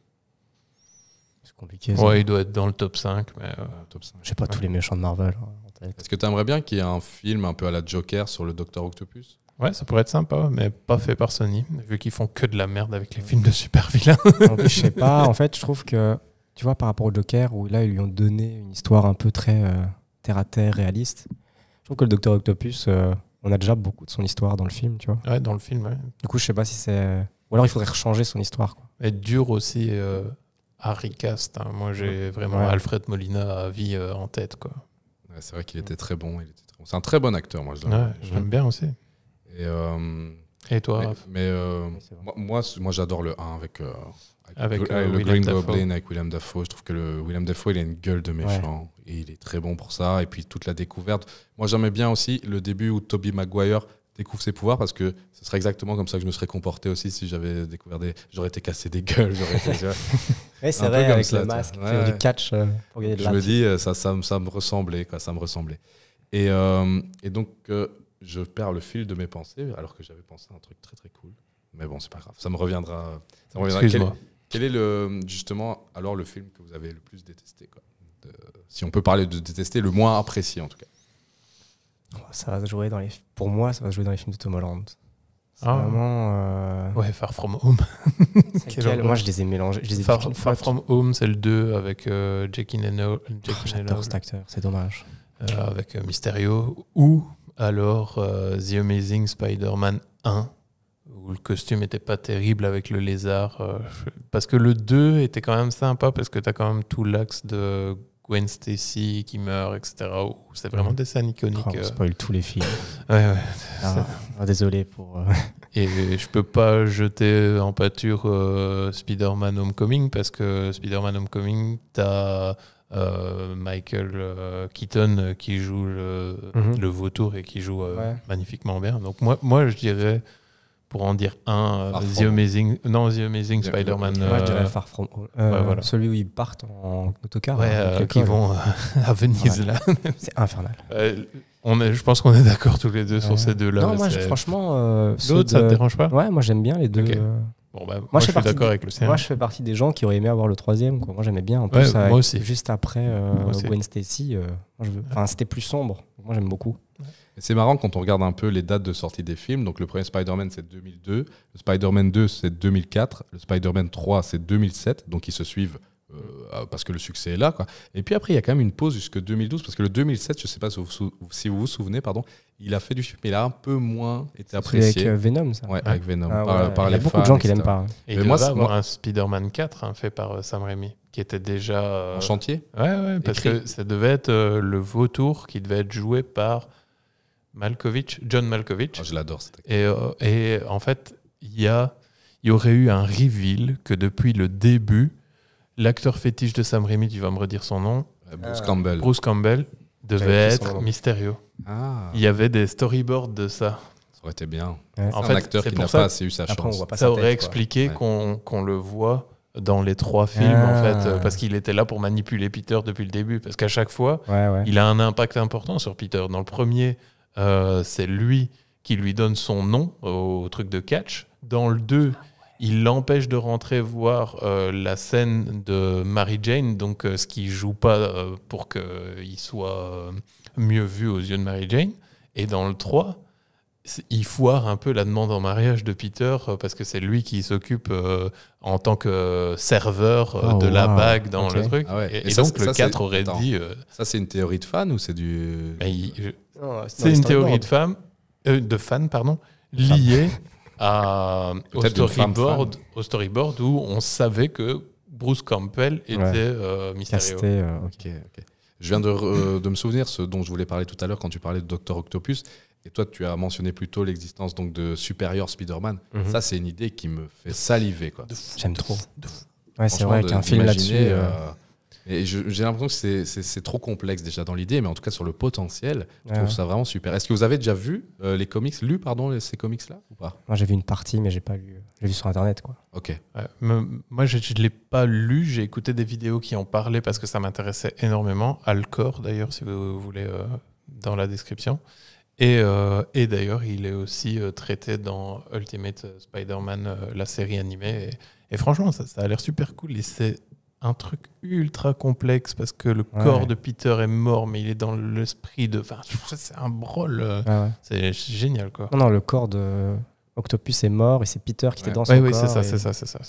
C'est compliqué. Ça. Ouais, il doit être dans le top 5. Mais euh, ah, top J'ai pas tous les méchants de Marvel.
Hein, Est-ce que tu aimerais bien qu'il y ait un film un
peu à la Joker sur le Docteur Octopus Ouais, ça pourrait être sympa, mais pas fait par Sony, vu qu'ils font que de la merde avec les films de super vilains. je sais pas, en
fait, je trouve que tu vois, par rapport au Joker, où là, ils lui ont donné une histoire un peu très euh, terre à terre, réaliste. Je trouve que le Docteur Octopus, euh, on a déjà beaucoup de son histoire dans le film, tu vois. Ouais, dans le film, Du coup, je sais pas si c'est. Euh, ou alors, il faudrait changer son histoire. Quoi.
Et dur aussi Harry Cast. Hein. Moi, j'ai vraiment Alfred Molina à vie en tête, quoi. c'est vrai qu'il était très bon. C'est un très bon acteur,
moi, je l'aime. Ouais, bien aussi. Et, toi, mais moi, moi j'adore le 1 avec euh, euh, avec, le, Green Goblin, avec William Dafoe. Je trouve que le, William Dafoe, il a une gueule de méchant. Et il est très bon pour ça. Et puis toute la découverte. Moi, j'aimais bien aussi le début où Toby Maguire découvre ses pouvoirs parce que ce serait exactement comme ça que je me serais comporté aussi si j'avais découvert des. J'aurais été cassé des gueules. c'est vrai, avec ça, le masque, euh, du catch. de je me dis, ça, ça, me ressemblait. Quoi, ça me ressemblait. Et, et donc, je perds le fil de mes pensées alors que j'avais pensé à un truc très très cool. Mais bon, c'est pas grave, ça me reviendra. Ça me quel est le, justement alors le film que vous avez le plus détesté quoi Si on peut parler de détester, le moins apprécié en tout cas. Oh, ça
va jouer dans les, pour moi, ça va se jouer dans les films de Tom Holland. Ah. vraiment. Euh, ouais, Far From Home. Moi, je les ai mélangés. Far,
From Home, c'est le 2 avec euh, Jackie Nano. Euh, oh, j'adore acteur, c'est dommage. avec Mysterio. Ou alors The Amazing Spider-Man 1 où le costume n'était pas terrible avec le lézard. Euh, parce que le 2 était quand même sympa, parce que tu as quand même tout l'axe de Gwen Stacy qui meurt, etc. C'est vraiment mhm. des scènes iconiques. Oh, on euh. spoil tous les films. Ah, ah, désolé pour. Euh, et je peux pas jeter en pâture Spider-Man Homecoming, parce que Spider-Man Homecoming, tu as. Michael Keaton qui joue le, mhm. le, vautour et qui joue magnifiquement bien. Donc moi, moi je dirais pour en dire un, euh, The Amazing, non The Amazing Spider-Man, euh, euh,
celui où ils partent en autocar, ouais, hein, qui vont à Venise là, c'est infernal.
on est, je pense qu'on est d'accord tous les deux sur ces deux-là. Non, moi franchement, l'autre ça te dérange pas
Ouais, moi j'aime bien les deux. Bon bah, moi, je, suis d'accord avec le Moi, je fais partie des gens qui auraient aimé avoir le troisième. Moi, j'aimais bien. En peu plus, juste après Gwen Stacy,
c'était plus sombre. Moi, j'aime beaucoup. C'est marrant quand on regarde un peu les dates de sortie des films. Donc le premier Spider-Man c'est 2002, le Spider-Man 2 c'est 2004, le Spider-Man 3 c'est 2007, donc ils se suivent euh, parce que le succès est là. Quoi. Et puis après, il y a quand même une pause jusque 2012, parce que le 2007, je ne sais pas si vous, vous, souvenez, pardon,
il a fait du film, mais il a un peu moins été apprécié. Avec euh,
Venom, ça. Ouais, avec Venom. Ah il y a beaucoup de gens qui
l'aiment pas. Hein. Et il moi, avoir un Spider-Man 4 hein, fait par euh, Sam Raimi, qui était déjà en chantier. Ouais, parce que ça devait être le vautour qui devait être joué par Malkovich, John Malkovich. Oh, je l'adore. Et, euh, et, en fait, il y, a, y aurait eu un reveal que depuis le début, l'acteur fétiche de Sam Raimi, tu vas me redire son nom. Bruce euh, Campbell. Bruce Campbell devait être Mysterio. Ah. Il y avait des storyboards de ça. Ça aurait été bien. En fait, un qui n'a pas assez eu sa ça aurait expliqué qu'on le voit dans les trois films en fait ah. parce qu'il était là pour manipuler Peter depuis le début parce qu'à chaque fois il a un impact important sur Peter dans le premier euh, c'est lui qui lui donne son nom euh, au truc de catch. Dans le 2, ah il l'empêche de rentrer voir euh, la scène de Mary Jane, donc ce qui joue pas pour qu'il soit mieux vu aux yeux de Mary Jane. Et dans le 3, il foire un peu la demande en mariage de Peter parce que c'est lui qui s'occupe en tant que serveur oh, de la bague dans le truc. Ah et, donc le 4 aurait dit... ça c'est une théorie de fan ou c'est du... C'est une théorie de femme, euh, de fan, pardon, liée à, au, storyboard, au storyboard où on savait que Bruce Campbell était euh, euh, Je viens
de, de, me souvenir ce dont je voulais parler tout à l'heure quand tu parlais de Doctor Octopus. Et toi, tu as mentionné plutôt l'existence donc de Superior Spider-Man. Mhm. Ça, c'est une idée qui me fait saliver. J'aime trop. Ouais, c'est vrai un film là-dessus j'ai l'impression que c'est trop complexe déjà dans l'idée, mais en tout cas sur le potentiel, je trouve ah. ça vraiment super. Est-ce que vous avez
déjà vu euh, les comics, lu pardon ces comics là Moi
j'ai vu une partie, mais j'ai pas lu. J'ai vu sur internet
quoi. Ok. moi je, ne l'ai pas lu, j'ai écouté des vidéos qui en parlaient parce que ça m'intéressait énormément. Alcor d'ailleurs si vous voulez euh, dans la description. Euh, et, d'ailleurs, il est aussi traité dans Ultimate Spider-Man, la série animée. Et, franchement, ça, ça a l'air super cool. Et c'est un truc ultra complexe parce que le corps de Peter est mort, mais il est dans l'esprit de. Enfin, c'est un brol. Euh, ah c'est génial, quoi. Non, non,
le corps de Octopus est mort et c'est Peter qui était dans son corps. Oui, c'est
ça, c'est ça, c'est ça.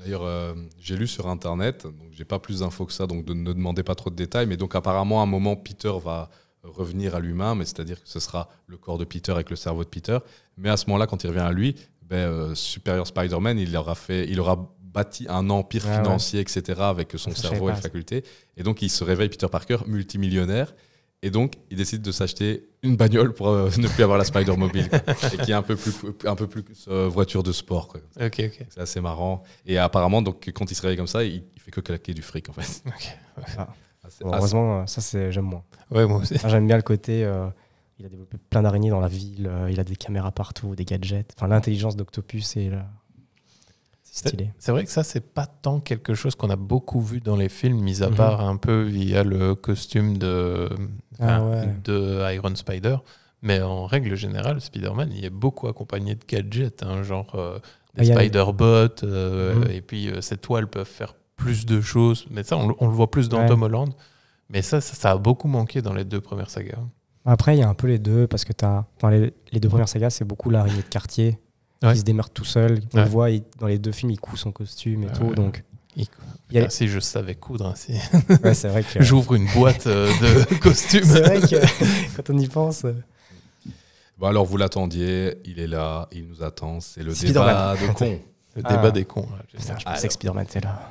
D'ailleurs, euh, j'ai lu sur Internet, donc j'ai pas plus d'infos que ça, donc de, ne demandez pas trop de détails, mais donc apparemment, à un moment, Peter va revenir à l'humain, mais c'est-à-dire que ce sera le corps de Peter avec le cerveau de Peter. Mais à ce moment-là, quand il revient à lui, ben, euh, Superior Spider-Man, il aura fait, il aura bâtit un empire ah financier, etc., avec son cerveau et les facultés. Et donc, il se réveille Peter Parker, multimillionnaire. Et donc, il décide de s'acheter une bagnole pour euh, ne plus avoir la Spider Mobile. qui est un peu plus, un peu plus voiture de sport. Ok, ok. C'est assez marrant. Et apparemment, donc, quand il se réveille comme ça, il, ne fait que claquer du fric, en fait. Ah. heureusement,
ça, c'est j'aime moins. Ouais, moi ah, J'aime bien le côté. Euh, il a développé plein d'araignées dans la ville. Euh, il a des caméras partout, des gadgets. Enfin, l'intelligence d'Octopus est là.
C'est vrai que ça, c'est pas tant quelque chose qu'on a beaucoup vu dans les films, mis à mhm. part un peu via le costume de, ah de Iron Spider. Mais en règle générale, Spider-Man, il est beaucoup accompagné de gadgets, hein, genre euh, ah, des Spider-Bots, euh, mhm. et puis euh, ces toiles peuvent faire plus de choses. Mais ça, on, le voit plus dans Tom Holland. Mais ça, ça, a beaucoup manqué dans les deux premières sagas.
Après, il y a un peu les deux, parce que as, dans les, les deux premières sagas, c'est beaucoup l'araignée de quartier il se démarre tout seul. On voit, dans les deux films, il coud son costume et tout. Donc,
ah, Si je savais coudre, hein,
j'ouvre une boîte euh, de costumes. c'est vrai que quand on y pense. Euh.
alors vous l'attendiez, il est là, il nous attend. C'est le débat de cons. Le débat ah. des cons. je pensais que là.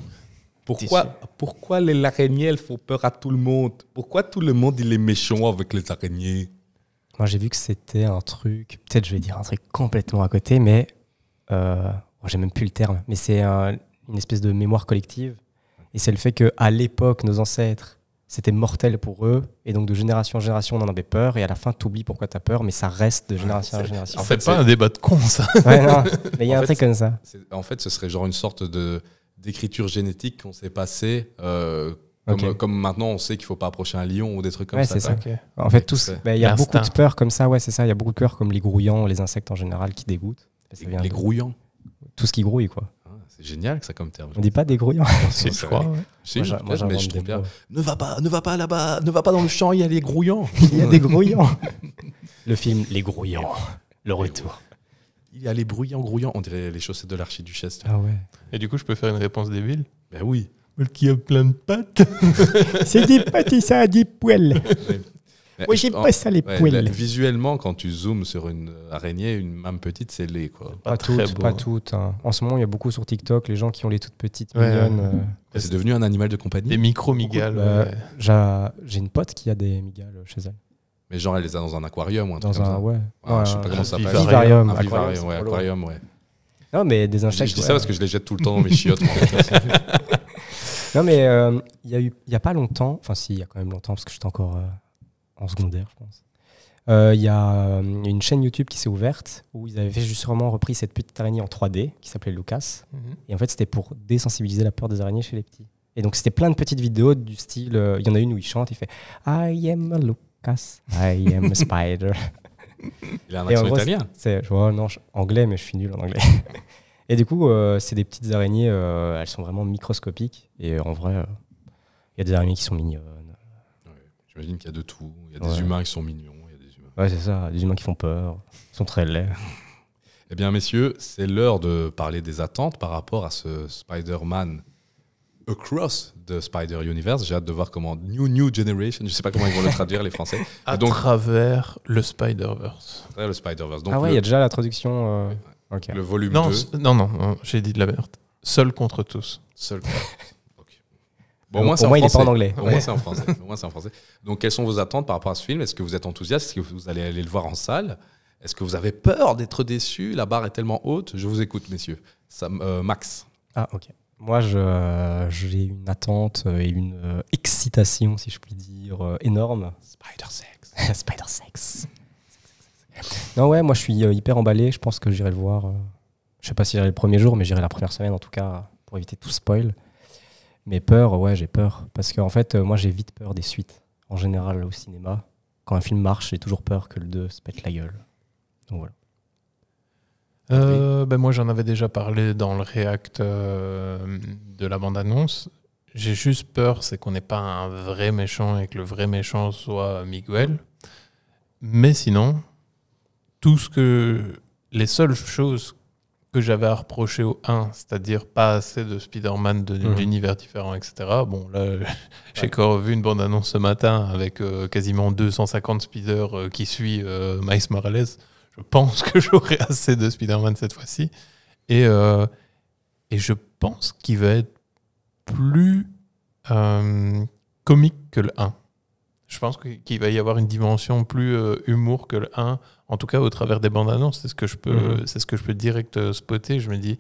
Pourquoi, pourquoi les araignées, elles font peur à tout le monde Pourquoi tout le monde, est méchant avec les araignées moi, j'ai vu que
c'était un truc, peut-être je vais dire un truc complètement à côté, mais euh, oh, j'ai même plus le terme, mais c'est une espèce de mémoire collective. Et c'est le fait qu'à l'époque, nos ancêtres, c'était mortel pour eux. Et donc, de génération en génération, on en avait peur. Et à la fin, tu oublies pourquoi tu as peur, mais ça reste de génération en génération. En fait, c'est pas un débat de con, ça. Ouais, non, mais il y a un truc comme ça. En
fait, ce serait genre une sorte de d'écriture génétique qu'on s'est passée. Euh, comme, maintenant, on sait qu'il faut pas approcher un lion ou des trucs comme ouais, ça. ça. En fait, tous, bah, il y a beaucoup de
peurs comme ça. Ouais, c'est ça. Il y a beaucoup de peurs comme les grouillants, les insectes en général qui dégoûtent. les, grouillants. Tout ce qui grouille, quoi. Ah,
c'est génial que ça comme terme. On dit pas des grouillants. je mais je trouve bien. Ne va pas, ne va pas là-bas, ne va pas dans le champ. Il y a les grouillants. il y a des grouillants. le film Les grouillants, le retour. Il y a les bruyants grouillants. On dirait les chaussettes de l'archiduchesse.
Ah ouais. Et du coup, je peux faire une réponse débile. Ben oui qui a plein de pattes
c'est des pâtes et ça a des poils. Moi, j'ai j'aime pas ça, les ouais, poils.
visuellement, quand
tu zoomes sur une araignée, une mame petite, c'est les Quoi. Pas, toutes. Pas toutes hein. Hein.
En ce moment, il y a beaucoup sur TikTok les gens qui ont les toutes petites euh, C'est devenu un animal de compagnie. Des micro-migales. Euh, j'ai une pote qui a des migales chez elle.
Mais genre, elle les a dans un aquarium ou un truc dans comme un, ça. Ouais. Ah, sais pas comment ça s'appelle. Vivarium. Un vivarium, aquarium, ouais. Non, mais des insectes. Je dis ça parce que je les jette tout le temps dans mes chiottes.
Non, mais euh, il n'y a, pas longtemps, enfin si, il y a quand même longtemps, parce que j'étais encore euh, en secondaire, je pense. Euh, il y a une chaîne YouTube qui s'est ouverte où ils avaient justement repris cette petite araignée en 3D qui s'appelait Lucas. Mhm. Et en fait, c'était pour désensibiliser la peur des araignées chez les petits. Et donc, c'était plein de petites vidéos du style. Il y en a une où il chante, il fait I am Lucas, I am a spider.
Il a un accent italien.
C'est, non, anglais, mais je suis nul en anglais. Et du coup, euh, c'est des petites araignées, euh, elles sont vraiment microscopiques. Et euh, en vrai, il y a des araignées qui sont mignonnes. J'imagine qu'il y a de tout. Il y a des humains qui
sont mignons. Il y a des humains. Ouais, c'est
ça. Des humains qui font peur. Ils sont très laids.
eh bien, messieurs, c'est l'heure de parler des attentes par rapport à ce Spider-Man Across the Spider Universe. J'ai hâte de voir comment New New Generation, je ne sais pas comment ils vont le traduire les Français. À
travers le Spider-Verse. À
travers le Spider-Verse. Ah ouais, il y a déjà
la traduction. Le volume non, Non, non, euh, j'ai dit de la merde. Seul contre tous. Seul contre okay. bon, au moins, c'est en, anglais. Au moins, c'est en français.
en français. Donc, quelles sont vos attentes par rapport à ce film Est-ce que vous êtes enthousiaste Est-ce que vous allez aller le voir en salle Est-ce que vous avez peur d'être déçu La barre est tellement haute. Je vous écoute, messieurs. Ça, euh, Max.
Ah, ok. Moi, j'ai une attente et une euh, excitation, si je puis dire, énorme. Spider-Sex. Spider-Sex. Non, ouais, moi je suis euh, hyper emballé. Je pense que j'irai le voir. Euh, je sais pas si j'irai le premier jour, mais j'irai la première semaine en tout cas pour éviter tout spoil. Mais peur, ouais, j'ai peur. Parce qu'en fait, euh, moi j'ai vite peur des suites. En général, au cinéma, quand un film marche, j'ai toujours peur que le 2 se pète la
gueule. Donc voilà. ben moi j'en avais déjà parlé dans le react de la bande-annonce. J'ai juste peur, c'est qu'on n'ait pas un vrai méchant et que le vrai méchant soit Miguel. Mais sinon, tout ce que. Les seules choses que j'avais à reprocher au 1, c'est-à-dire pas assez de Spider-Man mhm. d'univers l'univers différents, etc. Bon, là, j'ai encore vu une bande-annonce ce matin avec euh, quasiment 250 Spider euh, qui suit euh, Miles Morales. Je pense que j'aurai assez de Spider-Man cette fois-ci. Et, et je pense qu'il va être
plus
comique que le 1 je pense qu'il va y avoir une dimension plus euh, humour que le 1, en tout cas au travers des bandes annonces. C'est ce que je peux, mhm. c'est ce que je peux direct euh, spotter. Je me dis,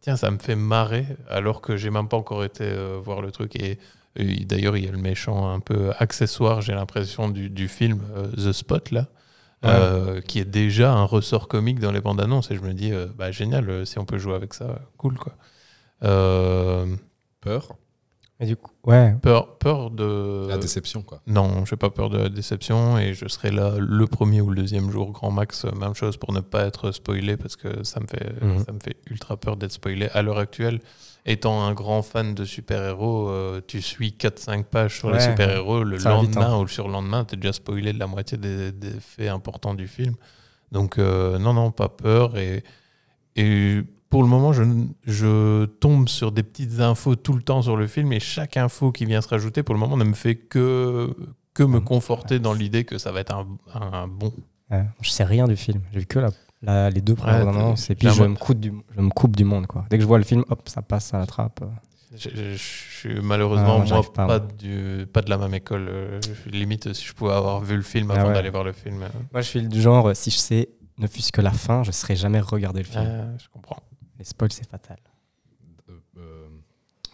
tiens, ça me fait marrer, alors que j'ai même pas encore été euh, voir le truc. Et, d'ailleurs, il y a le méchant un peu accessoire, j'ai l'impression, du, film The Spot, là. qui est déjà un ressort comique dans les bandes annonces et je me dis bah génial si on peut jouer avec ça cool quoi peur du coup, Peur, peur de. La déception, quoi. Non, je n'ai pas peur de la déception et je serai là le premier ou le deuxième jour, grand max, euh, même chose pour ne pas être spoilé parce que ça me fait, mhm. ça me fait ultra peur d'être spoilé. À l'heure actuelle, étant un grand fan de super-héros, euh, tu suis 4-5 pages sur les super-héros, le lendemain hein. ou le surlendemain, tu es déjà spoilé de la moitié des, faits importants du film. Donc, euh, non, non, pas peur et. et pour le moment, je, tombe sur des petites infos tout le temps sur le film et chaque info qui vient se rajouter, pour le moment, ne me fait que, que me mmh. conforter dans l'idée que ça va être un, bon. Je je
sais rien du film. J'ai vu que les deux premières annonces et puis je me, coupe du, je me coupe du monde. Quoi. Dès que je vois le film, hop, ça passe à la trappe.
Je, je, suis malheureusement ah, moi, pas, du, pas de la même école. Euh, limite, si je pouvais avoir vu le film ah avant d'aller voir le film.
Moi, je suis du genre, euh, si je sais ne fût-ce que la fin, je ne serais jamais regardé le film. Ah, je comprends. Les spoils, c'est
fatal. Euh, euh,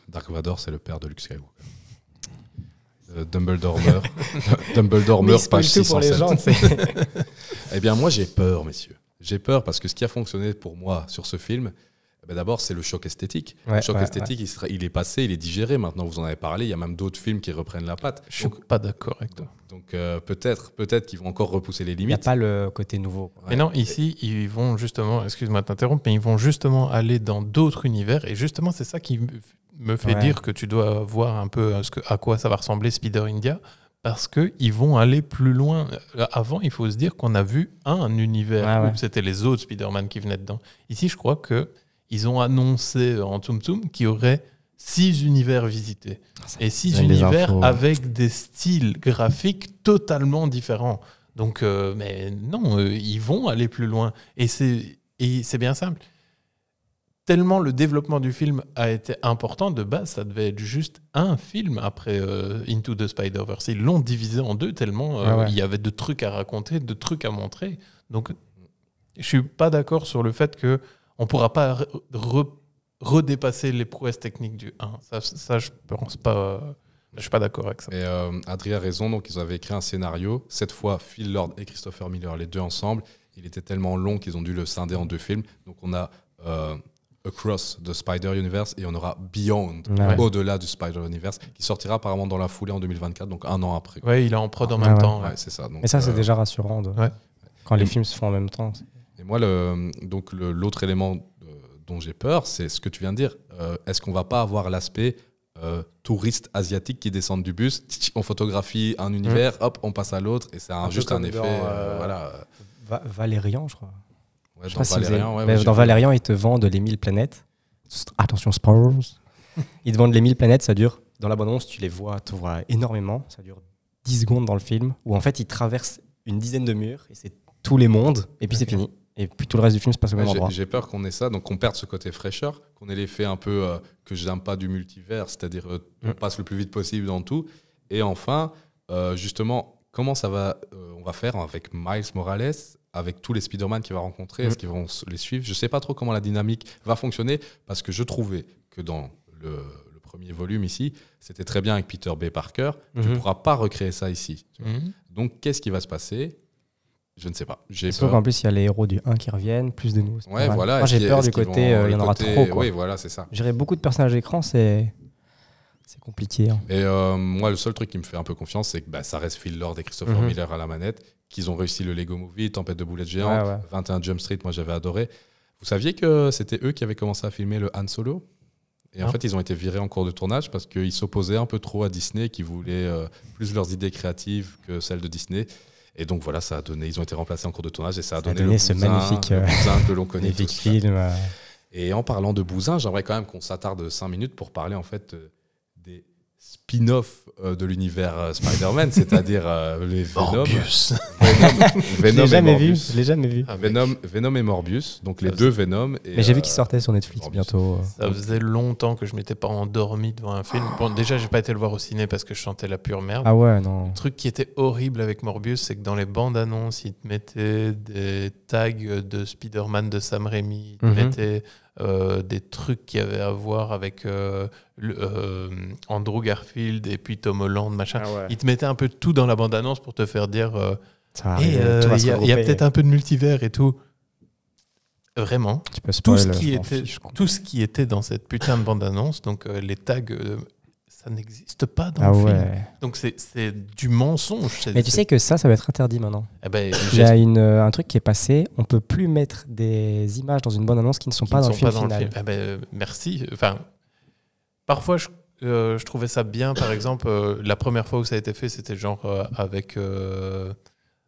Dark Vador, c'est le père de Luke Skywalker. Euh, Dumbledore meurt. Dumbledore page 607. eh bien, moi, j'ai peur, messieurs. J'ai peur parce que ce qui a fonctionné pour moi sur ce film, eh ben, d'abord, c'est le choc esthétique. le choc esthétique, Il, sera, il, est passé, il est digéré. Maintenant, vous en avez parlé. Il y a même d'autres films qui reprennent la patte. Je ne suis pas d'accord avec toi. Donc euh, peut-être, peut-être qu'ils vont encore repousser les limites. Il n'y a pas le côté nouveau. Mais non,
ici, ils vont justement, excuse-moi de t'interrompre, mais ils vont justement aller dans d'autres univers. Et justement, c'est ça qui me fait dire que tu dois voir un peu euh, ce que, à quoi ça va ressembler Spider India parce qu'ils vont aller plus loin. Euh, avant, il faut se dire qu'on a vu un univers où c'était les autres Spider-Man qui venaient dedans. Ici, je crois que ils ont annoncé euh, en Tsum Tsum qu'il y aurait six univers visités. Ah, et six univers avec des styles graphiques totalement différents. Donc, euh, mais non, euh, ils vont aller plus loin. Et c'est bien simple. Tellement le développement du film a été important, de base, ça devait être juste un film après Into the Spider-Verse. Ils l'ont divisé en deux, tellement ah il y avait de trucs à raconter, de trucs à montrer. Donc, je suis pas d'accord sur le fait que on ne pourra pas redépasser les prouesses techniques du 1. Ça, ça je pense pas. Je suis pas d'accord avec ça. Et
euh, Adrien a raison, donc ils avaient écrit un scénario, cette fois Phil Lord et Christopher Miller, les deux ensemble. Il était tellement long qu'ils ont dû le scinder en deux films. Donc on a euh, Across the Spider-Universe et on aura Beyond, ah au-delà du Spider-Universe, qui sortira apparemment dans la foulée en 2024, donc un an après. Oui, il est en prod en ah même temps. c'est ça. et ça, c'est euh, déjà rassurant quand les films se font en même temps moi, le, donc l'autre élément euh, dont j'ai peur, c'est ce que tu viens de dire. Euh, est-ce qu'on va pas avoir l'aspect euh, touriste asiatique qui descendent du bus On photographie un univers, mmh. hop, on passe à l'autre, et c'est juste un effet. voilà. Valérian, je crois. dans Valérian,
ils te vendent les 1000 planètes. Attention, spoilers. ils te vendent les 1000 planètes, ça dure. Dans La Bonne l'abondance, tu les vois, tu vois énormément. Ça dure 10 secondes dans le film, où en fait, ils traversent
une dizaine de murs, et c'est tous les
mondes, et puis c'est fini. Et puis tout le reste du film se passe au même endroit.
J'ai peur qu'on ait ça, donc qu'on perde ce côté fraîcheur, qu'on ait l'effet un peu euh, que j'aime pas du multivers, c'est-à-dire euh, qu'on mm. passe le plus vite possible dans tout. Et enfin, euh, justement, comment ça va, on va faire avec Miles Morales, avec tous les Spider-Man qu'il va rencontrer, est-ce mm. qu'ils vont les suivre Je sais pas trop comment la dynamique va fonctionner, parce que je trouvais que dans le, premier volume ici, c'était très bien avec Peter B. Parker, je ne mm-hmm. pourras pas recréer ça ici. Mm-hmm. Donc qu'est-ce qui va se passer je ne sais pas. J'ai Sauf qu'en
plus, il y a les héros du 1 qui reviennent, plus de nous. Ouais, voilà. Moi, j'ai peur du côté, euh, il y en aura trop. Oui,
voilà, c'est ça.
Gérer
beaucoup de personnages d'écran c'est. C'est compliqué. Hein.
Et euh, moi, le seul truc qui me fait un peu confiance, c'est que bah, ça reste Phil Lord et Christopher mhm. Miller à la manette, qu'ils ont réussi le Lego Movie, Tempête de boulettes géantes, 21 Jump Street, moi j'avais adoré. Vous saviez que c'était eux qui avaient commencé à filmer le Han Solo et en fait, ils ont été virés en cours de tournage parce qu'ils s'opposaient un peu trop à Disney, qui voulait euh, plus leurs idées créatives que celles de Disney. Et donc voilà, ça a donné, ils ont été remplacés en cours de tournage et ça a, donné, ce magnifique euh, que l'on connaît. film. Euh. Et en parlant de Bousin, j'aimerais quand même qu'on s'attarde cinq minutes pour parler en fait euh, des spin-off euh, de l'univers euh, Spider-Man, c'est-à-dire euh, les Venom. Morbius. Venom, Venom je jamais, vu,
ah, Venom, Venom et Morbius, donc les ah, deux Venom. Et Mais j'ai vu qu'ils sortaient sur Netflix bientôt. Ça faisait longtemps que je m'étais pas endormi devant un film. Bon, déjà, j'ai pas été le voir au ciné parce que je chantais la pure merde. Ah ouais, non. Le truc qui était horrible avec Morbius, c'est que dans les bandes annonces, ils te mettaient des tags de Spider-Man de Sam Raimi, ils te mhm. mettaient euh, des trucs qui avaient à voir avec euh, euh, Andrew Garfield et puis Tom Holland, machin. Ah Ils te mettaient un peu tout dans la bande-annonce pour te faire dire il y a, peut-être un peu de multivers et tout. Vraiment, tout, ce qui était, tout ce qui était dans cette putain de bande-annonce, donc les tags ça n'existe pas dans ah le film. Donc c'est du mensonge. Mais tu sais que
ça, ça va être interdit maintenant. J'ai eh ben, Il y a euh, un truc qui est passé, on peut plus mettre des images dans une bonne annonce qui ne sont pas, dans, le film eh
ben, euh, merci. Enfin, parfois, euh, je, trouvais ça bien. Par exemple, la première fois où ça a été fait, c'était genre avec...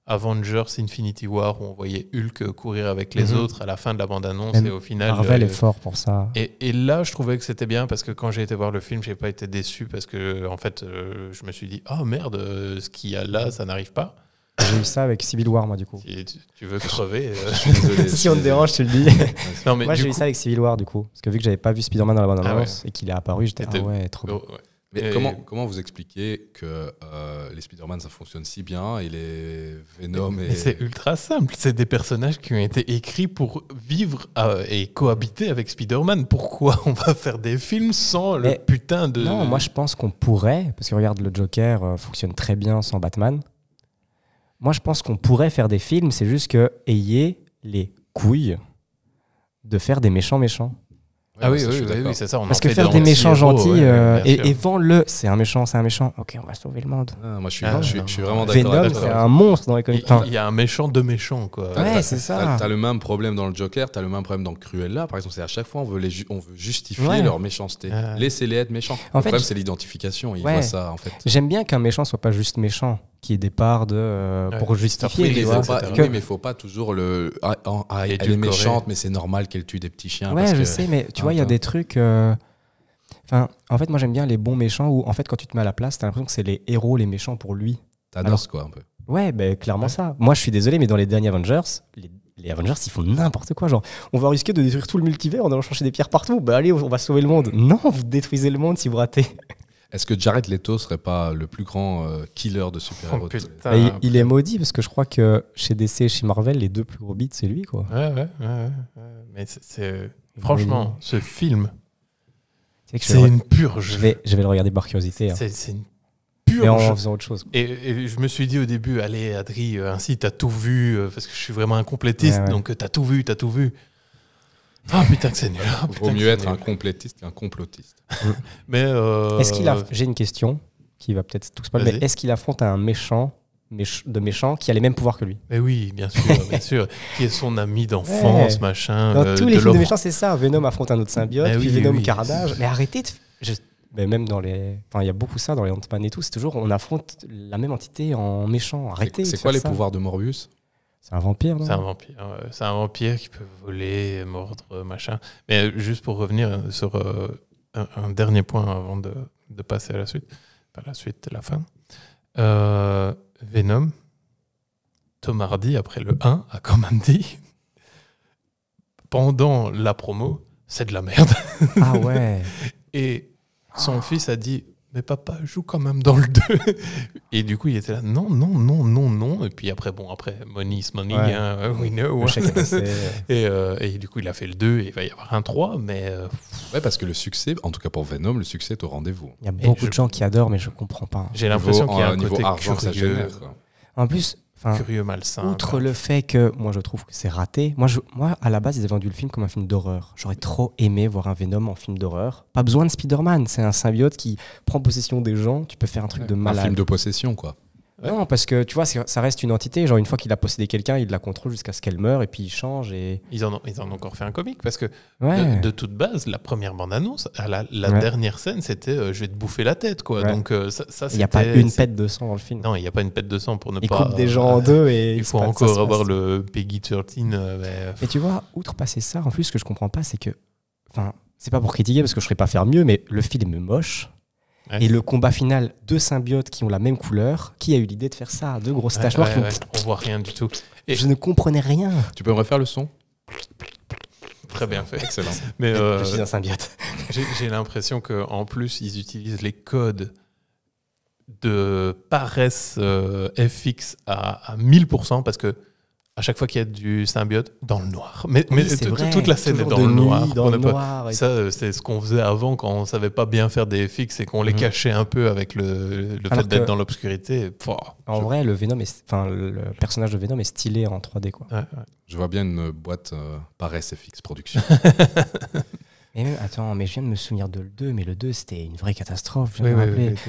Avengers Infinity War où on voyait Hulk courir avec les mhm. autres à la fin de la bande-annonce et au final. Marvel euh, est fort pour ça. Et, là, je trouvais que c'était bien parce que quand j'ai été voir le film, j'ai pas été déçu parce que en fait, euh, je me suis dit oh, merde, euh, ce qu'il y a là, ça n'arrive pas.
J'ai eu ça avec Civil War, moi, du coup.
tu, veux crever Si on te dérange, tu le dis. moi, j'ai eu ça
avec Civil War, du coup. Parce que vu que j'avais pas vu Spider-Man dans la bande-annonce ah et qu'il est apparu, j'étais ah
trop. Oh, mais comment, vous expliquez que euh, les Spider-Man, ça fonctionne si bien et les Venom et... C'est
ultra simple. C'est des personnages qui ont été écrits pour vivre euh, et cohabiter avec Spider-Man. Pourquoi on va faire des films sans le putain de... Non, moi
je pense qu'on pourrait, parce que regarde, le Joker euh, fonctionne très bien sans Batman. Moi je pense qu'on pourrait faire des films, c'est juste que ayez les couilles de faire des méchants méchants. Ah oui, oui, oui, c'est ça. Parce que faire des méchants gentils euh, et, et le c'est un méchant, c'est un méchant. Ok, on va sauver le
monde.
moi, ah. je suis, je, suis, vraiment d'accord. Venom, c'est un
monstre dans les comics. Il y a un méchant de méchants quoi. Ouais, c'est ça. T'as
le même problème dans le Joker, t'as le même problème dans Cruella, par exemple. C'est à chaque fois, on veut, les on veut justifier leur méchanceté. laisser Laissez-les être méchants. le problème, c'est l'identification. Ils voient ça, en fait.
J'aime bien qu'un méchant soit pas juste méchant qui est des de euh, pour justifier les vois, mais
faut pas toujours le ah, ah, ah, elle est méchante mais c'est normal qu'elle tue des petits chiens ouais je sais mais tu vois il y a des
trucs euh, enfin en fait moi j'aime bien les bons méchants où en fait quand tu te mets à la place t'as l'impression que c'est les héros les méchants pour lui t'adores quoi un peu ouais ben clairement ça moi je suis désolé mais dans les derniers Avengers les les Avengers, ils font n'importe quoi. Genre, on va risquer de détruire tout le multivers en allant chercher des pierres partout. Bah allez, on va
sauver le monde. Non, vous détruisez le monde si vous ratez. Est-ce que Jared Leto serait pas le plus grand
euh, killer de super-héros oh,
il, est maudit parce que je crois que chez DC et chez Marvel, les deux plus gros beats, c'est lui. Quoi.
Ouais, ouais, ouais. Mais c'est, franchement,
ce film,
c'est une purge. Je vais, je vais le regarder par curiosité. Hein. C'est, une purge. Et en, faisant autre chose. Et, je me suis dit au début, allez, Adri, euh, ainsi, t'as tout vu, euh, parce que je suis vraiment un complétiste, donc t'as tout vu, t'as tout vu. Ah putain que c'est nul. Vaut mieux être un
complétiste qu'un complotiste. mais euh, est-ce qu'il a... J'ai
une question qui va peut-être tout se Mais est-ce qu'il affronte un méchant de méchant qui a les mêmes pouvoirs que lui. Mais oui, bien sûr, bien sûr. Qui est son ami d'enfance, machin. Dans euh, tous les films de méchants, c'est ça. Venom affronte un autre symbiote, mais Venom Carnage. Mais arrêtez de. Mais même dans les. Enfin, il y a beaucoup ça dans les Ant-Man et tout. C'est toujours on affronte la même entité en méchant. Arrêtez. C'est quoi les pouvoirs de Morbius c'est un vampire, non C'est un
vampire. Euh, c'est un vampire qui peut voler, mordre, machin. Mais euh, juste pour revenir euh, sur un, dernier point avant de, passer à la suite. Pas la suite, la fin. Venom, Tom Hardy, après le 1, a commandé. dit pendant la promo, c'est de la merde. Ah ouais Et son ah. fils a dit mais papa joue quand même dans le 2. Et du coup, il était là, non, non, non, non, non. Et puis après, bon, après, money is money, hein, we know. Euh, et, du coup, il a fait le 2 et il va y avoir un 3, mais. Euh, ouais, parce
que le succès, en tout cas pour Venom, le succès est au rendez-vous. Il y a beaucoup de gens
qui adorent, mais je comprends pas. J'ai l'impression qu'il y a un côté argent, En plus, Curieux malsain. Outre le fait que moi je trouve que c'est raté. Moi, moi à la base ils avaient vendu le film comme un film d'horreur. J'aurais trop aimé voir un Venom en film d'horreur. Pas besoin de Spider-Man, c'est un symbiote qui prend possession des gens. Tu peux faire un truc de malade. Un film de possession quoi. Non, parce que tu vois, ça reste une entité. Genre, une fois qu'il a possédé quelqu'un, il la contrôle jusqu'à ce qu'elle
meure et puis il change. Et... Ils, en ont, ils en ont encore fait un comique parce que de, toute base, la première bande-annonce, la, dernière scène, c'était euh, je vais te bouffer la tête. quoi. Donc, euh, ça, Il n'y a pas une pète
de sang dans le film.
Non, il n'y a pas une pète de sang pour ne il pas. Coupe des gens en euh, deux et. Il faut encore avoir le Peggy 13.
Et tu vois, outre passer ça, en plus, ce que je comprends pas, c'est que. Enfin, c'est pas pour critiquer parce que je ne pas faire mieux, mais le film est moche. Et le combat final, deux symbiotes qui ont la même couleur, qui a eu l'idée de faire ça Deux grosses taches noires
On voit rien du tout. Et je ne comprenais rien. Tu peux me refaire le son Très bien fait. Excellent. Mais euh, je suis un symbiote. J'ai l'impression qu'en plus, ils utilisent les codes de paresse euh, FX à, à 1000% parce que à chaque fois qu'il y a du symbiote, dans le noir. Mais, toute la scène est dans le noir. Ça, c'est ce qu'on faisait avant quand on savait pas bien faire des FX et qu'on les mhm. cachait un peu avec le, fait d'être dans l'obscurité.
En vrai, le, Venom enfin, le personnage de Venom est stylé en 3D. Quoi.
Je vois bien une boîte euh, par SFX Production.
attends, mais je viens de me souvenir de le 2, mais le 2, c'était une vraie catastrophe.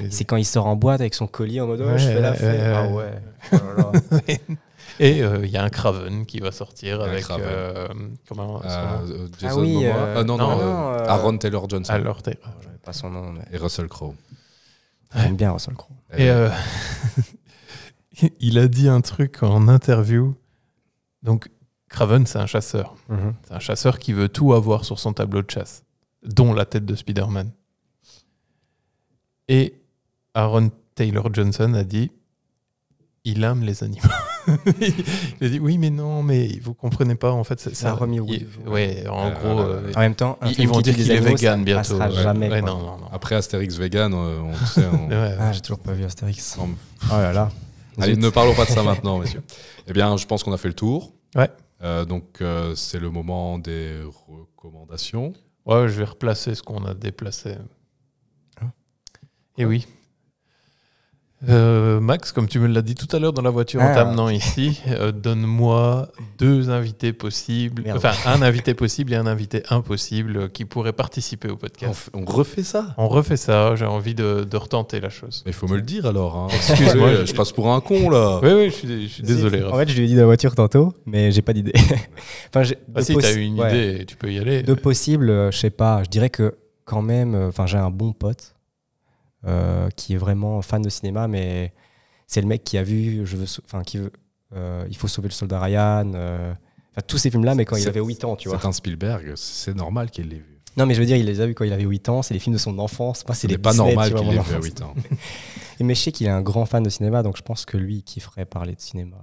c'est quand il sort en boîte avec son colis en
mode oh, je fais la fête. Ah ouais. Oh
Et euh, il y a un Craven qui va sortir avec. Euh, comment euh, Jason ah Momoa. Ah, non, non, Aaron Taylor
Johnson. pas son nom. Et Russell Crowe.
J'aime bien Russell Crowe. Et il a dit un truc en interview. Donc, Craven, c'est un chasseur. Mhm. C'est un chasseur qui veut tout avoir sur son tableau de chasse, dont la tête de Spider-Man. Et Aaron Taylor Johnson a dit il aime les animaux. il a dit oui, mais non, mais vous comprenez pas. En fait, ça, a remis oui ouais, en euh, gros. Euh, en même temps, ils, vont dire qu'il est vegan bientôt.
Après Astérix vegan, euh, on, sait.
Ah, j'ai toujours pas vu Astérix.
Oh
Allez, ne parlons pas de ça maintenant, monsieur Eh bien, je pense qu'on a fait le tour. Ouais. donc, c'est le moment des recommandations.
Ouais, je vais replacer ce qu'on a déplacé. Ah. Et eh oui. Euh, Max, comme tu me l'as dit tout à l'heure dans la voiture en ah. t'amenant ici, euh, donne-moi deux invités possibles, enfin un invité possible et un invité impossible qui pourrait participer au podcast. On, refait ça On refait ça, j'ai envie de, retenter la chose. Mais il faut me le dire alors. Hein. Excuse-moi, je, passe pour un con là. Oui, oui, je suis, désolé. En fait, je
lui ai dit de la voiture tantôt, mais j'ai pas d'idée. enfin, ah si, t'as une idée, tu peux y aller. De possible, euh, je sais pas, je dirais que quand même, enfin j'ai un bon pote euh, qui est vraiment fan de cinéma, mais c'est le mec qui a vu, je veux, qui euh, il faut sauver le soldat Ryan, euh, tous ces films-là, mais quand il avait 8 ans, tu vois. C'est
Spielberg, c'est normal qu'il ait vu.
Non, mais je veux dire, il les a vus quand il avait 8 ans, c'est les films de son enfance. pas c'est pas normal qu'il les ait vu à 8 ans. mais je sais qu'il est un grand fan de cinéma, donc je pense que lui, qui ferait parler de cinéma.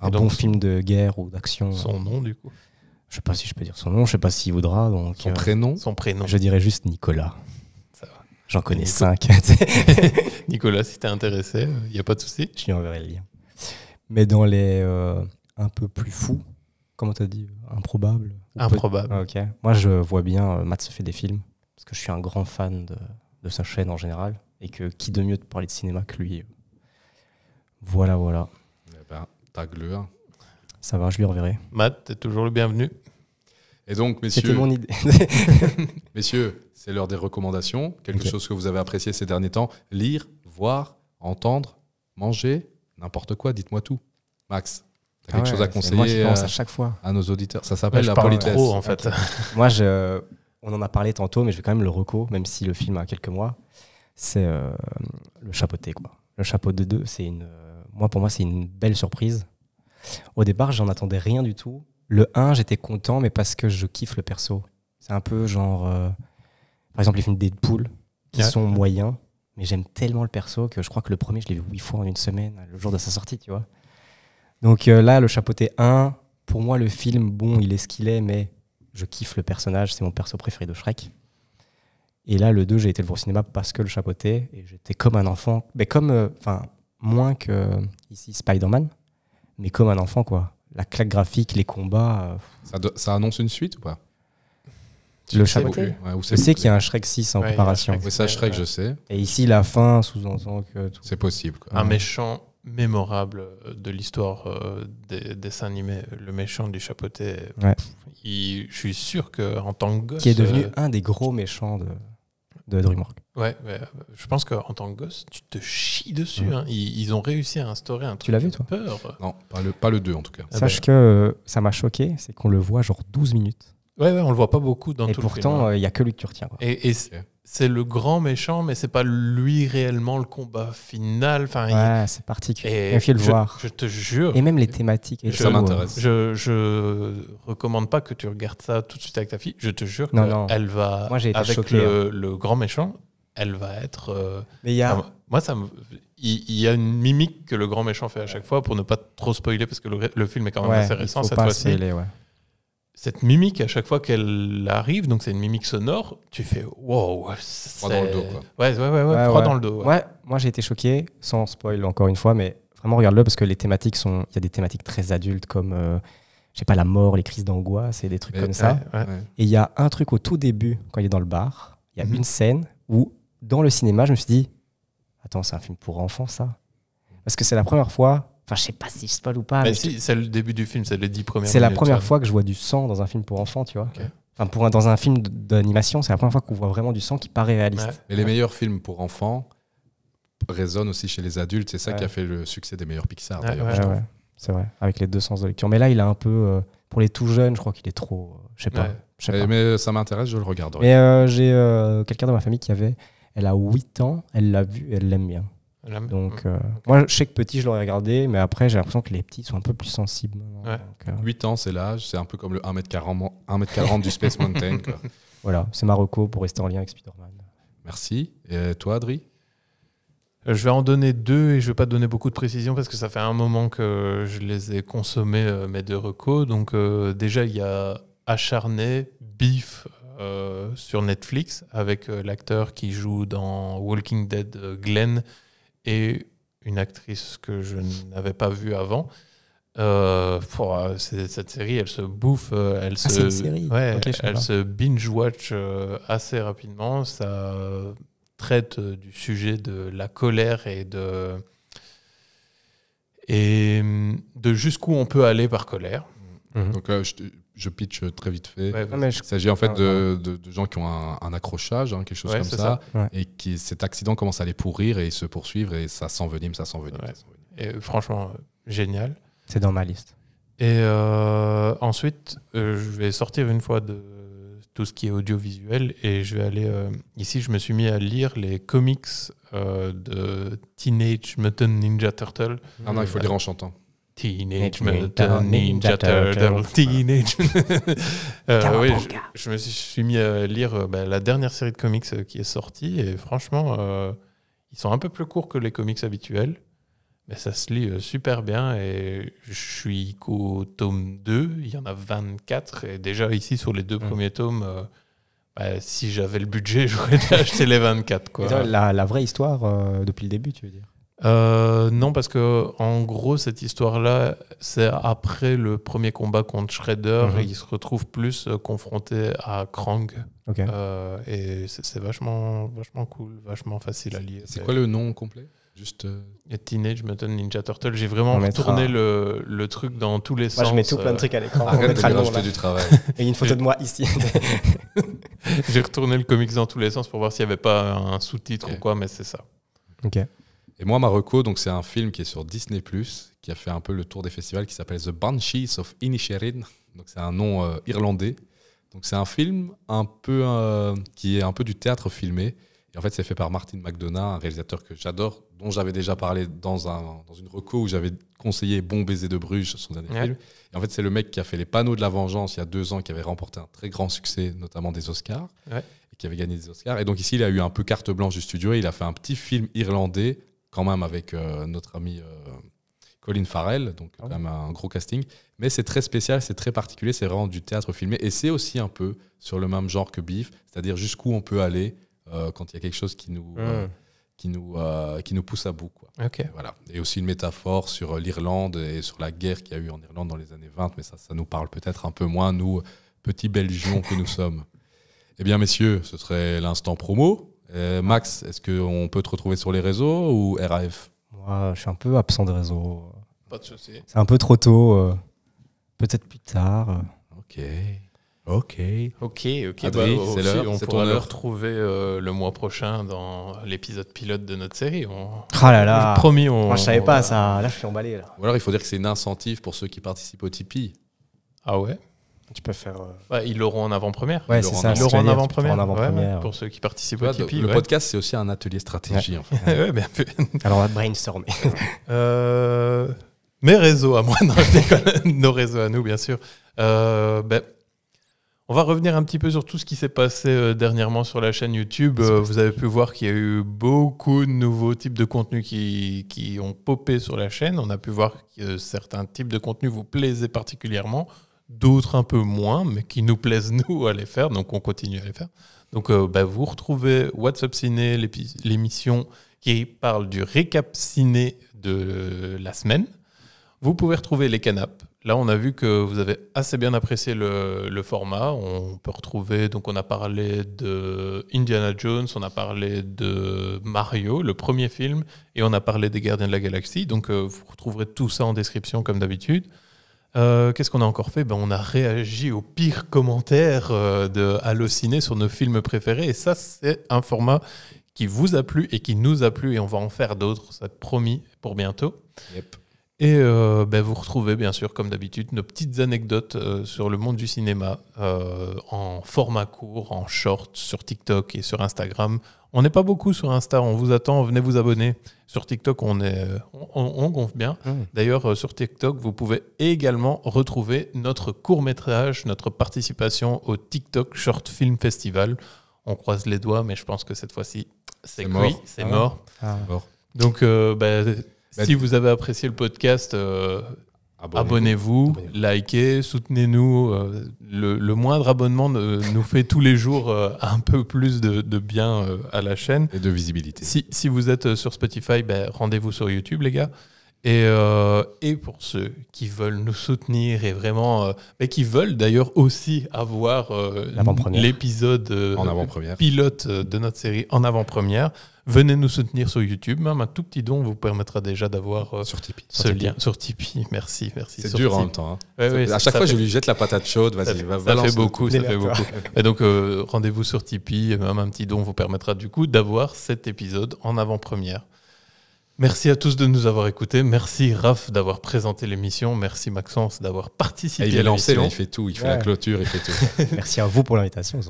Un bon film de guerre ou d'action. Son nom, du coup Je sais pas si je peux dire son nom, je sais pas s'il voudra. Donc, son prénom Son prénom. Je dirais juste Nicolas. J'en connais cinq.
Nicolas, si t'es intéressé, il euh,
n'y a pas de souci. Je lui enverrai le lien. Mais dans les euh, un peu plus fous, comment t'as dit euh, Improbable Improbable. Ah, ok. Moi, je vois bien, Matt se fait des films, parce que je suis un grand fan de, sa chaîne en général, et que qui de mieux de parler de cinéma que lui Voilà, voilà. Eh ben, Ça va, je lui enverrai.
Matt, t'es toujours le bienvenu. Et donc, messieurs. mon idée. messieurs, c'est
l'heure des recommandations. Quelque chose que vous avez apprécié ces derniers temps. Lire, voir, entendre, manger, n'importe quoi, dites-moi tout. Max, quelque ah chose à conseiller à euh, chaque fois. à nos auditeurs Ça
s'appelle la politesse. en fait. moi, je, on en a parlé tantôt, mais je vais quand même le reco, même si le film a quelques mois. C'est euh, le chapeauté, quoi. Le chapeau de deux, c'est une. Euh, moi, pour moi, c'est une belle surprise. Au départ, j'en attendais rien du tout. Le 1, j'étais content, mais parce que je kiffe le perso. C'est un peu genre. Euh, par exemple, les films Deadpool, qui sont moyens, mais j'aime tellement le perso que je crois que le premier, je l'ai vu 8 fois en une semaine, le jour de sa sortie, tu vois. Donc euh, là, le chapeauté 1, pour moi, le film, bon, il est ce qu'il est, mais je kiffe le personnage, c'est mon perso préféré de Shrek. Et là, le 2, j'ai été le voir au cinéma parce que le chapeauté, et j'étais comme un enfant, mais comme. Euh, enfin, moins que ici Spider-Man, mais comme un enfant, quoi la claque graphique, les
combats. Euh, ça, annonce une suite ou pas le chapeau je sais qu'il y a un Shrek 6 en
préparation. Shrek, je sais.
Et ici, la fin sous-entend que. C'est possible. Un
méchant mémorable euh, de l'histoire euh, des, dessins animés, le méchant du chapeauté. je suis sûr qu'en tant que gosse. Qui est devenu
un des gros méchants de de
Ouais, je pense qu'en tant que gosse, tu te chies dessus. Hein. Ils, ont réussi à instaurer un truc. Tu l'as vu, toi peur. Non, pas le, pas le 2 en tout cas. Sache ah que
euh, ça m'a choqué, c'est qu'on le voit genre 12 minutes.
Ouais, ouais, on le voit pas beaucoup dans et pourtant, il n'y hein. euh, a que lui que Quoi. Et, et c'est le grand méchant, mais c'est pas lui réellement le combat final. Enfin, c'est particulier. Il faut le je, voir. Je te
jure. Et même les thématiques. ça euh. m'intéresse.
Je, je, recommande pas que tu regardes ça tout de suite avec ta fille. Je te jure non, que non. elle va moi, été avec le, hein. le, grand méchant, elle va être. Euh, mais il y a. moi, ça me... il, y a une mimique que le grand méchant fait à chaque fois pour ne pas trop spoiler parce que le, film est quand même intéressant' assez récent cette fois-ci. Ouais cette mimique à chaque fois qu'elle arrive, donc c'est une mimique sonore, tu fais wow. Froid dans le dos, quoi. Ouais, ouais, ouais, froid dans le dos. Ouais,
moi j'ai été choqué, sans spoil encore une fois, mais vraiment regarde-le parce que les thématiques sont. Il y a des thématiques très adultes comme, euh, je sais pas, la mort, les crises d'angoisse et des trucs comme ça. Et il y a un truc au tout début, quand il est dans le bar, il y a mhm. une scène où, dans le cinéma, je me suis dit, attends, c'est un film pour enfants ça Parce que c'est la première fois
Enfin, je sais pas si je spoil ou pas. Bah, mais si, c'est le début du film, c'est les dix premières. C'est la première fois
que je vois du sang dans un film pour enfants, tu vois. Enfin, pour dans un film d'animation, c'est la première fois qu'on voit vraiment
du sang qui paraît réaliste. Et les meilleurs films pour enfants résonnent aussi chez les adultes. C'est ça qui a fait le succès des meilleurs Pixar, d'ailleurs.
C'est vrai, avec les deux sens de lecture. Mais là, il a un peu. Euh, pour les tout jeunes, je crois qu'il est trop. Je euh, je sais pas,
Mais ça m'intéresse, je le regarderai. Mais
euh, j'ai quelqu'un dans ma famille qui avait. Elle a 8 ans, elle l'a vu, elle l'aime bien. Donc, euh, moi, je sais que petit, je l'aurais regardé, mais après, j'ai l'impression que les petits sont un peu plus sensibles.
Euh. huit 8 ans, c'est l'âge, c'est un peu comme le 1m40, 40 du Space Mountain.
Voilà, c'est Marocco pour rester en
lien avec
Spider-Man. Merci. Et toi, Adri euh, je vais en donner deux et je ne vais pas donner beaucoup de précisions parce que ça fait un moment que je les ai consommés, mes deux recos. Donc, déjà, il y a Acharné, Beef, sur Netflix avec l'acteur qui joue dans Walking Dead, Glenn, et une actrice que je n'avais pas vue avant. Euh, pour, euh, cette série, elle se bouffe, euh, elle ah, se, elle se binge-watch assez rapidement. Ça traite du sujet de la colère et de et hum, de jusqu'où on peut aller par colère. Mhm. Donc,
je, je pitch très vite fait. Ah, il s'agit en fait ah, de, de, gens qui ont un, accrochage, hein, quelque chose comme ça, et qui cet accident commence à les pourrir et se poursuivre et ça s'envenime, ça s'envenime.
Et euh, franchement, euh, génial.
C'est dans ma liste.
Et euh, ensuite, je vais sortir une fois de tout ce qui est audiovisuel et je vais aller ici. Je me suis mis à lire les comics de Teenage Mutant Ninja Turtle. Ah non, il faut lire en chantant. Teenage Mutant Ninja Turtle, Teenage. euh, oui, je, me suis, mis à lire euh, bah, la dernière série de comics euh, qui est sortie et franchement, euh, ils sont un peu plus courts que les comics habituels, mais ça se lit super bien et je suis qu'au tome 2, il y en a 24 et déjà ici sur les deux mm. premiers tomes. Bah, si j'avais le budget, j'aurais acheter les 24. Quoi. La, la,
vraie histoire depuis le début, tu veux dire
euh, non, parce que en gros, cette histoire-là, c'est après le premier combat contre Shredder mhm. il se retrouve plus euh, confronté à Krang. Euh, et c'est vachement, vachement cool, vachement facile à lire C'est quoi le nom complet Juste Teenage Mutant Ninja Turtle. J'ai vraiment tourné retourné le, le, truc dans tous les Moi, sens. je mets tout plein de trucs à l'écran. Arrête du travail. Et une photo de moi ici. J'ai retourné le comics dans tous les sens pour voir s'il n'y avait pas un sous-titre ou quoi, mais c'est ça. Ok. Et moi, Marocco, donc c'est un
film qui est sur Disney, qui a fait un peu le tour des festivals, qui s'appelle The Banshees of Inisherin. Donc c'est un nom euh, irlandais. Donc c'est un film un peu, euh, qui est un peu du théâtre filmé. Et en fait, c'est fait par Martin McDonough, un réalisateur que j'adore, dont j'avais déjà parlé dans, un, dans une reco où j'avais conseillé Bon baiser de Bruges, son dernier film. en fait, c'est le mec qui a fait Les panneaux de la vengeance il y a deux ans, qui avait remporté un très grand succès, notamment des Oscars, et qui avait gagné des Oscars. Et donc ici, il a eu un peu carte blanche du studio et il a fait un petit film irlandais même avec euh, notre ami euh, Colin Farrell, donc ah un gros casting. Mais c'est très spécial, c'est très particulier, c'est vraiment du théâtre filmé. Et c'est aussi un peu sur le même genre que Beef, c'est-à-dire jusqu'où on peut aller euh, quand il y a quelque chose qui nous, hmm. qui nous, qui nous pousse à bout. Voilà. Et aussi une métaphore sur l'Irlande et sur la guerre qu'il y a eu en Irlande dans les années 20, mais ça, ça nous parle peut-être un peu moins, nous, petits Belgions que nous sommes. Eh bien, messieurs, ce serait l'instant promo. Euh, Max, est-ce qu'on peut te retrouver sur les réseaux ou RAF Moi, je suis un
peu absent des réseaux. Euh. Pas
de souci. C'est un peu trop
tôt. Euh. Peut-être plus tard.
Ok. Ok. Ok, ok. Bah, on pourra le retrouver
le mois prochain dans l'épisode pilote de notre série. Ah là là. promis, ah, je savais pas ça. Là, je suis emballé. Ou alors, il faut dire que c'est un incentive pour ceux qui participent au Tipeee. Ah
ouais tu peux faire.
Euh, ils l'auront en avant-première. ils l'auront en, avant première pour ceux qui participent au Tipeee. Le podcast, c'est aussi un atelier stratégie. Alors, on va brainstormer. Euh, mes réseaux à moi, non, nos réseaux à nous, bien sûr. Euh, ben, on va revenir un petit peu sur tout ce qui s'est passé dernièrement sur la chaîne YouTube. vous avez pu voir qu'il y a eu beaucoup de nouveaux types de contenus qui, qui ont popé sur la chaîne. On a pu voir que certains types de contenus vous plaisaient particulièrement d'autres un peu moins, mais qui nous plaisent nous à les faire, donc on continue à les faire. Donc euh, bah, vous retrouvez What's Ciné, l'émission qui parle du récap ciné de la semaine. Vous pouvez retrouver les canapes. Là, on a vu que vous avez assez bien apprécié le, le format. On peut retrouver, donc on a parlé de Indiana Jones, on a parlé de Mario, le premier film, et on a parlé des Gardiens de la Galaxie. Donc euh, vous retrouverez tout ça en description comme d'habitude. Euh, qu'est-ce qu'on a encore fait ben, On a réagi aux pires commentaires euh, de Allociné sur nos films préférés. Et ça, c'est un format qui vous a plu et qui nous a plu. Et on va en faire d'autres, ça te promis, pour bientôt. Et euh, ben, vous retrouvez, bien sûr, comme d'habitude, nos petites anecdotes sur le monde du cinéma en format court, en short, sur TikTok et sur Instagram. On n'est pas beaucoup sur Insta, on vous attend, venez vous abonner. Sur TikTok, on, est, on, gonfle bien. Ah D'ailleurs, euh, sur TikTok, vous pouvez également retrouver notre court-métrage, notre participation au TikTok Short Film Festival. On croise les doigts, mais je pense que cette fois-ci, c'est mort. C'est mort. Ah. Ah. Donc, euh, bah, bah, si vous avez apprécié le podcast, euh, Abonnez-vous, likez, soutenez-nous. Euh, le, moindre abonnement nous fait tous les jours euh, un peu plus de, bien euh, à la chaîne. Et de visibilité. Si, vous êtes sur Spotify, ben, rendez-vous sur YouTube, les gars. Et, pour ceux qui veulent nous soutenir et vraiment, mais qui veulent d'ailleurs aussi avoir l'épisode pilote de notre série en avant-première, Venez nous soutenir sur YouTube. Même hein, un tout petit don vous permettra déjà d'avoir euh, sur Tipeee. ce lien. Sur Tipeee, merci. merci. C'est dur en même temps. Hein. à chaque fois, je lui jette la patate chaude. ça, fait, ça fait beaucoup. Ça fait beaucoup. et donc, euh, rendez-vous sur Tipeee. même un petit don vous permettra du coup d'avoir cet épisode en avant-première. Merci à tous de nous avoir écoutés. Merci Raph d'avoir présenté l'émission. Merci Maxence d'avoir participé. Ah, il est lancé, il fait tout. Il fait la clôture, il fait tout. Merci
à vous pour l'invitation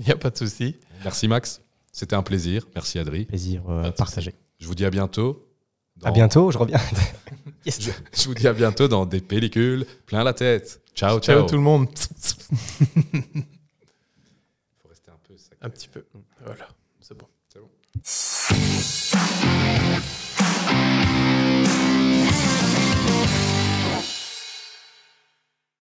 Il n'y a pas de souci.
Merci Max. C'était un plaisir. Merci Adri. Plaisir euh, partagé. Je vous dis à bientôt. À bientôt, je
reviens.
je,
vous dis à bientôt dans des pellicules plein la tête. Ciao, ciao. Ciao tout le
monde. Il faut rester un peu sacré. Un petit peu. Voilà, c'est bon. C'est bon.